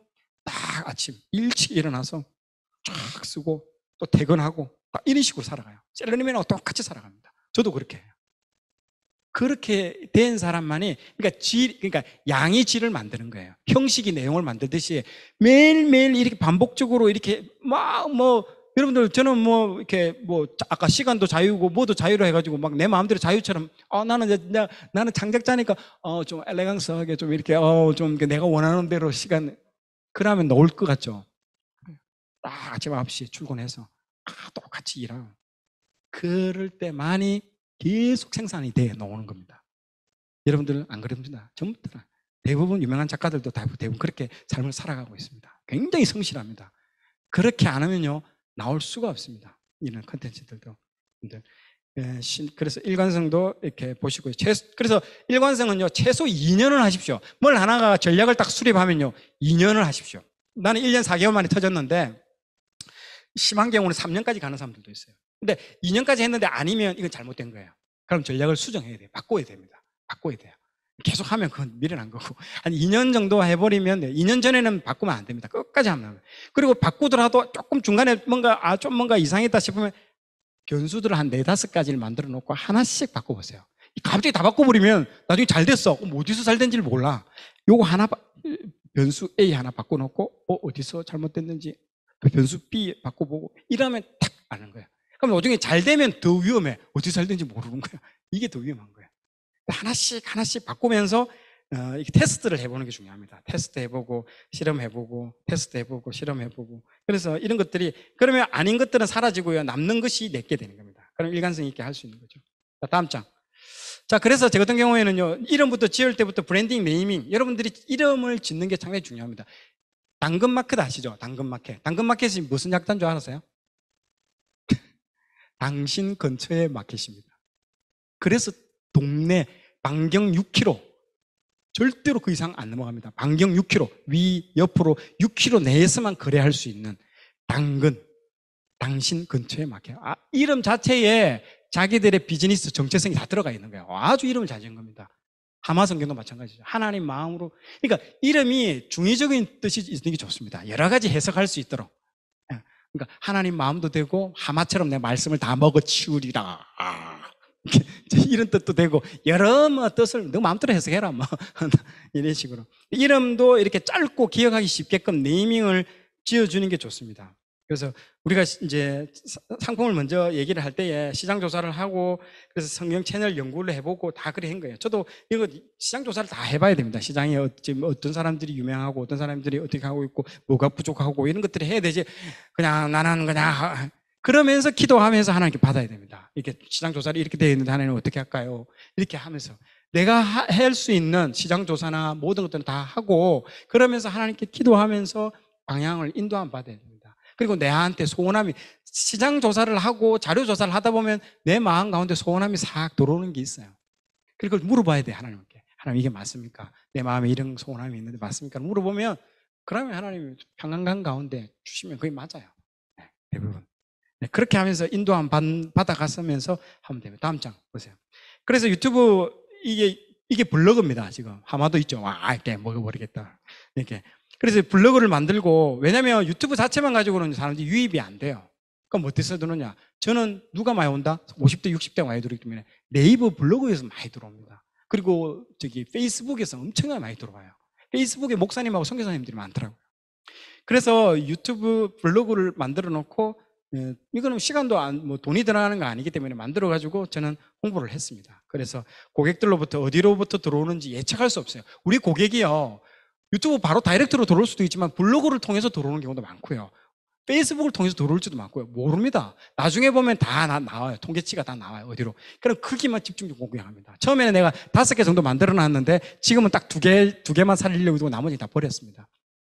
딱 아침 일찍 일어나서 쫙 쓰고 또 퇴근하고 이런 식으로 살아가요. 세르니맨하고 똑같이 살아갑니다. 저도 그렇게 해요. 그렇게 된 사람만이 그러니까 질 그러니까 양이 질을 만드는 거예요. 형식이 내용을 만들듯이 매일매일 이렇게 반복적으로 이렇게 막 뭐 여러분들 저는 뭐 이렇게 뭐 아까 시간도 자유고 뭐도 자유로 해가지고 막 내 마음대로 자유처럼 어 나는 이제 나는 창작자니까 어좀 엘레강스하게 좀 이렇게 어좀 내가 원하는 대로 시간 그러면 나올 것 같죠. 딱 아침 9시에 출근해서 아, 똑같이 일하고 그럴 때만이 계속 생산이 돼 나오는 겁니다. 여러분들 안 그럽니다. 전부 다 대부분 유명한 작가들도 대부분 그렇게 삶을 살아가고 있습니다. 굉장히 성실합니다. 그렇게 안 하면요 나올 수가 없습니다. 이런 컨텐츠들도 예, 그래서 일관성도 이렇게 보시고요. 그래서 일관성은요 최소 2년을 하십시오. 뭘 하나가 전략을 딱 수립하면요 2년을 하십시오. 나는 1년 4개월 만에 터졌는데 심한 경우는 3년까지 가는 사람들도 있어요. 근데 2년까지 했는데 아니면 이건 잘못된 거예요. 그럼 전략을 수정해야 돼요. 바꿔야 됩니다. 바꿔야 돼요. 계속 하면 그건 미련한 거고. 한 2년 정도 해버리면, 돼요. 2년 전에는 바꾸면 안 됩니다. 끝까지 하면 됩니 그리고 바꾸더라도 조금 중간에 뭔가, 아, 좀 뭔가 이상했다 싶으면 변수들을 한 네다섯 가지를 만들어 놓고 하나씩 바꿔보세요. 갑자기 다 바꿔버리면 나중에 잘 됐어. 그럼 어디서 잘 된지를 몰라. 요거 하나, 변수 A 하나 바꿔놓고, 어, 어디서 잘못됐는지 그 변수 B 바꿔보고 이러면 탁 아는 거야. 그럼 나중에 잘 되면 더 위험해. 어디게잘 되는지 모르는 거야. 이게 더 위험한 거야. 하나씩 하나씩 바꾸면서 어, 이게 테스트를 해보는 게 중요합니다. 테스트 해보고 실험해보고 테스트 해보고 실험해보고 그래서 이런 것들이 그러면 아닌 것들은 사라지고요. 남는 것이 내게 되는 겁니다. 그럼 일관성 있게 할 수 있는 거죠. 자, 다음 장. 자, 그래서 제 같은 경우에는요, 이름부터 지을 때부터 브랜딩, 네이밍, 여러분들이 이름을 짓는 게 상당히 중요합니다. 당근마켓 아시죠? 당근마켓. 당근마켓이 무슨 약단 줄 알았어요? 당신 근처의 마켓입니다. 그래서 동네 반경 6km 절대로 그 이상 안 넘어갑니다. 반경 6km 위 옆으로 6km 내에서만 거래할 수 있는 당근 당신 근처의 마켓. 아, 이름 자체에 자기들의 비즈니스 정체성이 다 들어가 있는 거예요. 아주 이름을 잘 지은 겁니다. 하마 성경도 마찬가지죠. 하나님 마음으로. 그러니까 이름이 중의적인 뜻이 있는 게 좋습니다. 여러 가지 해석할 수 있도록. 예, 그러니까 하나님 마음도 되고 하마처럼 내 말씀을 다 먹어치우리라. 이런 뜻도 되고 여러 뭐 뜻을 너 마음대로 해석해라 뭐 이런 식으로 이름도 이렇게 짧고 기억하기 쉽게끔 네이밍을 지어주는 게 좋습니다. 그래서 우리가 이제 상품을 먼저 얘기를 할 때에 시장 조사를 하고 그래서 성경 채널 연구를 해보고 다 그래 한 거예요. 저도 이거 시장 조사를 다 해봐야 됩니다. 시장에 어, 지금 어떤 사람들이 유명하고 어떤 사람들이 어떻게 하고 있고 뭐가 부족하고 이런 것들을 해야 되지. 그냥 나는 그냥 그러면서 기도하면서 하나님께 받아야 됩니다. 이렇게 시장 조사를 이렇게 되어 있는데 하나님 어떻게 할까요? 이렇게 하면서 내가 할 수 있는 시장 조사나 모든 것들을다 하고 그러면서 하나님께 기도하면서 방향을 인도함 받아야 됩니다. 그리고 내한테 소원함이 시장 조사를 하고 자료 조사를 하다 보면 내 마음 가운데 소원함이 싹 들어오는 게 있어요. 그걸 물어봐야 돼 하나님께. 하나님 이게 맞습니까? 내 마음에 이런 소원함이 있는데 맞습니까? 물어보면 그러면 하나님 이 평안감 가운데 주시면 그게 맞아요. 네, 대부분. 네, 그렇게 하면서 인도함 받아갔으면서 하면 됩니다. 다음 장 보세요. 그래서 유튜브 이게 이게 블로그입니다. 지금 하마도 있죠. 와 이렇게 먹어버리겠다. 이렇게 그래서 블로그를 만들고 왜냐면 유튜브 자체만 가지고는 사람들이 유입이 안 돼요. 그럼 어디서 들느냐 저는 누가 많이 온다? 50대, 60대가 많이 들어오기 때문에 네이버 블로그에서 많이 들어옵니다. 그리고 저기 페이스북에서 엄청나게 많이 들어와요. 페이스북에 목사님하고 선교사님들이 많더라고요. 그래서 유튜브 블로그를 만들어 놓고 예, 이거는 시간도 안, 뭐 돈이 들어가는 거 아니기 때문에 만들어 가지고 저는 홍보를 했습니다. 그래서 고객들로부터 어디로부터 들어오는지 예측할 수 없어요. 우리 고객이요. 유튜브 바로 다이렉트로 들어올 수도 있지만 블로그를 통해서 들어오는 경우도 많고요. 페이스북을 통해서 들어올지도 많고요. 모릅니다. 나중에 보면 다 나, 나와요. 통계치가 다 나와요. 어디로. 그럼 크기만 집중적 으로공유합니다 처음에는 내가 다섯 개 정도 만들어 놨는데 지금은 딱 두 개, 두 개만 살리려고 두고 나머지 다 버렸습니다.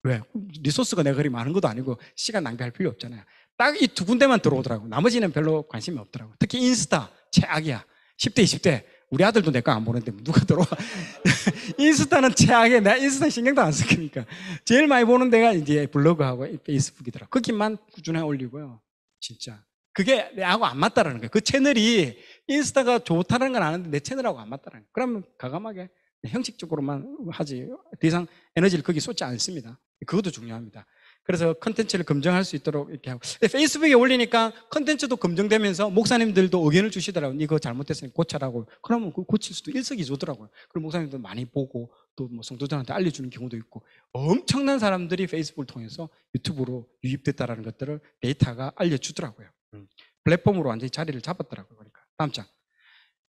왜? 리소스가 내가 그리 많은 것도 아니고 시간 낭비할 필요 없잖아요. 딱 이 두 군데만 들어오더라고. 나머지는 별로 관심이 없더라고. 특히 인스타 최악이야. 10대, 20대 우리 아들도 내 거 안 보는데 누가 들어와? 인스타는 최악의 내가 인스타 신경도 안쓰니까 제일 많이 보는 데가 이제 블로그하고 페이스북이더라. 거기만 꾸준히 올리고요. 진짜. 그게 내하고 안 맞다라는 거예요. 그 채널이 인스타가 좋다는 건 아는데 내 채널하고 안 맞다라는 거예요. 그러면 가감하게 형식적으로만 하지. 더 이상 에너지를 거기 쏟지 않습니다. 그것도 중요합니다. 그래서 컨텐츠를 검증할 수 있도록 이렇게 하고 페이스북에 올리니까 컨텐츠도 검증되면서 목사님들도 의견을 주시더라고요 이거 네, 잘못됐으니 고쳐라고 그러면 그 고칠 수도 일석이조더라고요 그럼 목사님들 많이 보고 또 뭐 성도들한테 알려주는 경우도 있고 엄청난 사람들이 페이스북을 통해서 유튜브로 유입됐다는 라 것들을 데이터가 알려주더라고요 음. 플랫폼으로 완전히 자리를 잡았더라고요 그러니까 다음 장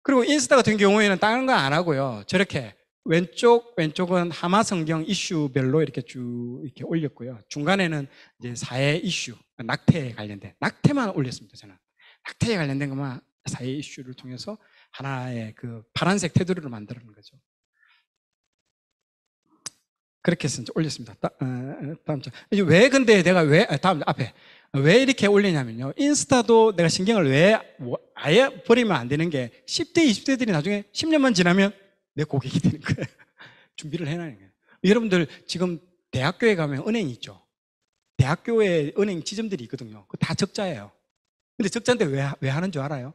그리고 인스타 같은 경우에는 다른 거 안 하고요 저렇게 왼쪽 왼쪽은 하마 성경 이슈별로 이렇게 쭉 이렇게 올렸고요. 중간에는 이제 사회 이슈 낙태에 관련된 낙태만 올렸습니다. 저는 낙태에 관련된 것만 사회 이슈를 통해서 하나의 그 파란색 테두리를 만들어낸 거죠. 그렇게 해서 올렸습니다. 다, 어, 다음 주. 이제 왜 근데 내가 왜 아, 다음 주 앞에 왜 이렇게 올리냐면요. 인스타도 내가 신경을 왜 뭐, 아예 버리면 안 되는 게 10대 20대들이 나중에 10년만 지나면 내 고객이 되는 거예요. 준비를 해놔는 거예요. 여러분들 지금 대학교에 가면 은행 있죠. 대학교에 은행 지점들이 있거든요. 그 다 적자예요. 근데 적자인데 왜, 왜 하는 줄 알아요?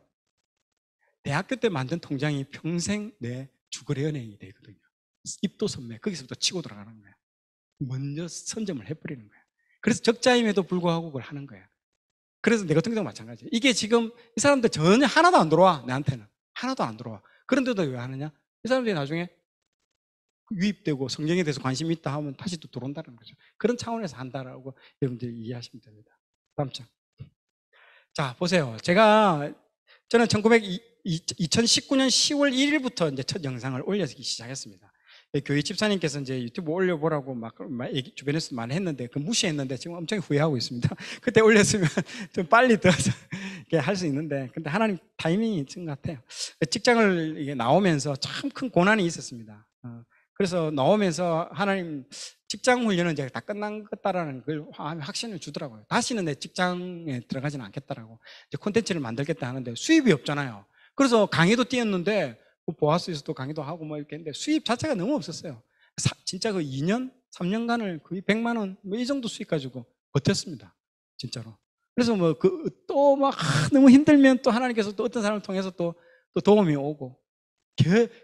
대학교 때 만든 통장이 평생 내 주거래 은행이 되거든요. 입도 선매 거기서부터 치고 들어가는 거예요. 먼저 선점을 해버리는 거예요. 그래서 적자임에도 불구하고 그걸 하는 거예요. 그래서 내가은장도 마찬가지예요. 이게 지금 이 사람들 전혀 하나도 안 들어와, 나한테는. 하나도 안 들어와. 그런데도 왜 하느냐? 이 사람들이 나중에 유입되고 성경에 대해서 관심이 있다 하면 다시 또 들어온다는 거죠. 그런 차원에서 한다라고 여러분들이 이해하시면 됩니다. 다음 장. 자, 보세요. 제가 저는 1900, 2019년 10월 1일부터 이제 첫 영상을 올려기 시작했습니다. 예, 교회 집사님께서 이제 유튜브 올려보라고 막, 주변에서 많이 했는데 그 무시했는데 지금 엄청 후회하고 있습니다. 그때 올렸으면 좀 빨리 들어서 예, 할수 있는데 근데 하나님 타이밍이 있는 것 같아요. 직장을 나오면서 참 큰 고난이 있었습니다. 어, 그래서 나오면서 하나님 직장 훈련은 제다 끝난 것다라는 걸 확신을 주더라고요. 다시는 내 직장에 들어가지는 않겠다라고 이제 콘텐츠를 만들겠다 하는데 수입이 없잖아요. 그래서 강의도 뛰었는데 뭐 보아스에서도 강의도 하고 뭐 이렇게 했는데 수입 자체가 너무 없었어요. 사, 진짜 그 2년, 3년간을 거의 100만 원뭐 이 정도 수입 가지고 버텼습니다. 진짜로. 그래서 뭐또막 그 너무 힘들면 또 하나님께서 또 어떤 사람을 통해서 또, 또 도움이 오고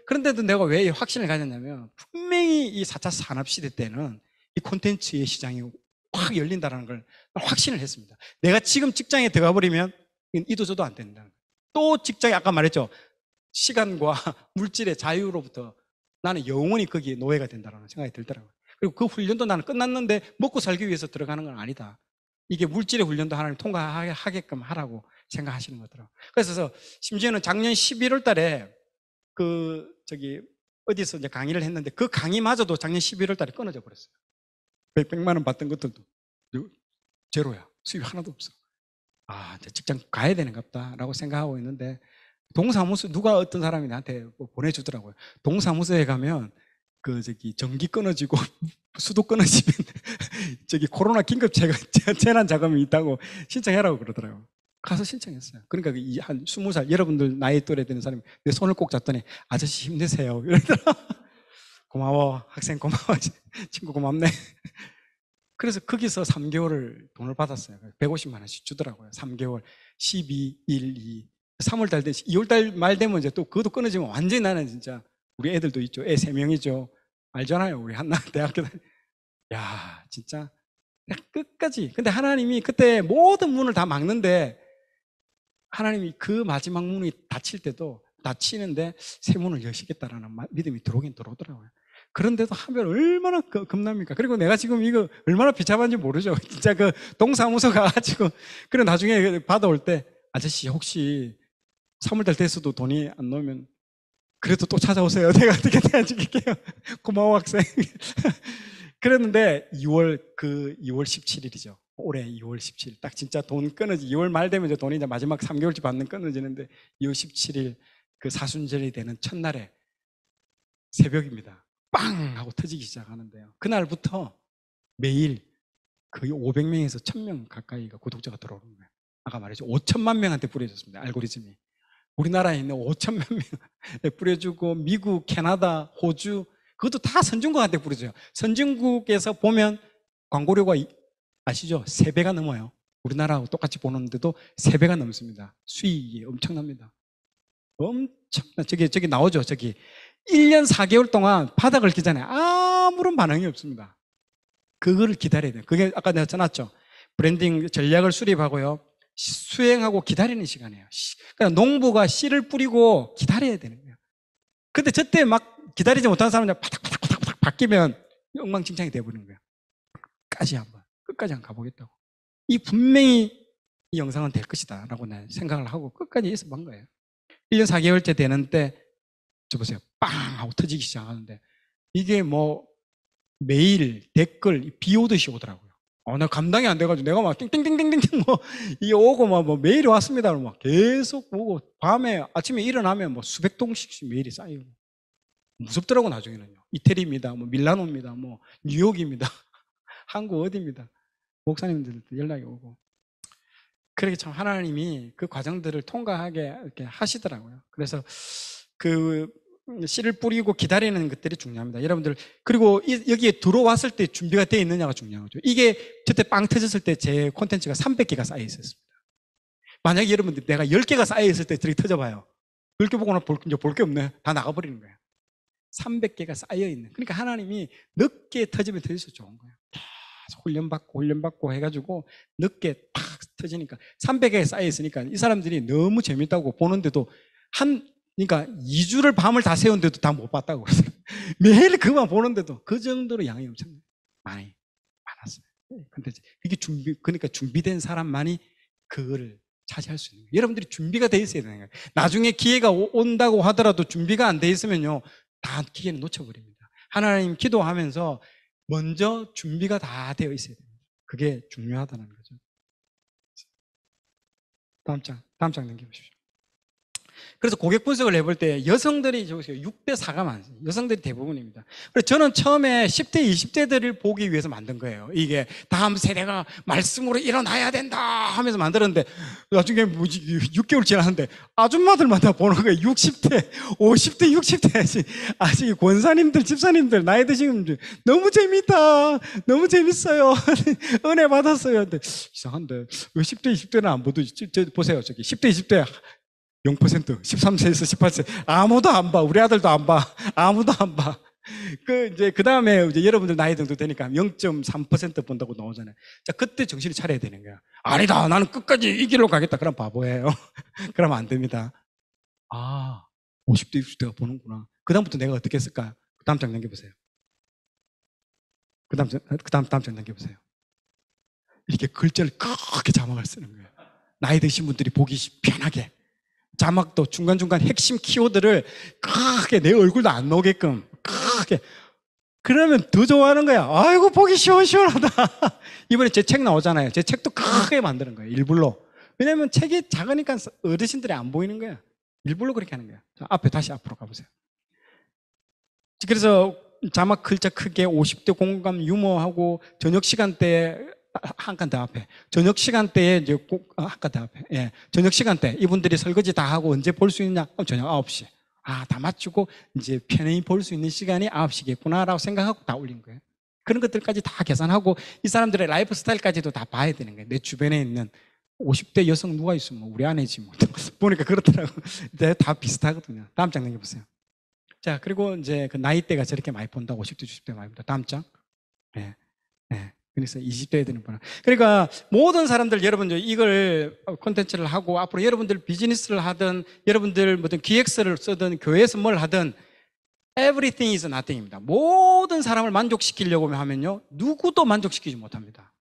그런데도 내가 왜 확신을 가졌냐면 분명히 이 4차 산업시대 때는 이 콘텐츠의 시장이 확 열린다는 걸 확신을 했습니다 내가 지금 직장에 들어가 버리면 이도저도 안 된다는 거또 직장에 아까 말했죠 시간과 물질의 자유로부터 나는 영원히 거기에 노예가 된다는 생각이 들더라고요 그리고 그 훈련도 나는 끝났는데 먹고 살기 위해서 들어가는 건 아니다 이게 물질의 훈련도 하나님 통과하게끔 하라고 생각하시는 거더라고요. 그래서 심지어는 작년 11월 달에 그, 저기, 어디서 이제 강의를 했는데 그 강의마저도 작년 11월 달에 끊어져 버렸어요. 100만 원 받던 것들도 제로야. 수입 하나도 없어. 아, 이제 직장 가야 되는가 보다라고 생각하고 있는데 동사무소 누가 어떤 사람이 나한테 뭐 보내주더라고요. 동사무소에 가면 그 저기 전기 끊어지고 수도 끊어지면 저기 코로나 긴급 재난 자금이 있다고 신청해라고 그러더라고요. 가서 신청했어요. 그러니까 한 스무 살 여러분들 나이 또래 되는 사람이 내 손을 꼭 잡더니 아저씨 힘내세요. 이러더라. 고마워 학생 고마워 친구 고맙네. 그래서 거기서 3개월을 돈을 받았어요. 150만 원씩 주더라고요. 3개월 12, 1, 2, 3월 달 되면 2월 달 말 되면 이제 또 그것도 끊어지면 완전히 나는 진짜 우리 애들도 있죠. 애 세 명이죠. 알잖아요. 우리 한나 대학교. 야, 진짜 끝까지. 근데 하나님이 그때 모든 문을 다 막는데 하나님이 그 마지막 문이 닫힐 때도 닫히는데 새 문을 여시겠다라는 믿음이 들어오긴 들어오더라고요. 그런데도 하면 얼마나 그, 겁납니까? 그리고 내가 지금 이거 얼마나 비참한지 모르죠. 진짜 그 동사무소 가가지고 그리고 나중에 받아올 때 아저씨 혹시 3월달 돼서도 돈이 안 나오면 그래도 또 찾아오세요. 내가 어떻게 대안드릴게요 고마워 학생. 그랬는데 2월 그 2월 17일이죠. 올해 2월 17일 딱 진짜 돈 끊어지 2월 말 되면 이제 돈이 이제 마지막 3개월째 받는 끊어지는데 2월 17일 그 사순절이 되는 첫날에 새벽입니다. 빵 하고 터지기 시작하는데요. 그날부터 매일 거의 500명에서 1000명 가까이가 구독자가 들어오는 거예요. 아까 말했죠. 5천만 명한테 뿌려졌습니다. 알고리즘이. 우리나라에 있는 5천만 명에 뿌려주고 미국, 캐나다, 호주 그것도 다 선진국한테 뿌려줘요. 선진국에서 보면 광고료가 아시죠? 3배가 넘어요. 우리나라하고 똑같이 보는데도 3배가 넘습니다. 수익이 엄청납니다. 엄청나. 저기, 저기 나오죠. 저기. 1년 4개월 동안 바닥을 기잖아요. 아무런 반응이 없습니다. 그거를 기다려야 돼요. 그게 아까 내가 전화했죠. 브랜딩 전략을 수립하고요. 수행하고 기다리는 시간이에요. 그러니까 농부가 씨를 뿌리고 기다려야 되는 거예요. 근데 저 때 막 기다리지 못하는 사람은 바닥바닥바닥 바뀌면 닥바 엉망진창이 돼버리는 거예요. 끝까지 한번, 끝까지 한번 가보겠다고. 이 분명히 이 영상은 될 것이다. 라고 생각을 하고 끝까지 예습한 거예요. 1년 4개월째 되는 때, 저 보세요. 빵! 하고 터지기 시작하는데, 이게 뭐 매일 댓글 비 오듯이 오더라고요. 어, 나 감당이 안 돼가지고 내가 막 띵띵띵띵띵 뭐, 이 오고 막 뭐 메일이 왔습니다. 막 계속 오고 밤에 아침에 일어나면 뭐 수백 통씩 메일이 쌓이고. 무섭더라고, 나중에는요. 이태리입니다. 뭐 밀라노입니다. 뭐 뉴욕입니다. 한국 어디입니다. 목사님들도 연락이 오고. 그렇게 참 하나님이 그 과정들을 통과하게 이렇게 하시더라고요. 그래서 그 음, 씨를 뿌리고 기다리는 것들이 중요합니다. 여러분들 그리고 이, 여기에 들어왔을 때 준비가 되어 있느냐가 중요하죠. 이게 저때빵 터졌을 때 제 콘텐츠가 300개가 쌓여 있었습니다. 만약에 여러분들 내가 10개가 쌓여 있을 때 드리 터져봐요. 10개 보고나 볼게 볼 없네. 다 나가버리는 거예요 300개가 쌓여 있는. 그러니까 하나님이 늦게 터지면 터질수 좋은 거야. 계속 훈련받고 훈련받고 해가지고 늦게 탁 터지니까 300개 쌓여 있으니까 이 사람들이 너무 재밌다고 보는데도 한 그러니까 2주를 밤을 다 세운데도 다 못 봤다고 그러더요 매일 그만 보는데도 그 정도로 양이 엄청 많이 많았어요. 근데 이게 준비 그러니까 준비된 사람만이 그거를 차지할 수 있는 거예요. 여러분들이 준비가 돼 있어야 되는 거예요. 나중에 기회가 온다고 하더라도 준비가 안 돼 있으면요. 다 기회는 놓쳐버립니다. 하나님 기도하면서 먼저 준비가 다 되어 있어야 됩니다. 그게 중요하다는 거죠. 다음 장, 다음 장 넘겨보십시오. 그래서 고객 분석을 해볼 때 여성들이 6대 4가 많습니다. 여성들이 대부분입니다. 그래서 저는 처음에 10대, 20대들을 보기 위해서 만든 거예요. 이게 다음 세대가 말씀으로 일어나야 된다 하면서 만들었는데 나중에 6개월 지났는데 아줌마들만 다 보는 거예요. 60대, 50대, 60대. 아직, 권사님들, 집사님들, 나이 드신 분들 너무 재밌다. 너무 재밌어요. 은혜 받았어요. 근데 이상한데 왜 10대, 20대는 안 보듯이 보세요. 저기 10대, 20대 0% 13세에서 18세 아무도 안 봐. 우리 아들도 안 봐. 아무도 안 봐. 그 이제 그 다음에 이제 여러분들 나이 정도 되니까 0.3% 본다고 나오잖아요. 자 그때 정신을 차려야 되는 거야. 아니다, 나는 끝까지 이 길로 가겠다. 그럼 바보예요. 그러면안 됩니다. 아, 50대 60대가 보는구나. 그 다음부터 내가 어떻게 했을까? 그 다음 장 넘겨보세요. 그 다음 그 다음 다음 장 넘겨보세요. 이렇게 글자를 크게 자막을 쓰는 거예요. 나이 드신 분들이 보기 편하게. 자막도 중간중간 핵심 키워드를 크게 내 얼굴도 안 나오게끔 크게 그러면 더 좋아하는 거야 아이고 보기 시원시원하다 이번에 제 책 나오잖아요 제 책도 크게 만드는 거예요 일부러 왜냐면 책이 작으니까 어르신들이 안 보이는 거야 일부러 그렇게 하는 거야 앞에 다시 앞으로 가보세요 그래서 자막 글자 크게 50대 공감 유머하고 저녁 시간대에 한칸더 앞에. 저녁 시간대에 이제 어, 한칸더 앞에. 예. 저녁 시간대 이분들이 설거지 다 하고 언제 볼 수 있냐? 그럼 저녁 9시. 아, 다 맞추고 이제 편히 볼 수 있는 시간이 9시겠구나라고 생각하고 다 올린 거예요. 그런 것들까지 다 계산하고 이 사람들의 라이프 스타일까지도 다 봐야 되는 거예요. 내 주변에 있는 50대 여성 누가 있으면 뭐 우리 아내지 뭐. 보니까 그렇더라고. 네, 다 비슷하거든요. 다음 장 넘겨보세요. 자, 그리고 이제 그 나이대가 저렇게 많이 본다. 고 50대, 60대 많이 본다. 다음 장. 예. 예. 그래서 20대 에 되는 보라. 그러니까 모든 사람들 여러분 이걸 콘텐츠를 하고 앞으로 여러분들 비즈니스를 하든 여러분들 무슨 기획서를 쓰든 교회에서 뭘 하든 everything is nothing입니다. 모든 사람을 만족시키려고 하면요. 누구도 만족시키지 못합니다.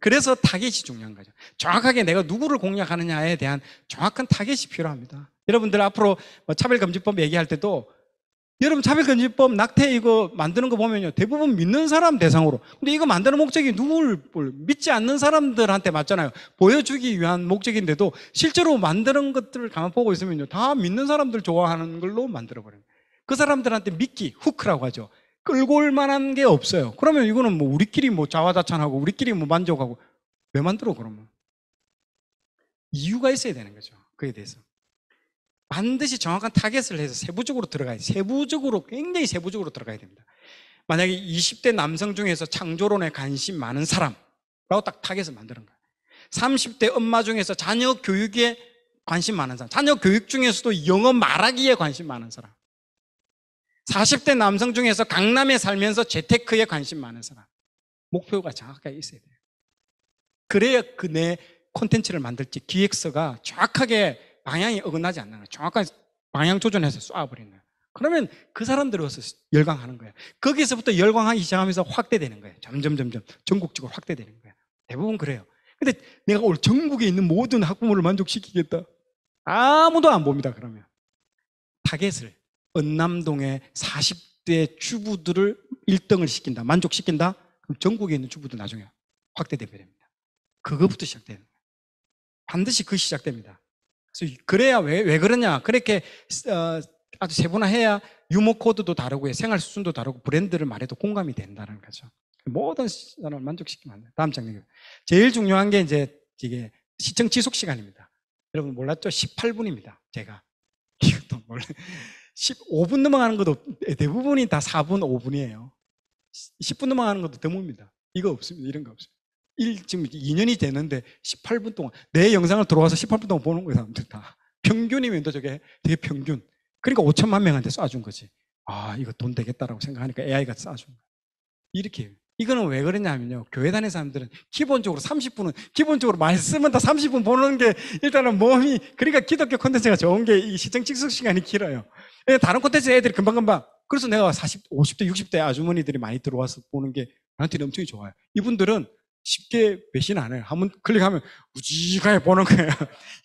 그래서 타겟이 중요한 거죠. 정확하게 내가 누구를 공략하느냐에 대한 정확한 타겟이 필요합니다. 여러분들 앞으로 뭐 차별금지법 얘기할 때도 여러분 차별금지법 낙태 이거 만드는 거 보면요 대부분 믿는 사람 대상으로 근데 이거 만드는 목적이 누굴 믿지 않는 사람들한테 맞잖아요 보여주기 위한 목적인데도 실제로 만드는 것들을 가만 보고 있으면요 다 믿는 사람들 좋아하는 걸로 만들어버려요 그 사람들한테 믿기 후크라고 하죠 끌고 올 만한 게 없어요 그러면 이거는 뭐 우리끼리 뭐 자화자찬하고 우리끼리 뭐 만족하고 왜 만들어 그러면 이유가 있어야 되는 거죠 그에 대해서 반드시 정확한 타겟을 해서 세부적으로 들어가야 돼요. 세부적으로 굉장히 세부적으로 들어가야 됩니다. 만약에 20대 남성 중에서 창조론에 관심 많은 사람라고 딱 타겟을 만드는 거예요. 30대 엄마 중에서 자녀 교육에 관심 많은 사람, 자녀 교육 중에서도 영어 말하기에 관심 많은 사람, 40대 남성 중에서 강남에 살면서 재테크에 관심 많은 사람, 목표가 정확하게 있어야 돼요. 그래야 그 내 콘텐츠를 만들지 기획서가 정확하게 방향이 어긋나지 않는 거예요. 정확한 방향 조절해서 쏴버리는 거예요. 그러면 그 사람들로서 열광하는 거예요. 거기서부터 열광하기 시작하면서 확대되는 거예요. 점점, 점점 전국적으로 확대되는 거예요. 대부분 그래요. 근데 내가 오늘 전국에 있는 모든 학부모를 만족시키겠다. 아무도 안 봅니다, 그러면. 타겟을, 은남동의 40대 주부들을 1등을 시킨다, 만족시킨다? 그럼 전국에 있는 주부들 나중에 확대되게 됩니다. 그것부터 시작되는 거예요. 반드시 그 시작됩니다. 그래야 왜, 왜 그러냐? 그렇게 어, 아주 세분화해야 유머 코드도 다르고 생활 수준도 다르고 브랜드를 말해도 공감이 된다는 거죠. 모든 사람을 만족시키면 안 돼요. 다음 장면. 제일 중요한 게 이제 이게 시청 지속 시간입니다. 여러분 몰랐죠? 18분입니다. 제가. 이것도 몰라. 15분 넘어가는 것도 대부분이 다 4분, 5분이에요. 10분 넘어가는 것도 드뭅니다. 이거 없습니다. 이런 거없습니다 1, 지금 2년이 되는데 18분 동안 내 영상을 들어와서 18분 동안 보는 거예요 사람들 다 평균이면 더 저게 되게 평균 그러니까 5천만 명한테 쏴준 거지 아 이거 돈 되겠다라고 생각하니까 AI가 쏴준 거야 이렇게 이거는 왜 그러냐면요 교회 다니는 사람들은 기본적으로 30분은 기본적으로 말씀은 다 30분 보는 게 일단은 몸이 그러니까 기독교 콘텐츠가 좋은 게 이 시청 직속 시간이 길어요 예, 다른 콘텐츠 애들이 금방금방 그래서 내가 40, 50대, 60대 아주머니들이 많이 들어와서 보는 게 나한테는 엄청 좋아요 이분들은 쉽게 배신 안 해요. 한 번 클릭하면 우지가히 보는 거예요.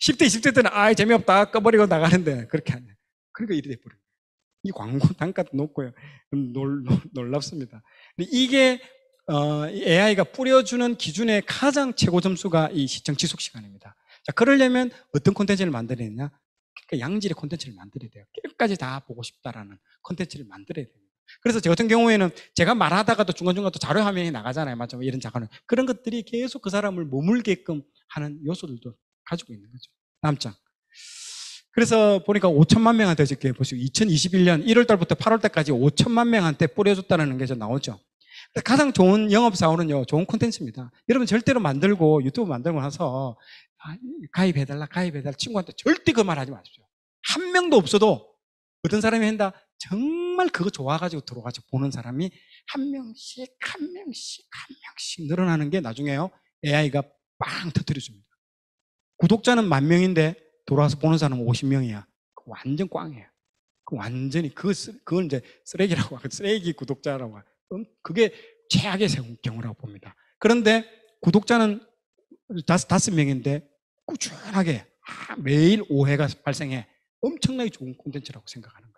10대, 20대 때는 아 재미없다. 꺼버리고 나가는데 그렇게 안 해요. 그러니까 이래 돼버려요. 이 광고 단가도 높고요. 음, 놀, 놀, 랍습니다 근데 이게 어, AI가 뿌려주는 기준의 가장 최고 점수가 이 시청 지속 시간입니다. 자, 그러려면 어떤 콘텐츠를 만들어야 되냐? 그러니까 양질의 콘텐츠를 만들어야 돼요. 끝까지 다 보고 싶다라는 콘텐츠를 만들어야 돼요. 그래서 저 같은 경우에는 제가 말하다가도 중간중간 또 자료 화면이 나가잖아요. 맞죠? 이런 작가는. 그런 것들이 계속 그 사람을 머물게끔 하는 요소들도 가지고 있는 거죠. 남장. 그래서 보니까 5천만 명한테 어저께 보시고 2021년 1월 달부터 8월 달까지 5천만 명한테 뿌려줬다는 게 나오죠. 가장 좋은 영업 사원은요, 좋은 콘텐츠입니다. 여러분 절대로 만들고 유튜브 만들고 나서 아, 가입해달라, 가입해달라 친구한테 절대 그 말 하지 마십시오. 한 명도 없어도 어떤 사람이 한다 정말 그거 좋아가지고 들어가서 보는 사람이 한 명씩 한 명씩 한 명씩 늘어나는 게 나중에요 AI가 빵 터뜨려줍니다 구독자는 만 명인데 돌아와서 보는 사람은 50명이야 완전 꽝이야 완전히 그, 그걸 이제 쓰레기라고 하고 쓰레기 구독자라고 하고 음, 그게 최악의 경우라고 봅니다 그런데 구독자는 다섯, 다섯 명인데 꾸준하게 아, 매일 오해가 발생해 엄청나게 좋은 콘텐츠라고 생각하는 거예요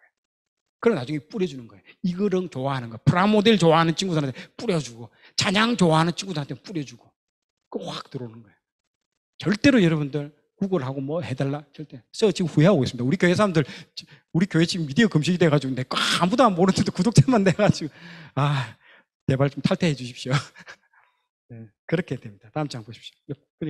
그걸 나중에 뿌려주는 거예요. 이거랑 좋아하는 거. 프라모델 좋아하는 친구들한테 뿌려주고, 찬양 좋아하는 친구들한테 뿌려주고. 그확 들어오는 거예요. 절대로 여러분들 구글하고 뭐 해달라 절대. 저 지금 후회하고 있습니다. 우리 교회 사람들 우리 교회 지금 미디어 금식이 돼가지고 내가 아무도 안 모르는데 구독자만 돼가지고 아 제발 좀 탈퇴해 주십시오. 네, 그렇게 됩니다. 다음 장 보십시오.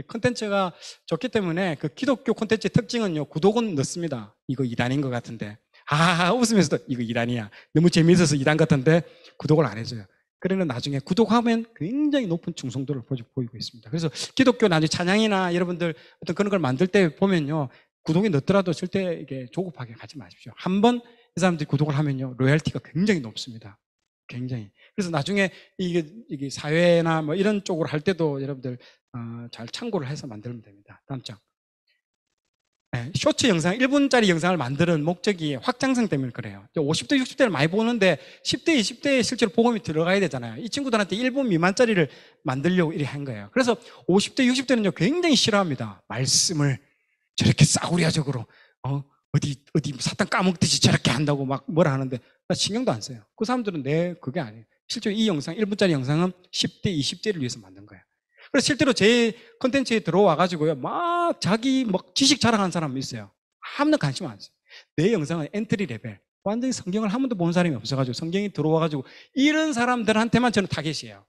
컨텐츠가 좋기 때문에 그 기독교 컨텐츠의 특징은요 구독은 넣습니다. 이거 이단인 것 같은데 아 웃으면서도 이거 이단이야 너무 재미있어서 이단 같은데 구독을 안 해줘요 그러면 나중에 구독하면 굉장히 높은 충성도를 보이고 있습니다 그래서 기독교 나중에 찬양이나 여러분들 어떤 그런 걸 만들 때 보면요 구독이 늦더라도 절대 이게 조급하게 가지 마십시오 한번 이 사람들이 구독을 하면요 로열티가 굉장히 높습니다 굉장히 그래서 나중에 이게, 이게 사회나 뭐 이런 쪽으로 할 때도 여러분들 어, 잘 참고를 해서 만들면 됩니다 다음 장 예, 쇼츠 영상, 1분짜리 영상을 만드는 목적이 확장성 때문에 그래요. 50대, 60대를 많이 보는데 10대, 20대에 실제로 보험이 들어가야 되잖아요. 이 친구들한테 1분 미만짜리를 만들려고 이렇게 한 거예요. 그래서 50대, 6 0대는 굉장히 싫어합니다. 말씀을 저렇게 싸구려적으로, 어, 어디, 어디 사탕 까먹듯이 저렇게 한다고 막 뭐라 하는데, 나 신경도 안 써요. 그 사람들은 내, 네, 그게 아니에요. 실제로 이 영상, 1분짜리 영상은 10대, 20대를 위해서 만든 거예요. 그래서 실제로 제 컨텐츠에 들어와가지고요. 막 자기 막 지식 자랑하는 사람 있어요. 아무런 관심 안 있어요. 내 영상은 엔트리 레벨. 완전히 성경을 한 번도 본 사람이 없어가지고 성경이 들어와가지고 이런 사람들한테만 저는 타겟이에요.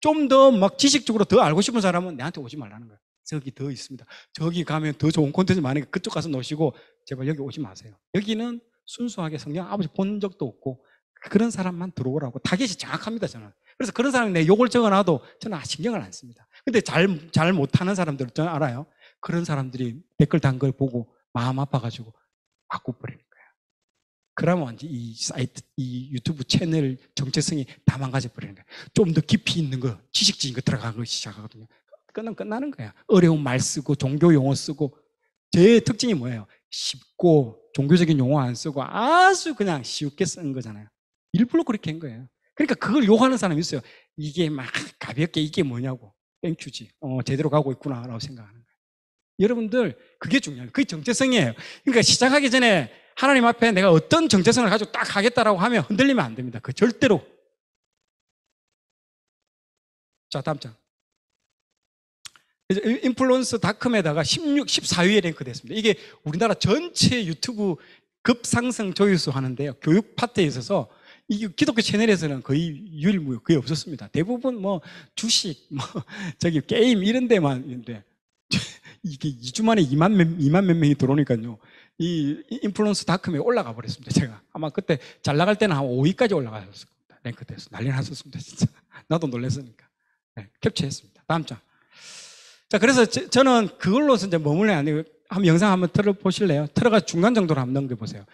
좀 더 막 지식적으로 더 알고 싶은 사람은 내한테 오지 말라는 거예요. 저기 더 있습니다. 저기 가면 더 좋은 콘텐츠 많으니까 그쪽 가서 노시고 제발 여기 오지 마세요. 여기는 순수하게 성경 아버지 본 적도 없고 그런 사람만 들어오라고 타겟이 정확합니다 저는. 그래서 그런 사람이 내 욕을 적어놔도 저는 아, 신경을 안 씁니다. 근데 잘, 잘 못하는 사람들 있 저는 알아요. 그런 사람들이 댓글 단 걸 보고 마음 아파가지고 바꿔버리는 거예요. 그러면 완전 이 사이트, 이 유튜브 채널 정체성이 다 망가져버리는 거예요. 좀 더 깊이 있는 거, 지식적인 거 들어가는 거 시작하거든요. 끝나 끝나는 거야. 어려운 말 쓰고, 종교 용어 쓰고. 제 특징이 뭐예요? 쉽고, 종교적인 용어 안 쓰고 아주 그냥 쉽게 쓴 거잖아요. 일부러 그렇게 한 거예요. 그러니까 그걸 욕하는 사람이 있어요. 이게 막 가볍게 이게 뭐냐고. 땡큐지. 어, 제대로 가고 있구나라고 생각하는 거예요. 여러분들 그게 중요해요. 그게 정체성이에요. 그러니까 시작하기 전에 하나님 앞에 내가 어떤 정체성을 가지고 딱 하겠다라고 하면 흔들리면 안 됩니다. 그 절대로. 자, 다음 장. 인플루언스 닷컴에다가 16, 14위에 랭크됐습니다. 이게 우리나라 전체 유튜브 급상승 조회수 하는데요. 교육 파트에 있어서 이 기독교 채널에서는 거의 유일무이 거의 없었습니다. 대부분 뭐 주식, 뭐 저기 게임 이런 데만 있는데 이게 2주 만에 2만 몇, 2만 몇 명이 들어오니까요. 이 인플루언스 닷컴에 올라가 버렸습니다. 제가 아마 그때 잘 나갈 때는 한 5위까지 올라가셨을 겁니다. 랭크 돼서 난리 났었습니다. 진짜 나도 놀랐으니까 네, 캡처했습니다. 다음 장. 자 그래서 제, 저는 그걸로서 이제 머물래 아니고 한번 영상 한번 틀어 보실래요? 틀어가 중간 정도로 한번 넘겨 보세요.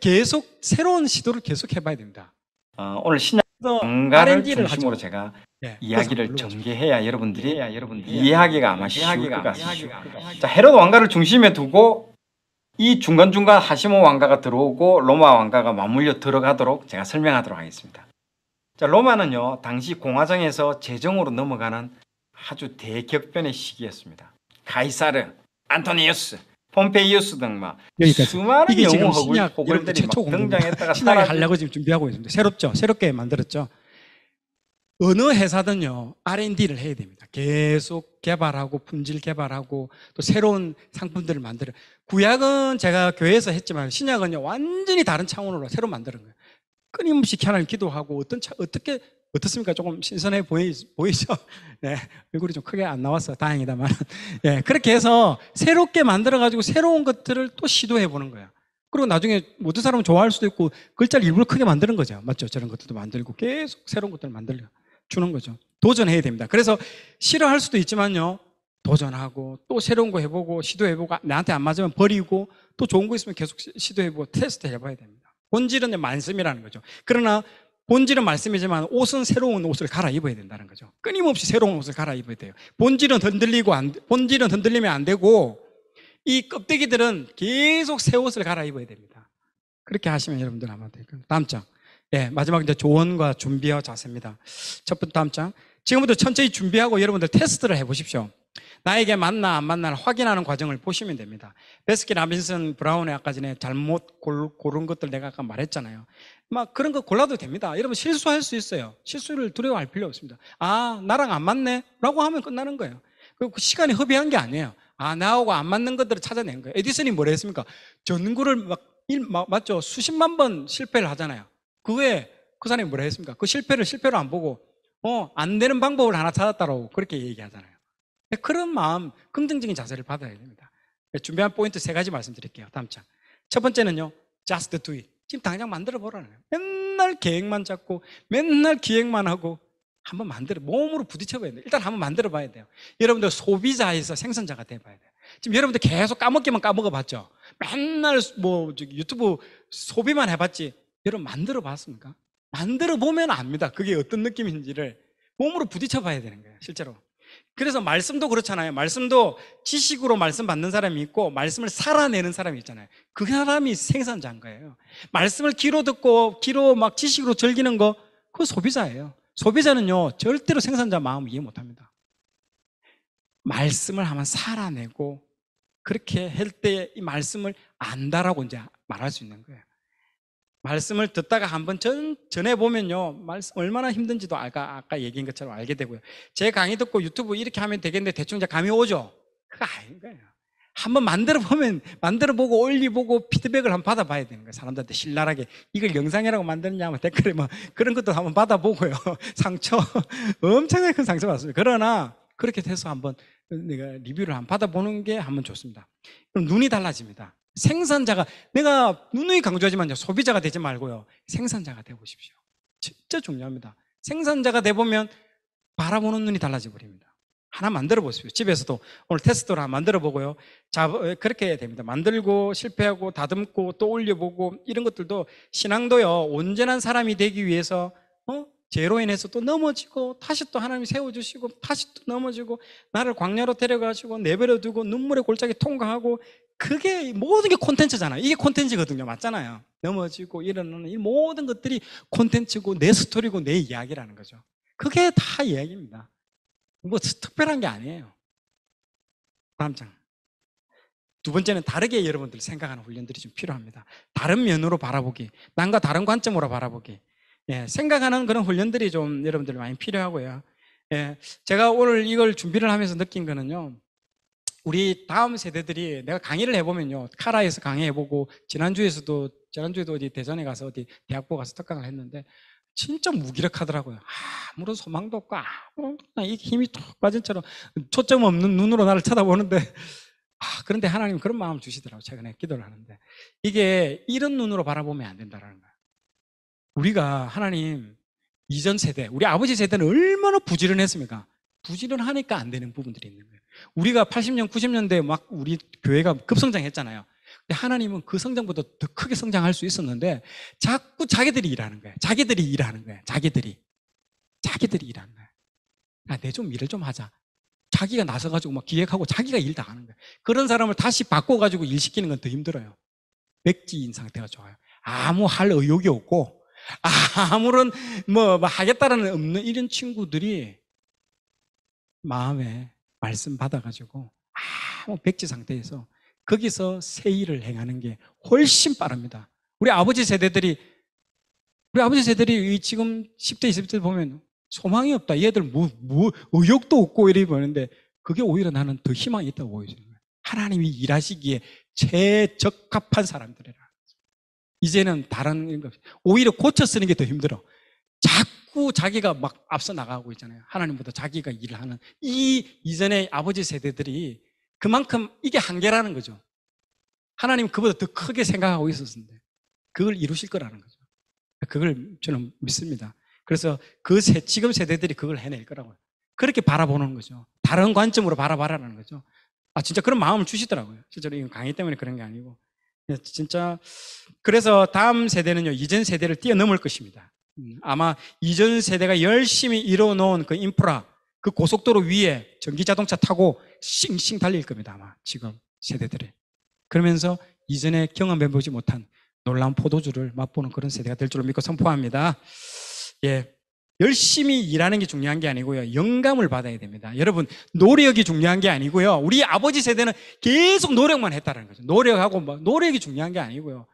계속 새로운 시도를 계속 해봐야 됩니다. 어, 오늘 신약 강가를 중심으로 하 제가 네, 이야기를 전개해야 여러분들이 네, 여러분들이 해하기가 아마 쉬울 것 같습니다. 자, 헤롯 왕가를 중심에 두고 이 중간중간 하시모 왕가가 들어오고 로마 왕가가 맞물려 들어가도록 제가 설명하도록 하겠습니다. 자, 로마는요, 당시 공화정에서 재정으로 넘어가는 아주 대격변의 시기였습니다. 가이사르, 안토니우스, 폼페이우스 등막 마 그러니까 수많은 영웅하고 고글들이 막 등장했다가 신나을 하려고 지금 준비하고 있습니다. 새롭죠. 새롭게 만들었죠. 어느 회사든요 R&D를 해야 됩니다. 계속 개발하고 품질 개발하고 또 새로운 상품들을 만들어. 구약은 제가 교회에서 했지만 신약은요 완전히 다른 차원으로 새로 만드는 거예요. 끊임없이 하나님 기도하고 어떤 차, 어떻게 어떻습니까? 조금 신선해 보이, 보이죠? 네, 얼굴이 좀 크게 안 나왔어. 다행이다만. 예, 네, 그렇게 해서 새롭게 만들어가지고 새로운 것들을 또 시도해 보는 거야. 그리고 나중에 모든 사람은 좋아할 수도 있고 글자를 일부러 크게 만드는 거죠. 맞죠? 저런 것들도 만들고 계속 새로운 것들을 만들어 주는 거죠. 도전해야 됩니다. 그래서 싫어할 수도 있지만요. 도전하고 또 새로운 거 해보고 시도해보고 아, 나한테 안 맞으면 버리고 또 좋은 거 있으면 계속 시도해보고 테스트 해봐야 됩니다. 본질은 말씀이라는 거죠. 그러나 본질은 말씀이지만 옷은 새로운 옷을 갈아입어야 된다는 거죠. 끊임없이 새로운 옷을 갈아입어야 돼요. 본질은 흔들리고 안, 본질은 흔들리면 안 되고 이 껍데기들은 계속 새 옷을 갈아입어야 됩니다. 그렇게 하시면 여러분들 아마 될 겁니다. 다음 장. 예, 마지막 이제 조언과 준비와 자세입니다. 첫 번째 다음 장. 지금부터 천천히 준비하고 여러분들 테스트를 해 보십시오. 나에게 맞나 안 맞나를 확인하는 과정을 보시면 됩니다. 베스킨 라빈슨 브라운의 아까 전에 잘못 고른 것들 내가 아까 말했잖아요. 막 그런 거 골라도 됩니다. 여러분 실수할 수 있어요. 실수를 두려워할 필요 없습니다. 아, 나랑 안 맞네? 라고 하면 끝나는 거예요. 그리고 그 시간이 허비한 게 아니에요. 아, 나하고 안 맞는 것들을 찾아낸 거예요. 에디슨이 뭐라 했습니까? 전구를 막, 일, 막, 맞죠? 수십만 번 실패를 하잖아요. 그 외에 그 사람이 뭐라 했습니까? 그 실패를 실패로 안 보고, 어, 안 되는 방법을 하나 찾았다라고 그렇게 얘기하잖아요. 그런 마음, 긍정적인 자세를 받아야 됩니다. 준비한 포인트 세 가지 말씀드릴게요. 다음 장. 첫 번째는요, just do it. 지금 당장 만들어 보라는 거예요. 맨날 계획만 잡고 맨날 기획만 하고 한번 만들어 몸으로 부딪혀 봐야 돼요. 일단 한번 만들어 봐야 돼요. 여러분들 소비자에서 생산자가 돼 봐야 돼요. 지금 여러분들 계속 까먹기만 까먹어 봤죠. 맨날 뭐 저기 유튜브 소비만 해 봤지. 여러분 만들어 봤습니까? 만들어 보면 압니다. 그게 어떤 느낌인지를 몸으로 부딪혀 봐야 되는 거예요, 실제로. 그래서 말씀도 그렇잖아요. 말씀도 지식으로 말씀 받는 사람이 있고 말씀을 살아내는 사람이 있잖아요. 그 사람이 생산자인 거예요. 말씀을 귀로 듣고 귀로 막 지식으로 즐기는 거 그거 소비자예요. 소비자는요 절대로 생산자 마음 을 이해 못합니다. 말씀을 한번 살아내고 그렇게 할 때 이 말씀을 안다라고 이제 말할 수 있는 거예요. 말씀을 듣다가 한번 전, 해보면요 말씀 얼마나 힘든지도 아까, 아까 얘기한 것처럼 알게 되고요 제 강의 듣고 유튜브 이렇게 하면 되겠는데 대충 이제 감이 오죠? 그거 아닌 거예요 한번 만들어 보면 만들어 보고 올리 보고 피드백을 한번 받아봐야 되는 거예요. 사람들한테 신랄하게 이걸 영상이라고 만드느냐 하면 댓글에 뭐 그런 것도 한번 받아보고요. 상처 엄청나게 큰 상처 받습니다. 그러나 그렇게 해서 한번 내가 리뷰를 한번 받아보는 게 한번 좋습니다. 그럼 눈이 달라집니다. 생산자가 내가 누누이 강조하지만 소비자가 되지 말고요 생산자가 되보십시오 진짜 중요합니다 생산자가 돼보면 바라보는 눈이 달라져 버립니다 하나 만들어 보십시오 집에서도 오늘 테스트로 하나 만들어 보고요 자 그렇게 됩니다 만들고 실패하고 다듬고 또 올려보고 이런 것들도 신앙도요 온전한 사람이 되기 위해서 어? 죄로 인해서 또 넘어지고 다시 또 하나님이 세워주시고 다시 또 넘어지고 나를 광야로 데려가시고 내버려 두고 눈물의 골짜기 통과하고 그게 모든 게 콘텐츠잖아요. 이게 콘텐츠거든요. 맞잖아요. 넘어지고 일어나는 이 모든 것들이 콘텐츠고 내 스토리고 내 이야기라는 거죠. 그게 다 이야기입니다. 뭐 특별한 게 아니에요. 다음장. 두 번째는 다르게 여러분들 생각하는 훈련들이 좀 필요합니다. 다른 면으로 바라보기, 남과 다른 관점으로 바라보기. 예, 생각하는 그런 훈련들이 좀 여러분들 많이 필요하고요. 예, 제가 오늘 이걸 준비를 하면서 느낀 거는요. 우리 다음 세대들이 내가 강의를 해보면요. 카라에서 강의해보고 지난주에서도 지난주에도 어디 대전에 가서 어디 대학부 가서 특강을 했는데 진짜 무기력하더라고요. 아무런 소망도 없고 아무 힘이 툭 빠진 채로 초점 없는 눈으로 나를 쳐다보는데 아, 그런데 하나님 그런 마음 주시더라고요. 최근에 기도를 하는데 이게 이런 눈으로 바라보면 안 된다라는 거예요. 우리가 하나님 이전 세대, 우리 아버지 세대는 얼마나 부지런했습니까? 부지런하니까 안 되는 부분들이 있는 거예요. 우리가 80년, 90년대 에막 우리 교회가 급성장했잖아요. 근데 하나님은 그 성장보다 더 크게 성장할 수 있었는데 자꾸 자기들이 일하는 거예요 자기들이 일하는 거예요 자기들이. 자기들이 일하는 거야. 예 아, 내 좀 일을 좀 하자. 자기가 나서가지고 막 기획하고 자기가 일 다 하는 거예요 그런 사람을 다시 바꿔가지고 일 시키는 건 더 힘들어요. 백지인 상태가 좋아요. 아무 할 의욕이 없고 아무런 뭐, 뭐 하겠다라는 없는 이런 친구들이 마음에 말씀 받아가지고 아무 뭐 백지 상태에서 거기서 세 일을 행하는 게 훨씬 빠릅니다. 우리 아버지 세대들이 우리 아버지 세대들이 지금 10대, 20대 보면 소망이 없다. 얘들 뭐, 뭐, 의욕도 없고 이래 는데 그게 오히려 나는 더 희망이 있다고 보여지는 거예요. 하나님이 일하시기에 최적합한 사람들이라. 이제는 다른 일 오히려 고쳐 쓰는 게 더 힘들어. 자꾸 자꾸 자기가 막 앞서 나가고 있잖아요. 하나님보다 자기가 일을 하는. 이 이전의 아버지 세대들이 그만큼 이게 한계라는 거죠. 하나님 그보다 더 크게 생각하고 있었는데 그걸 이루실 거라는 거죠. 그걸 저는 믿습니다. 그래서 그 세, 지금 세대들이 그걸 해낼 거라고요. 그렇게 바라보는 거죠. 다른 관점으로 바라봐라는 라 거죠. 아, 진짜 그런 마음을 주시더라고요. 실제로 이건 강의 때문에 그런 게 아니고. 진짜. 그래서 다음 세대는요, 이전 세대를 뛰어넘을 것입니다. 음, 아마 이전 세대가 열심히 이뤄놓은 그 인프라, 그 고속도로 위에 전기 자동차 타고 씽씽 달릴 겁니다. 아마 지금 세대들이. 그러면서 이전에 경험해보지 못한 놀라운 포도주를 맛보는 그런 세대가 될 줄 믿고 선포합니다. 예. 열심히 일하는 게 중요한 게 아니고요. 영감을 받아야 됩니다. 여러분, 노력이 중요한 게 아니고요. 우리 아버지 세대는 계속 노력만 했다는 거죠. 노력하고, 뭐, 노력이 중요한 게 아니고요.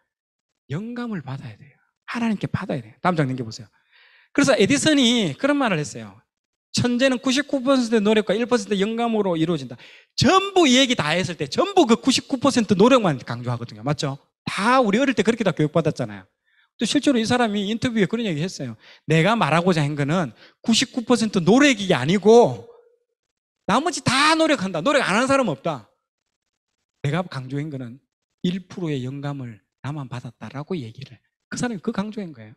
영감을 받아야 돼요. 하나님께 받아야 돼요. 다음 장 넘겨보세요. 그래서 에디슨이 그런 말을 했어요. 천재는 99%의 노력과 1%의 영감으로 이루어진다. 전부 이 얘기 다 했을 때 전부 그 99% 노력만 강조하거든요. 맞죠? 다 우리 어릴 때 그렇게 다 교육받았잖아요. 또 실제로 이 사람이 인터뷰에 그런 얘기 했어요. 내가 말하고자 한 거는 99% 노력이 아니고 나머지 다 노력한다. 노력 안 하는 사람 없다. 내가 강조한 거는 1%의 영감을 나만 받았다라고 얘기를 그 사람이 그 강조인 거예요.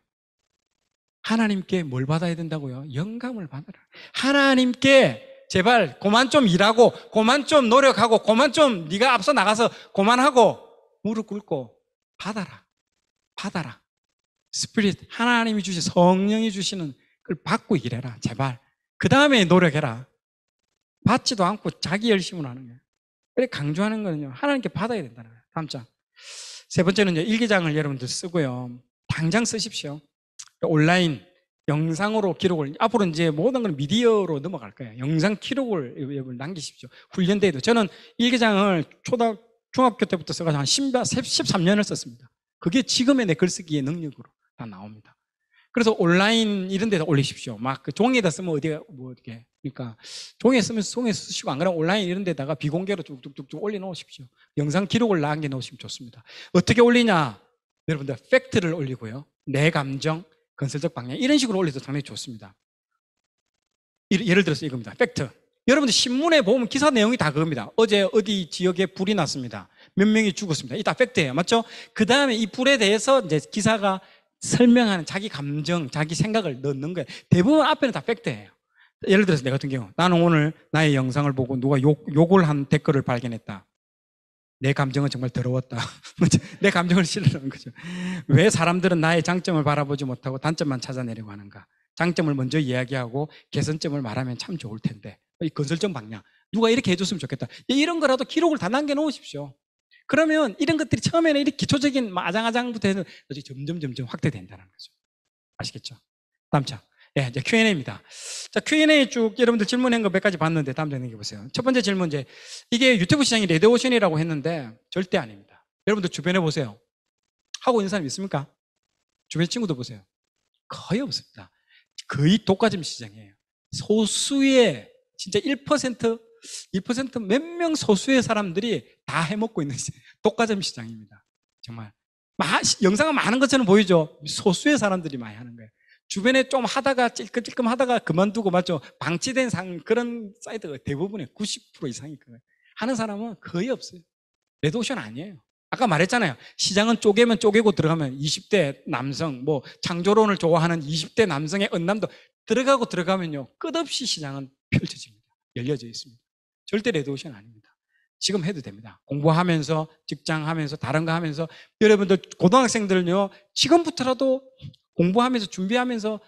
하나님께 뭘 받아야 된다고요? 영감을 받아라. 하나님께 제발 그만 좀 일하고 그만 좀 노력하고 그만 좀 네가 앞서 나가서 그만하고 무릎 꿇고 받아라. 받아라. 스피릿 하나님이 주신 성령이 주시는 그걸 받고 일해라. 제발. 그 다음에 노력해라. 받지도 않고 자기 열심으로 하는 거예요. 그래 강조하는 거는요. 하나님께 받아야 된다는 거예요. 다음 장. 세 번째는요, 일기장을 여러분들 쓰고요. 당장 쓰십시오. 온라인, 영상으로 기록을, 앞으로 이제 모든 걸 미디어로 넘어갈 거예요. 영상 기록을 여러분 남기십시오. 훈련 때에도. 저는 일기장을 초등 중학교 때부터 써가지고 한 13년을 썼습니다. 그게 지금의 내 글쓰기의 능력으로 다 나옵니다. 그래서 온라인 이런 데다 올리십시오. 막 그 종이에다 쓰면 어디가 뭐 어떻게 그러니까 종이에 쓰면 종이에 쓰시고 안 그러면 온라인 이런 데다가 비공개로 쭉쭉쭉쭉 올려 놓으십시오. 영상 기록을 남겨 놓으시면 좋습니다. 어떻게 올리냐? 여러분들 팩트를 올리고요. 내 감정, 건설적 방향 이런 식으로 올려도 당연히 좋습니다. 예를 들어서 이겁니다. 팩트. 여러분들 신문에 보면 기사 내용이 다 그겁니다. 어제 어디 지역에 불이 났습니다. 몇 명이 죽었습니다. 이 다 팩트예요. 맞죠? 그 다음에 이 불에 대해서 이제 기사가 설명하는 자기 감정, 자기 생각을 넣는 거예요. 대부분 앞에는 다 팩트예요. 예를 들어서 내 같은 경우 나는 오늘 나의 영상을 보고 누가 욕, 욕을 한 댓글을 발견했다. 내 감정은 정말 더러웠다. 내 감정을 싫어하는 거죠. 왜 사람들은 나의 장점을 바라보지 못하고 단점만 찾아내려고 하는가? 장점을 먼저 이야기하고 개선점을 말하면 참 좋을 텐데. 이 건설적 방향. 누가 이렇게 해줬으면 좋겠다. 이런 거라도 기록을 다 남겨놓으십시오. 그러면 이런 것들이 처음에는 이렇게 기초적인 아장아장부터 해서 점점 점점 확대된다는 거죠. 아시겠죠? 다음 차. 예, 이제 Q&A입니다. 자, Q&A 쭉 여러분들 질문한 거 몇 가지 봤는데 다음 장 넘겨보세요. 첫 번째 질문 이제 이게 유튜브 시장이 레드오션이라고 했는데 절대 아닙니다. 여러분들 주변에 보세요. 하고 있는 사람 있습니까? 주변 친구들 보세요. 거의 없습니다. 거의 독과점 시장이에요. 소수의 진짜 1% 2 몇 명 소수의 사람들이 다 해먹고 있는 독과점 시장입니다. 정말. 영상은 많은 것처럼 보이죠? 소수의 사람들이 많이 하는 거예요. 주변에 좀 하다가 찔끔찔끔 하다가 그만두고 맞죠? 방치된 상, 그런 사이트가 대부분의 90% 이상이 그거예요. 하는 사람은 거의 없어요. 레드오션 아니에요. 아까 말했잖아요. 시장은 쪼개면 쪼개고 들어가면 20대 남성, 뭐 창조론을 좋아하는 20대 남성의 은남도 들어가고 들어가면요. 끝없이 시장은 펼쳐집니다. 열려져 있습니다. 절대 레드오션 아닙니다. 지금 해도 됩니다. 공부하면서, 직장하면서, 다른 거 하면서 여러분들 고등학생들은요 지금부터라도 공부하면서 준비하면서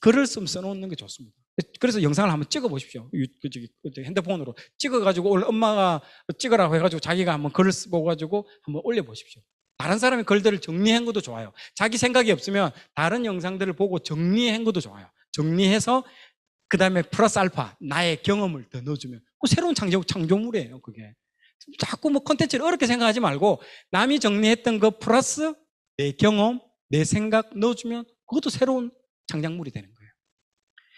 글을 좀 써놓는 게 좋습니다. 그래서 영상을 한번 찍어 보십시오. 그 그 핸드폰으로 찍어가지고 오늘 엄마가 찍으라고 해가지고 자기가 한번 글을 쓰고 가지고 한번 올려 보십시오. 다른 사람의 글들을 정리한 것도 좋아요. 자기 생각이 없으면 다른 영상들을 보고 정리한 것도 좋아요. 정리해서 그 다음에 플러스 알파 나의 경험을 더 넣어주면 그 새로운 창조 창조물이에요. 그게 자꾸 뭐 컨텐츠를 어렵게 생각하지 말고 남이 정리했던 거 플러스 내 경험, 내 생각 넣어주면 그것도 새로운 창작물이 되는 거예요.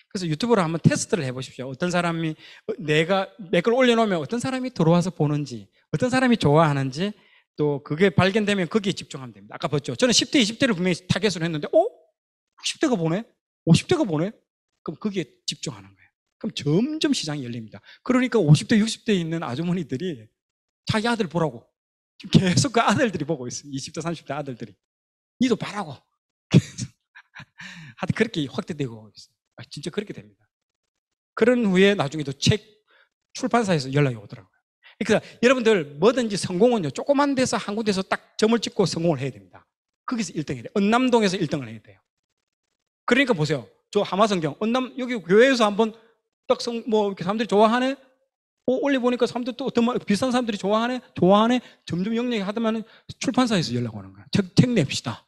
그래서 유튜브로 한번 테스트를 해보십시오. 어떤 사람이 어, 내가 내걸 올려놓으면 어떤 사람이 들어와서 보는지, 어떤 사람이 좋아하는지 또 그게 발견되면 거기에 집중하면 됩니다. 아까 봤죠. 저는 10대, 20대를 분명히 타겟으로 했는데, 어? 60대가 보네? 50대가 보네? 그럼 거기에 집중하는 거예요. 그럼 점점 시장이 열립니다. 그러니까 50대, 60대에 있는 아주머니들이 자기 아들 보라고. 계속 그 아들들이 보고 있어. 20대, 30대 아들들이. 니도 봐라고. 하여튼 그렇게 확대되고 있어. 아, 진짜 그렇게 됩니다. 그런 후에 나중에도 책 출판사에서 연락이 오더라고요. 그러니까 여러분들 뭐든지 성공은요, 조그만 데서 한 군데서 딱 점을 찍고 성공을 해야 됩니다. 거기서 1등이 돼요. 은남동에서 1등을 해야 돼요. 그러니까 보세요. 저 하마성경, 은남, 여기 교회에서 한번 딱 성, 뭐, 이렇게 사람들이 좋아하네? 어, 올려보니까 사람들 또 어떤 말, 비싼 사람들이 좋아하네? 좋아하네? 점점 영역이 하더면 출판사에서 연락 오는 거야. 책, 책 냅시다.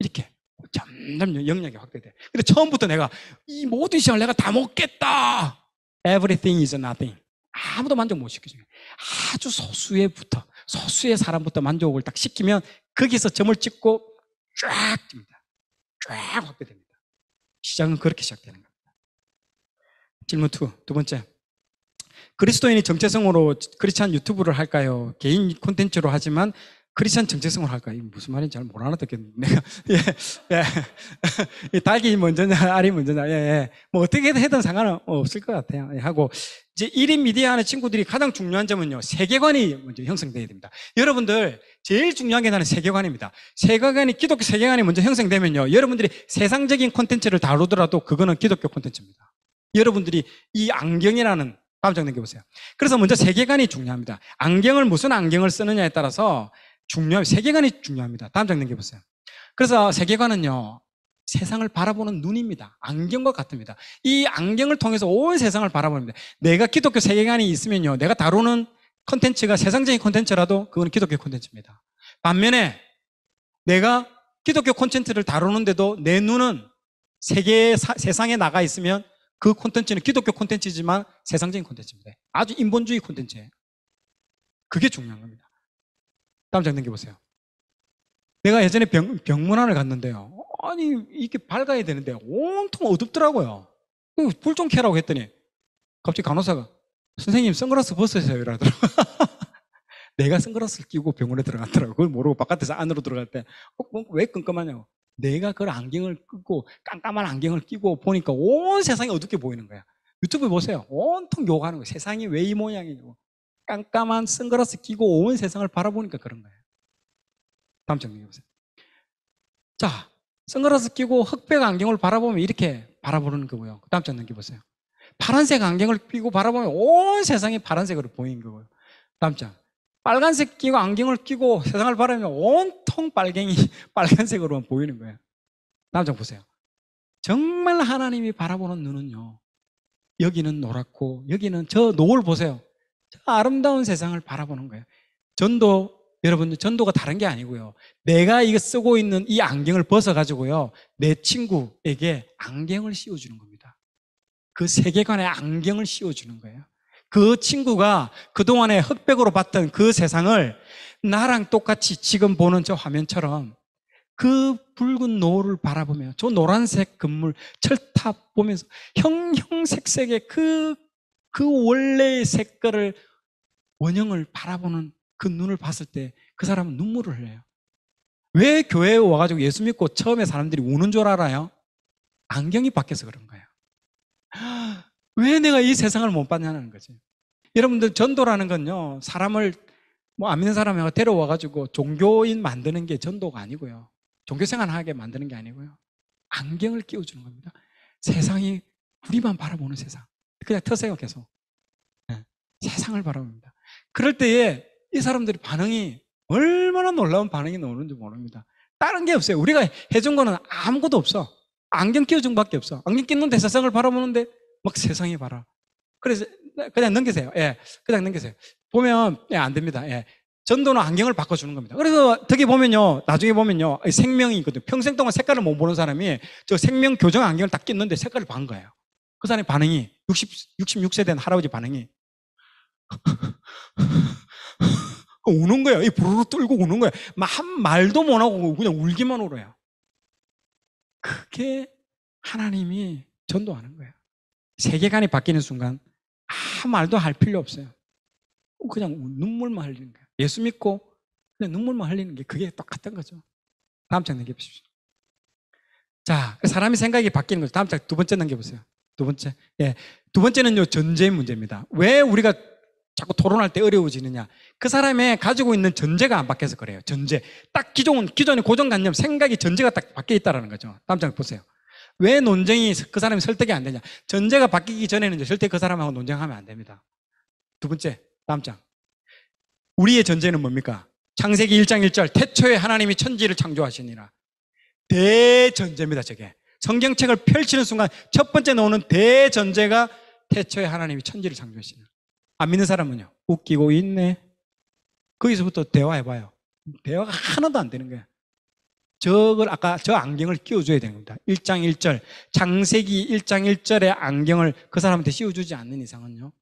이렇게. 점점 영역이 확대돼. 근데 처음부터 내가 이 모든 시간을 내가 다 먹겠다! Everything is nothing. 아무도 만족 못 시키죠. 아주 소수의부터, 소수의 사람부터 만족을 딱 시키면 거기서 점을 찍고 쫙됩니다쫙 확대됩니다. 시장은 그렇게 시작되는 겁니다. 질문 2, 두 번째. 그리스도인이 정체성으로 크리스찬 유튜브를 할까요? 개인 콘텐츠로 하지만 크리스찬 정체성을 할까? 요 무슨 말인지 잘못 알아듣겠는데. 내가, 예, 예. 닭이 먼저냐, 알이 먼저냐, 예, 예. 뭐 어떻게 해든 상관은 없을 것 같아요. 예, 하고, 이제 1인 미디어 하는 친구들이 가장 중요한 점은요, 세계관이 먼저 형성돼야 됩니다. 여러분들, 제일 중요한 게 나는 세계관입니다. 세계관이, 기독교 세계관이 먼저 형성되면요, 여러분들이 세상적인 콘텐츠를 다루더라도 그거는 기독교 콘텐츠입니다. 여러분들이 이 안경이라는 깜짝 넘겨보세요 그래서 먼저 세계관이 중요합니다. 안경을 무슨 안경을 쓰느냐에 따라서 중요 세계관이 중요합니다. 다음 장 넘겨보세요. 그래서 세계관은요. 세상을 바라보는 눈입니다. 안경과 같습니다. 이 안경을 통해서 온 세상을 바라봅니다. 내가 기독교 세계관이 있으면요. 내가 다루는 컨텐츠가 세상적인 컨텐츠라도 그건 기독교 컨텐츠입니다. 반면에 내가 기독교 콘텐츠를 다루는데도 내 눈은 세계 세상에 나가 있으면 그 콘텐츠는 기독교 콘텐츠지만 세상적인 콘텐츠입니다. 아주 인본주의 콘텐츠예요. 그게 중요한 겁니다. 다음 장 넘겨보세요. 내가 예전에 병, 병문안을 갔는데요. 아니, 이게 밝아야 되는데 온통 어둡더라고요. 그 불좀 켜라고 했더니 갑자기 간호사가 선생님 선글라스 벗으세요 이러더라고요. 내가 선글라스를 끼고 병원에 들어갔더라고. 그걸 모르고 바깥에서 안으로 들어갈 때, 어, 뭐, 왜끔끔하냐고 내가 그 안경을 끄고 깜깜한 안경을 끼고 보니까 온 세상이 어둡게 보이는 거야. 유튜브 보세요. 온통 욕하는 거야. 세상이 왜 이 모양이냐고. 깜깜한 선글라스 끼고 온 세상을 바라보니까 그런 거야. 다음 장면 보세요. 자, 선글라스 끼고 흑백 안경을 바라보면 이렇게 바라보는 거고요. 그, 그 다음 장넘겨 보세요. 파란색 안경을 끼고 바라보면 온 세상이 파란색으로 보이는 거고요. 다음 장. 빨간색 끼고 안경을 끼고 세상을 바라면 온통 빨갱이 빨간색으로만 보이는 거예요. 남자 보세요. 정말 하나님이 바라보는 눈은요. 여기는 노랗고 여기는 저 노을 보세요. 저 아름다운 세상을 바라보는 거예요. 전도 여러분 전도가 다른 게 아니고요. 내가 이거 쓰고 있는 이 안경을 벗어 가지고요. 내 친구에게 안경을 씌워 주는 겁니다. 그 세계관에 안경을 씌워 주는 거예요. 그 친구가 그동안에 흑백으로 봤던 그 세상을 나랑 똑같이 지금 보는 저 화면처럼 그 붉은 노을을 바라보며 저 노란색 건물 철탑 보면서 형형색색의 그, 그 원래의 색깔을 원형을 바라보는 그 눈을 봤을 때 그 사람은 눈물을 흘려요. 왜 교회에 와가지고 예수 믿고 처음에 사람들이 우는 줄 알아요? 안경이 바뀌어서 그런 거예요. 왜 내가 이 세상을 못 봤냐는 거지. 여러분들 전도라는 건요. 사람을 뭐안 믿는 사람하고 데려와 가지고 종교인 만드는 게 전도가 아니고요. 종교 생활하게 만드는 게 아니고요. 안경을 끼워 주는 겁니다. 세상이 우리만 바라보는 세상. 그냥 터세요, 계속. 네. 세상을 바라봅니다. 그럴 때에 이 사람들이 반응이 얼마나 놀라운 반응이 나오는지 모릅니다. 다른 게 없어요. 우리가 해준 거는 아무것도 없어. 안경 끼워준 밖에 없어. 안경 끼는데 세상을 바라보는데 막 세상에 봐라. 그래서 그냥 넘기세요. 예. 그냥 넘기세요. 보면, 예, 안 됩니다. 예. 전도는 안경을 바꿔주는 겁니다. 그래서 어떻게 보면요, 나중에 보면요, 생명이 있거든요. 평생 동안 색깔을 못 보는 사람이 저 생명 교정 안경을 딱 꼈는데 색깔을 반 거예요. 그 사람의 반응이, 60, 66세 된 할아버지 반응이. 우는 거예요. 이 부르르 뚫고 우는 거예요. 한 말도 못 하고 그냥 울기만 울어요. 그게 하나님이 전도하는 거예요. 세계관이 바뀌는 순간 아무 말도 할 필요 없어요. 그냥 눈물만 흘리는 거예요. 예수 믿고 그냥 눈물만 흘리는 게 그게 똑같은 거죠. 다음 장 넘겨보십시오. 자, 사람의 생각이 바뀌는 거죠. 다음 장 두 번째 넘겨보세요. 두 번째. 예. 두 번째는요, 전제의 문제입니다. 왜 우리가 자꾸 토론할 때 어려워지느냐. 그 사람의 가지고 있는 전제가 안 바뀌어서 그래요. 전제. 딱 기존, 기존의 고정관념, 생각이 전제가 딱 바뀌어 있다는 거죠. 다음 장 보세요. 왜 논쟁이 그 사람이 설득이 안 되냐? 전제가 바뀌기 전에는 절대 그 사람하고 논쟁하면 안 됩니다. 두 번째, 다음 장. 우리의 전제는 뭡니까? 창세기 1장 1절, 태초에 하나님이 천지를 창조하시니라. 대전제입니다, 저게. 성경책을 펼치는 순간 첫 번째 나오는 대전제가 태초에 하나님이 천지를 창조하시나. 안 믿는 사람은요, 웃기고 있네. 거기서부터 대화해봐요. 대화가 하나도 안 되는 거야. 저걸 아까 저 안경을 끼워줘야 되는 겁니다 1장 1절 장세기 1장 1절의 안경을 그 사람한테 씌워주지 않는 이상은요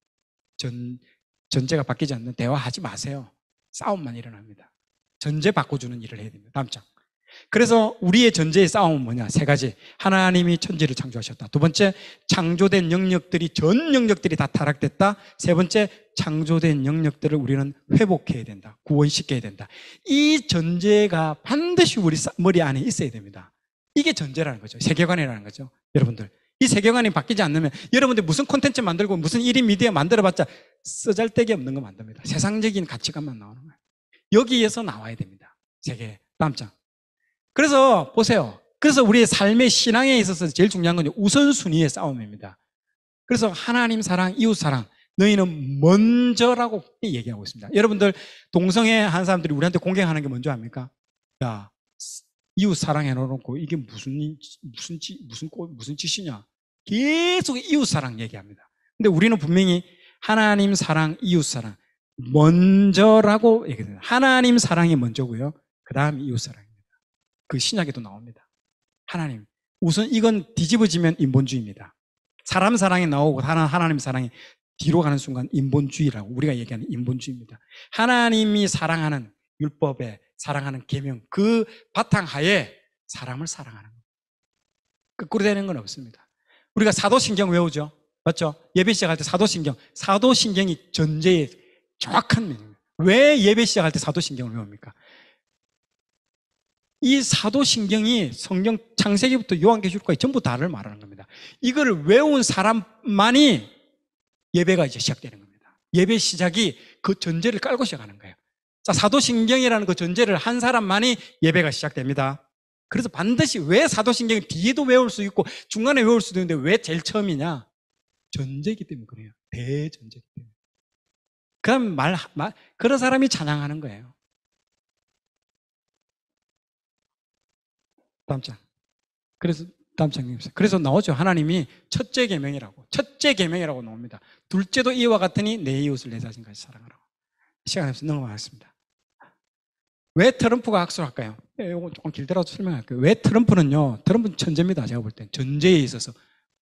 전, 전제가 바뀌지 않는 대화하지 마세요 싸움만 일어납니다 전제 바꿔주는 일을 해야 됩니다 다음 장 그래서 우리의 전제의 싸움은 뭐냐? 세 가지. 하나님이 천지를 창조하셨다. 두 번째, 창조된 영역들이, 전 영역들이 다 타락됐다. 세 번째, 창조된 영역들을 우리는 회복해야 된다. 구원시켜야 된다. 이 전제가 반드시 우리 머리 안에 있어야 됩니다. 이게 전제라는 거죠. 세계관이라는 거죠. 여러분들. 이 세계관이 바뀌지 않으면 여러분들 무슨 콘텐츠 만들고 무슨 1인 미디어 만들어봤자 쓰잘데기 없는 거 만듭니다. 세상적인 가치관만 나오는 거예요. 여기에서 나와야 됩니다. 세계. 다음 장. 그래서 보세요. 그래서 우리의 삶의 신앙에 있어서 제일 중요한 건 우선순위의 싸움입니다. 그래서 하나님 사랑, 이웃 사랑, 너희는 먼저라고 얘기하고 있습니다. 여러분들 동성애 한 사람들이 우리한테 공격하는 게 먼저 합니까 야, 이웃 사랑해 놓고 이게 무슨 무슨 무슨 무슨 짓이냐? 계속 이웃 사랑 얘기합니다. 근데 우리는 분명히 하나님 사랑, 이웃 사랑 먼저라고 얘기해요. 하나님 사랑이 먼저고요. 그다음 이웃 사랑. 그 신약에도 나옵니다. 하나님. 우선 이건 뒤집어지면 인본주의입니다. 사람 사랑이 나오고 하나님 사랑이 뒤로 가는 순간 인본주의라고 우리가 얘기하는 인본주의입니다. 하나님이 사랑하는 율법에 사랑하는 계명 그 바탕 하에 사람을 사랑하는 거. 꾸로 되는 건 없습니다. 우리가 사도신경 외우죠. 맞죠? 예배 시작할 때 사도신경. 사도신경이 전제의 정확한 면입니다. 왜 예배 시작할 때 사도신경을 외웁니까? 이 사도신경이 성경 창세기부터 요한계시록까지 전부 다를 말하는 겁니다. 이걸 외운 사람만이 예배가 이제 시작되는 겁니다. 예배 시작이 그 전제를 깔고 시작하는 거예요. 자, 사도신경이라는 그 전제를 한 사람만이 예배가 시작됩니다. 그래서 반드시 왜 사도신경 이 뒤에도 외울 수 있고 중간에 외울 수도 있는데 왜 제일 처음이냐? 전제이기 때문에 그래요. 대전제이기 때문에. 그럼 말, 말, 그런 사람이 찬양하는 거예요. 다음 장. 그래서 다음 장님 그래서 나오죠. 하나님이 첫째 계명이라고. 첫째 계명이라고 나옵니다. 둘째도 이와 같으니 내 이웃을 내 자신까지 사랑하라고. 시간 없어 서 넘어가겠습니다. 왜 트럼프가 악수할까요? 이거 예, 조금 길더라도 설명할게요. 왜 트럼프는요? 트럼프는 천재입니다. 제가 볼 땐. 전제에 있어서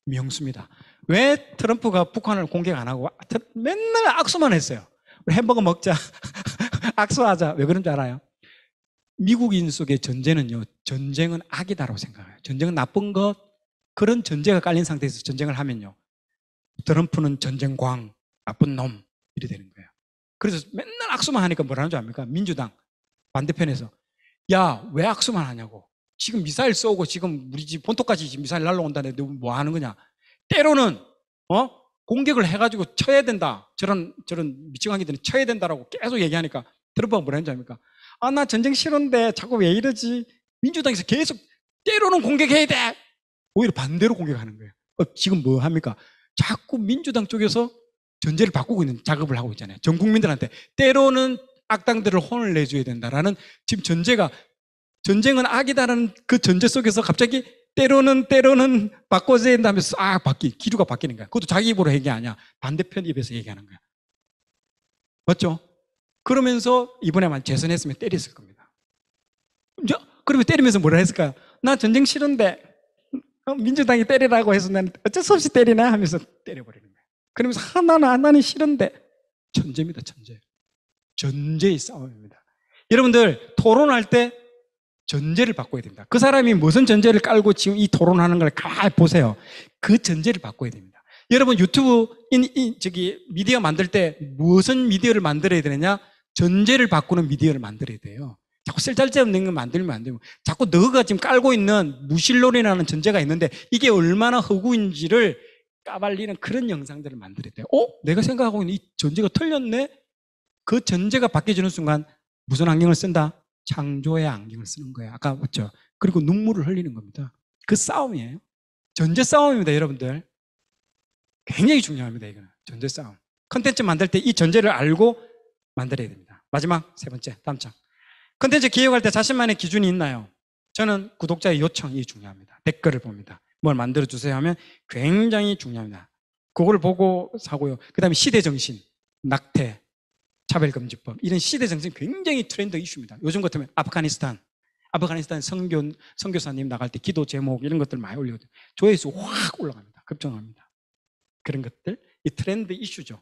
명수입니다. 왜 트럼프가 북한을 공격 안 하고 맨날 악수만 했어요. 우리 햄버거 먹자. 악수하자. 왜 그런 줄 알아요? 미국인 속의 전제는요, 전쟁은 악이다라고 생각해요. 전쟁은 나쁜 것, 그런 전제가 깔린 상태에서 전쟁을 하면요. 트럼프는 전쟁광, 나쁜 놈, 이래 되는 거예요. 그래서 맨날 악수만 하니까 뭐라는 줄 압니까? 민주당, 반대편에서. 야, 왜 악수만 하냐고. 지금 미사일 쏘고 지금 우리 집 본토까지 미사일 날라온다는데 뭐 하는 거냐. 때로는, 어? 공격을 해가지고 쳐야 된다. 저런, 저런 미친광이들은 쳐야 된다라고 계속 얘기하니까 트럼프가 뭐라는 줄 압니까? 아, 나 전쟁 싫은데 자꾸 왜 이러지? 민주당에서 계속 때로는 공격해야 돼. 오히려 반대로 공격하는 거예요. 어, 지금 뭐 합니까? 자꾸 민주당 쪽에서 전제를 바꾸고 있는 작업을 하고 있잖아요. 전 국민들한테 때로는 악당들을 혼을 내줘야 된다라는 지금 전제가 전쟁은 악이다라는 그 전제 속에서 갑자기 때로는 때로는 바꿔줘야 된다면서 아 바뀌 기류가 바뀌는 거야. 그것도 자기 입으로 얘기 아니야. 반대편 입에서 얘기하는 거야. 맞죠? 그러면서 이번에 만 재선했으면 때렸을 겁니다. 그러면 때리면서 뭐라 했을까요? 나 전쟁 싫은데 어, 민주당이 때리라고 해서 나는 어쩔 수 없이 때리나 하면서 때려버리는 거예요. 그러면서 하나는 나는 싫은데 전제입니다, 전제. 전제의 싸움입니다. 여러분들 토론할 때 전제를 바꿔야 됩니다. 그 사람이 무슨 전제를 깔고 지금 이 토론하는 걸 가만히 보세요. 그 전제를 바꿔야 됩니다. 여러분 유튜브 인, 인, 저기 미디어 만들 때 무슨 미디어를 만들어야 되느냐? 전제를 바꾸는 미디어를 만들어야 돼요. 자꾸 쓸데없는 걸 만들면 안 되고 자꾸 너가 지금 깔고 있는 무신론이라는 전제가 있는데 이게 얼마나 허구인지를 까발리는 그런 영상들을 만들어야 돼요. 어? 내가 생각하고 있는 이 전제가 틀렸네? 그 전제가 바뀌어지는 순간 무슨 안경을 쓴다? 창조의 안경을 쓰는 거야 아까 봤죠? 그리고 눈물을 흘리는 겁니다. 그 싸움이에요. 전제 싸움입니다, 여러분들. 굉장히 중요합니다, 이거는. 전제 싸움. 컨텐츠 만들 때 이 전제를 알고 만들어야 됩니다. 마지막 세 번째, 다음 창. 컨텐츠 기획할 때 자신만의 기준이 있나요? 저는 구독자의 요청이 중요합니다. 댓글을 봅니다. 뭘 만들어주세요 하면 굉장히 중요합니다. 그걸 보고 사고요. 그 다음에 시대정신, 낙태, 차별금지법. 이런 시대정신 굉장히 트렌드 이슈입니다. 요즘 같으면 아프가니스탄, 아프가니스탄 성교, 성교사님 나갈 때 기도 제목 이런 것들 많이 올려요. 조회수 확 올라갑니다. 급증합니다. 그런 것들. 이 트렌드 이슈죠.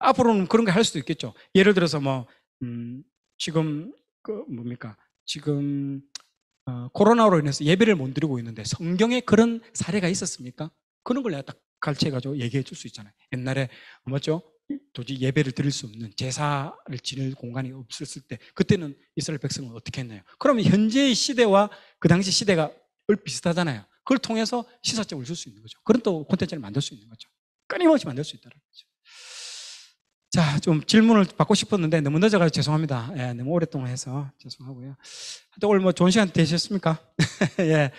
앞으로는 그런 거 할 수도 있겠죠. 예를 들어서 뭐 음, 지금 그 뭡니까? 지금 어, 코로나로 인해서 예배를 못 드리고 있는데 성경에 그런 사례가 있었습니까? 그런 걸 내가 딱 가르쳐가지고 얘기해 줄 수 있잖아요. 옛날에 맞죠? 도저히 예배를 드릴 수 없는 제사를 지낼 공간이 없었을 때 그때는 이스라엘 백성은 어떻게 했나요? 그러면 현재의 시대와 그 당시 시대가 비슷하잖아요. 그걸 통해서 시사점을 줄 수 있는 거죠. 그런 또 콘텐츠를 만들 수 있는 거죠. 끊임없이 만들 수 있다는 거죠. 자, 좀 질문을 받고 싶었는데 너무 늦어가지고 죄송합니다. 예, 너무 오랫동안 해서 죄송하고요. 하여튼 오늘 뭐 좋은 시간 되셨습니까? 예.